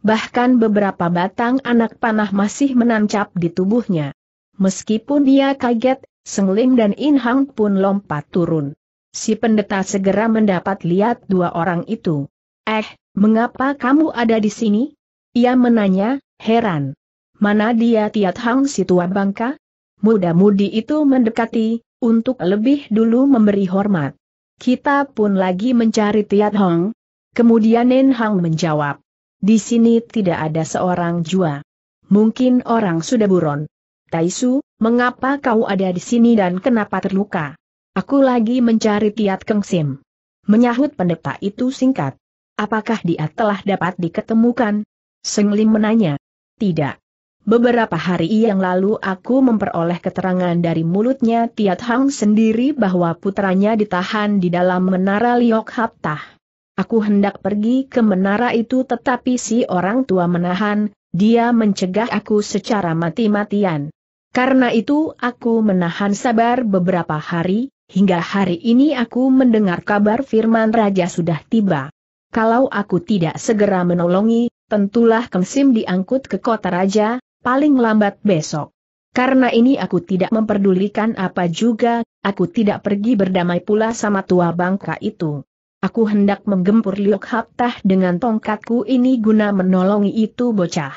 Bahkan beberapa batang anak panah masih menancap di tubuhnya. Meskipun dia kaget, Seng Lim dan In Hang pun lompat turun. Si pendeta segera mendapat lihat dua orang itu. Eh, mengapa kamu ada di sini? Ia menanya, heran. Mana dia Tiat Hang si tua bangka? Muda-mudi itu mendekati, untuk lebih dulu memberi hormat. Kita pun lagi mencari Tiat Hong. Kemudian Nen Hang menjawab. Di sini tidak ada seorang jua. Mungkin orang sudah buron. Taisu, mengapa kau ada di sini dan kenapa terluka? Aku lagi mencari Tiat Keng Sim. Menyahut pendeta itu singkat. Apakah dia telah dapat diketemukan? Senglim menanya. Tidak. Beberapa hari yang lalu aku memperoleh keterangan dari mulutnya Tiat Hang sendiri bahwa putranya ditahan di dalam menara Liok Haptah. Aku hendak pergi ke menara itu tetapi si orang tua menahan, dia mencegah aku secara mati-matian. Karena itu aku menahan sabar beberapa hari, hingga hari ini aku mendengar kabar firman Raja sudah tiba. Kalau aku tidak segera menolongi, tentulah kengsim diangkut ke kota Raja, paling lambat besok. Karena ini aku tidak memperdulikan apa juga, aku tidak pergi berdamai pula sama tua bangka itu. Aku hendak menggempur Liok Haptah dengan tongkatku ini guna menolongi itu bocah.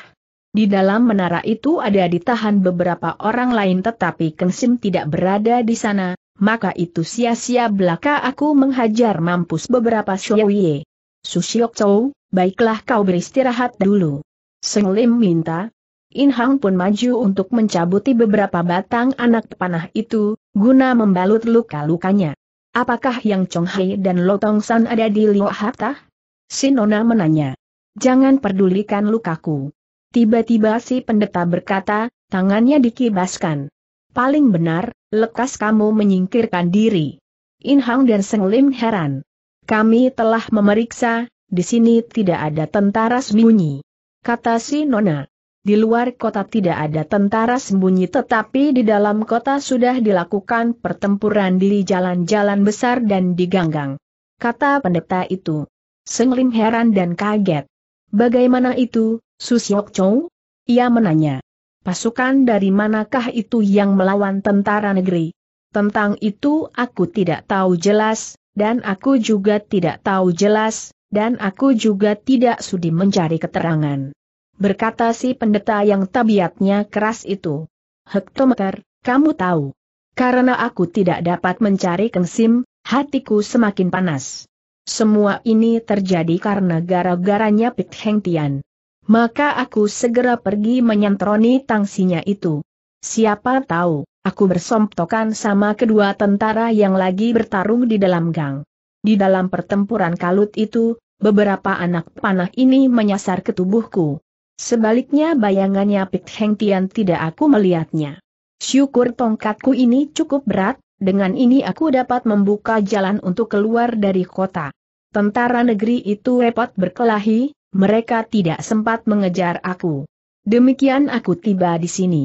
Di dalam menara itu ada ditahan beberapa orang lain tetapi Kengsim tidak berada di sana, maka itu sia-sia belaka aku menghajar mampus beberapa Shouye. Susiok Chou, baiklah kau beristirahat dulu. Seng Lim minta. In Hang pun maju untuk mencabuti beberapa batang anak panah itu, guna membalut luka-lukanya. Apakah yang Chong Hai dan Lotong San ada di Liu Hatah? Sinona menanya. Jangan pedulikan lukaku. Tiba-tiba si pendeta berkata, tangannya dikibaskan. Paling benar, lekas kamu menyingkirkan diri. Inhang dan Seng Lim heran. Kami telah memeriksa, di sini tidak ada tentara sembunyi. Kata si Nona. Di luar kota tidak ada tentara sembunyi tetapi di dalam kota sudah dilakukan pertempuran di jalan-jalan besar dan di ganggang. Kata pendeta itu. Seng Lim heran dan kaget. Bagaimana itu, Susyok Chou? Ia menanya. Pasukan dari manakah itu yang melawan tentara negeri? Tentang itu aku tidak tahu jelas, dan aku juga tidak tahu jelas, dan aku juga tidak sudi mencari keterangan. Berkata si pendeta yang tabiatnya keras itu. Hektometer, kamu tahu. Karena aku tidak dapat mencari kengsim, hatiku semakin panas. Semua ini terjadi karena gara-garanya Pit Heng Tian maka aku segera pergi menyentroni tangsinya itu. Siapa tahu, aku bersomptokan sama kedua tentara yang lagi bertarung di dalam gang. Di dalam pertempuran kalut itu, beberapa anak panah ini menyasar ke tubuhku. Sebaliknya bayangannya pit Heng Tian tidak aku melihatnya. Syukur tongkatku ini cukup berat, dengan ini aku dapat membuka jalan untuk keluar dari kota. Tentara negeri itu repot berkelahi, mereka tidak sempat mengejar aku. Demikian aku tiba di sini.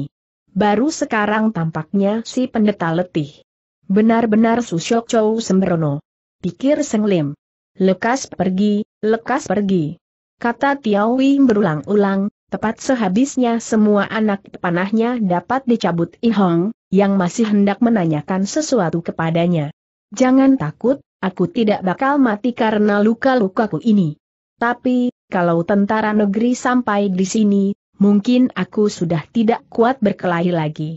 Baru sekarang tampaknya si pendeta letih. Benar-benar Susyok Chow sembrono. Pikir Senglim. Lekas pergi, lekas pergi. Kata Tiawi berulang-ulang, tepat sehabisnya semua anak panahnya dapat dicabut Ihong, yang masih hendak menanyakan sesuatu kepadanya. Jangan takut, aku tidak bakal mati karena luka-lukaku ini. Tapi, kalau tentara negeri sampai di sini, mungkin aku sudah tidak kuat berkelahi lagi.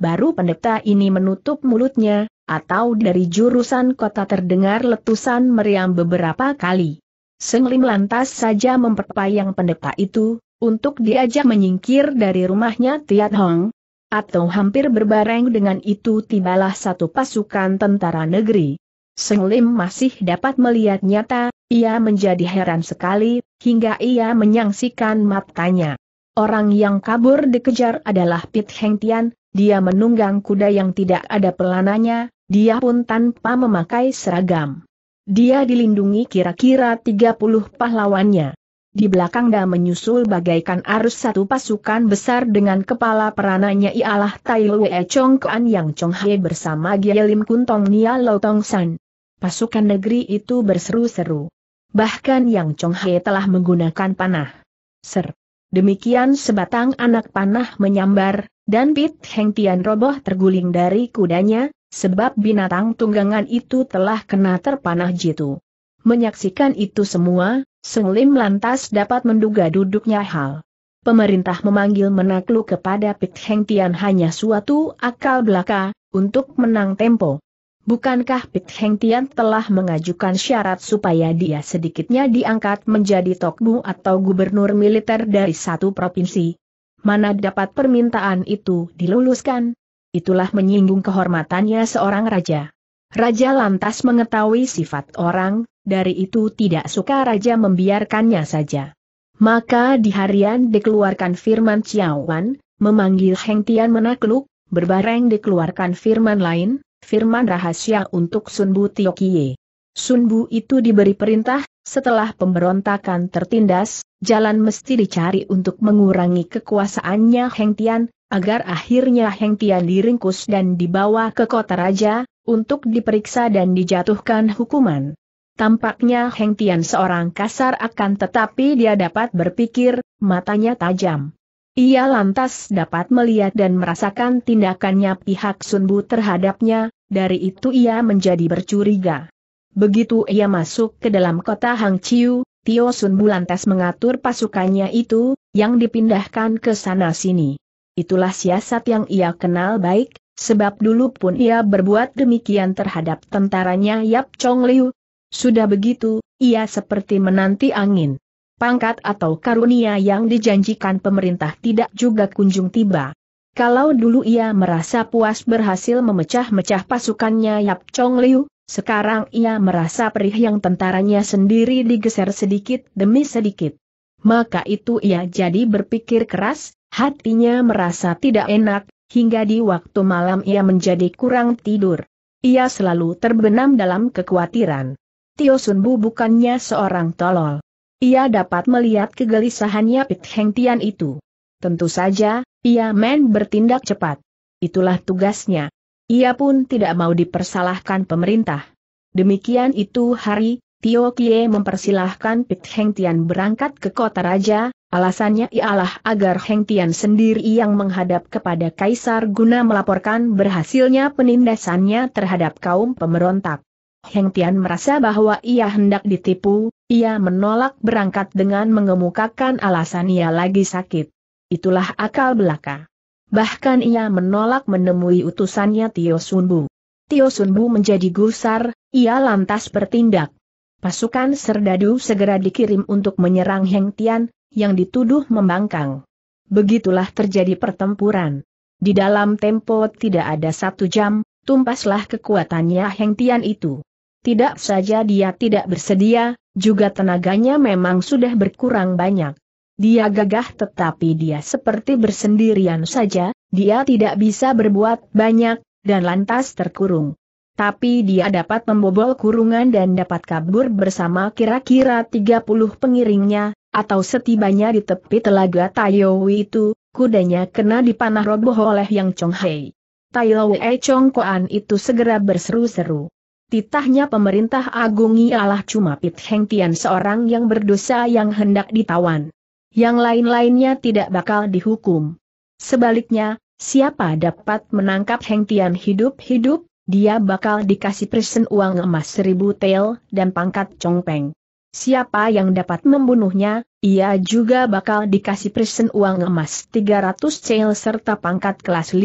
Baru pendeta ini menutup mulutnya, atau dari jurusan kota terdengar letusan meriam beberapa kali. Senglim lantas saja memperpayang pendeta itu, untuk diajak menyingkir dari rumahnya Tiat Hong, atau hampir berbareng dengan itu tibalah satu pasukan tentara negeri. Senglim masih dapat melihat nyata, ia menjadi heran sekali, hingga ia menyangsikan matanya. Orang yang kabur dikejar adalah Pit Heng Tian, dia menunggang kuda yang tidak ada pelananya, dia pun tanpa memakai seragam. Dia dilindungi kira-kira 30 pahlawannya. Di belakang dia menyusul bagaikan arus satu pasukan besar dengan kepala perananya ialah Tai Lue Chong Kuan yang Chong He bersama Gia Lim Kuntong Nia Lo Tong San. Pasukan negeri itu berseru-seru bahkan Yang Chong He telah menggunakan panah. Ser. Demikian sebatang anak panah menyambar, dan Pit Heng Tian roboh terguling dari kudanya, sebab binatang tunggangan itu telah kena terpanah jitu. Menyaksikan itu semua, Seng Lim lantas dapat menduga duduknya hal. Pemerintah memanggil menakluk kepada Pit Heng Tian hanya suatu akal belaka, untuk menang tempo. Bukankah Pit Heng Tian telah mengajukan syarat supaya dia sedikitnya diangkat menjadi tokbu atau gubernur militer dari satu provinsi? Mana dapat permintaan itu diluluskan? Itulah menyinggung kehormatannya seorang raja. Raja lantas mengetahui sifat orang, dari itu tidak suka raja membiarkannya saja. Maka di harian dikeluarkan firman Ciawan, memanggil Heng Tian menakluk, berbareng dikeluarkan firman lain, firman rahasia untuk Sunbu Tiokye. Sunbu itu diberi perintah, setelah pemberontakan tertindas, jalan mesti dicari untuk mengurangi kekuasaannya Heng Tian, agar akhirnya Heng Tian diringkus dan dibawa ke kota raja, untuk diperiksa dan dijatuhkan hukuman. Tampaknya Heng Tian seorang kasar akan tetapi dia dapat berpikir, matanya tajam. Ia lantas dapat melihat dan merasakan tindakannya pihak Sunbu terhadapnya, dari itu ia menjadi bercuriga. Begitu ia masuk ke dalam kota Hangciu, Tio Sunbu lantas mengatur pasukannya itu, yang dipindahkan ke sana-sini. Itulah siasat yang ia kenal baik, sebab dulu pun ia berbuat demikian terhadap tentaranya Yap Chong Liu. Sudah begitu, ia seperti menanti angin pangkat atau karunia yang dijanjikan pemerintah tidak juga kunjung tiba. Kalau dulu ia merasa puas berhasil memecah-mecah pasukannya Yap Chong Liu, sekarang ia merasa perih yang tentaranya sendiri digeser sedikit demi sedikit. Maka itu ia jadi berpikir keras, hatinya merasa tidak enak, hingga di waktu malam ia menjadi kurang tidur. Ia selalu terbenam dalam kekhawatiran. Tio Sun Bu bukannya seorang tolol. Ia dapat melihat kegelisahannya Pit Heng Tian itu. Tentu saja, ia Men bertindak cepat. Itulah tugasnya. Ia pun tidak mau dipersalahkan pemerintah. Demikian itu hari, Tio Kie mempersilahkan Pit Heng Tian berangkat ke kota raja, alasannya ialah agar Heng Tian sendiri yang menghadap kepada Kaisar guna melaporkan berhasilnya penindasannya terhadap kaum pemberontak. Heng Tian merasa bahwa ia hendak ditipu, ia menolak berangkat dengan mengemukakan alasan ia lagi sakit. Itulah akal belaka. Bahkan ia menolak menemui utusannya Tio Sunbu. Tio Sunbu menjadi gusar, ia lantas bertindak. Pasukan Serdadu segera dikirim untuk menyerang Heng Tian, yang dituduh membangkang. Begitulah terjadi pertempuran. Di dalam tempo tidak ada satu jam, tumpaslah kekuatannya Heng Tian itu. Tidak saja dia tidak bersedia, juga tenaganya memang sudah berkurang banyak. Dia gagah tetapi dia seperti bersendirian saja, dia tidak bisa berbuat banyak, dan lantas terkurung. Tapi dia dapat membobol kurungan dan dapat kabur bersama kira-kira 30 pengiringnya, atau setibanya di tepi telaga Tayowi itu, kudanya kena dipanah roboh oleh Yang Chong Hei. Tai Chong Koan itu segera berseru-seru titahnya pemerintah agung ialah cuma Pit Heng Tian seorang yang berdosa yang hendak ditawan. Yang lain-lainnya tidak bakal dihukum. Sebaliknya, siapa dapat menangkap Heng Tian hidup-hidup, dia bakal dikasih persen uang emas seribu tel dan pangkat congpeng. Siapa yang dapat membunuhnya, ia juga bakal dikasih persen uang emas 300 cel serta pangkat kelas 5.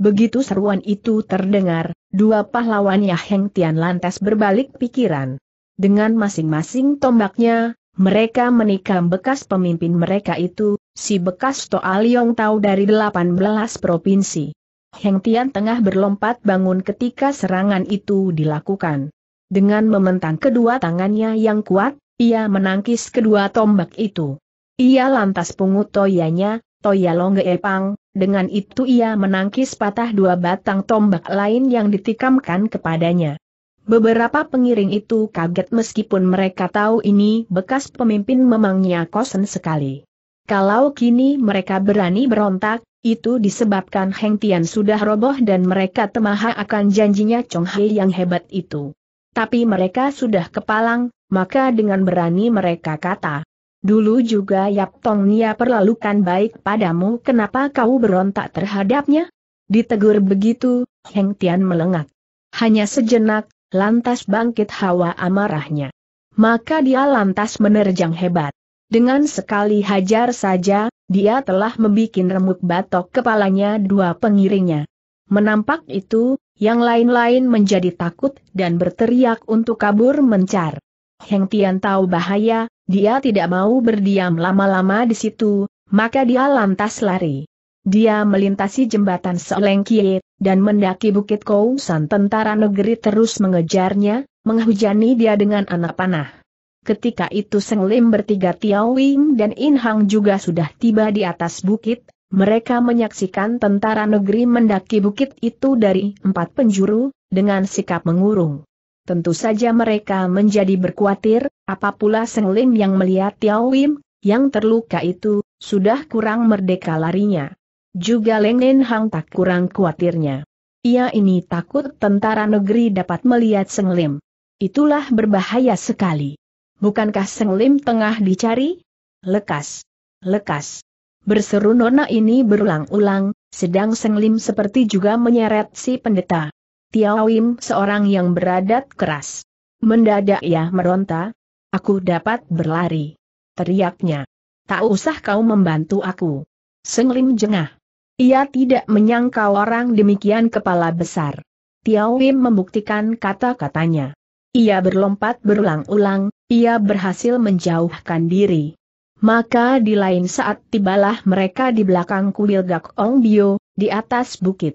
Begitu seruan itu terdengar, dua pahlawannya Heng Tian lantas berbalik pikiran. Dengan masing-masing tombaknya, mereka menikam bekas pemimpin mereka itu, si bekas Toa Liong Tau dari 18 provinsi. Heng Tian tengah berlompat bangun ketika serangan itu dilakukan. Dengan mementang kedua tangannya yang kuat, ia menangkis kedua tombak itu. Ia lantas pungut toyanya, toya longge epang, dengan itu ia menangkis patah dua batang tombak lain yang ditikamkan kepadanya. Beberapa pengiring itu kaget meskipun mereka tahu ini bekas pemimpin memangnya kosen sekali. Kalau kini mereka berani berontak, itu disebabkan Heng Tian sudah roboh dan mereka temaha akan janjinya Chong Hei yang hebat itu. Tapi mereka sudah kepalang, maka dengan berani mereka kata, Dulu juga Yap Tong Nia perlalukan baik padamu kenapa kau berontak terhadapnya? Ditegur begitu, Heng Tian melengat. Hanya sejenak, lantas bangkit hawa amarahnya. Maka dia lantas menerjang hebat. Dengan sekali hajar saja, dia telah membuat remuk batok kepalanya dua pengiringnya. Menampak itu, yang lain-lain menjadi takut dan berteriak untuk kabur mencar. Heng Tian tahu bahaya, dia tidak mau berdiam lama-lama di situ, maka dia lantas lari. Dia melintasi jembatan Selengkiet, dan mendaki bukit Kousan tentara negeri terus mengejarnya, menghujani dia dengan anak panah. Ketika itu Seng Lim bertiga Tiao Wing dan In Hang juga sudah tiba di atas bukit, mereka menyaksikan tentara negeri mendaki bukit itu dari empat penjuru, dengan sikap mengurung tentu saja mereka menjadi berkuatir, Apapula Senglim Seng Lim yang melihat Tiao Wim, yang terluka itu, sudah kurang merdeka larinya. Juga Leng Nen Hang tak kurang kuatirnya. Ia ini takut tentara negeri dapat melihat Seng Lim. Itulah berbahaya sekali. Bukankah Seng Lim tengah dicari? Lekas. Lekas. Berseru nona ini berulang-ulang, sedang Seng Lim seperti juga menyeret si pendeta. Tiaoim seorang yang beradat keras. Mendadak ia meronta, aku dapat berlari. Teriaknya. Tak usah kau membantu aku. Senglim jengah. Ia tidak menyangka orang demikian kepala besar. Tiaoim membuktikan kata-katanya. Ia berlompat berulang-ulang, ia berhasil menjauhkan diri. Maka di lain saat tibalah mereka di belakang kuil Gak Ong Bio, di atas bukit.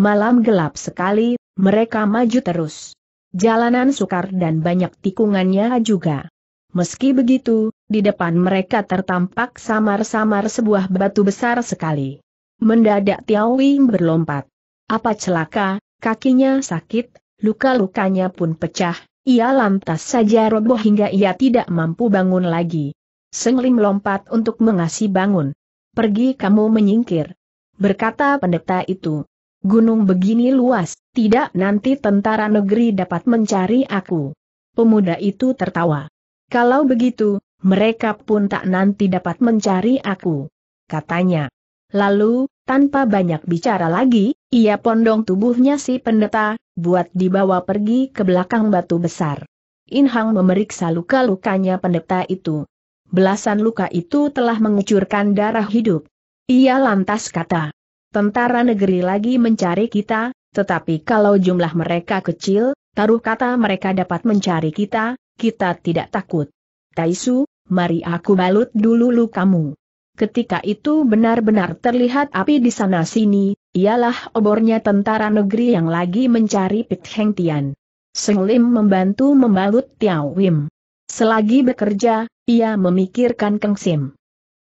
Malam gelap sekali, mereka maju terus. Jalanan sukar dan banyak tikungannya juga. Meski begitu, di depan mereka tertampak samar-samar sebuah batu besar sekali. Mendadak Tiao Wing berlompat. Apa celaka, kakinya sakit, luka-lukanya pun pecah, ia lantas saja roboh hingga ia tidak mampu bangun lagi. Seng Lim lompat untuk mengasih bangun. Pergi kamu menyingkir. Berkata pendeta itu. Gunung begini luas, tidak nanti tentara negeri dapat mencari aku. Pemuda itu tertawa. Kalau begitu, mereka pun tak nanti dapat mencari aku. Katanya. Lalu, tanpa banyak bicara lagi, ia pondong tubuhnya si pendeta, buat dibawa pergi ke belakang batu besar. Inhang memeriksa luka-lukanya pendeta itu. Belasan luka itu telah mengucurkan darah hidup. Ia lantas kata, tentara negeri lagi mencari kita, tetapi kalau jumlah mereka kecil, taruh kata mereka dapat mencari kita, kita tidak takut. Taisu, mari aku balut dulu lukamu. Ketika itu benar-benar terlihat api di sana-sini, ialah obornya tentara negeri yang lagi mencari Pit Heng Tian. Seng Lim membantu membalut Tiao Wim. Selagi bekerja, ia memikirkan Keng Sim.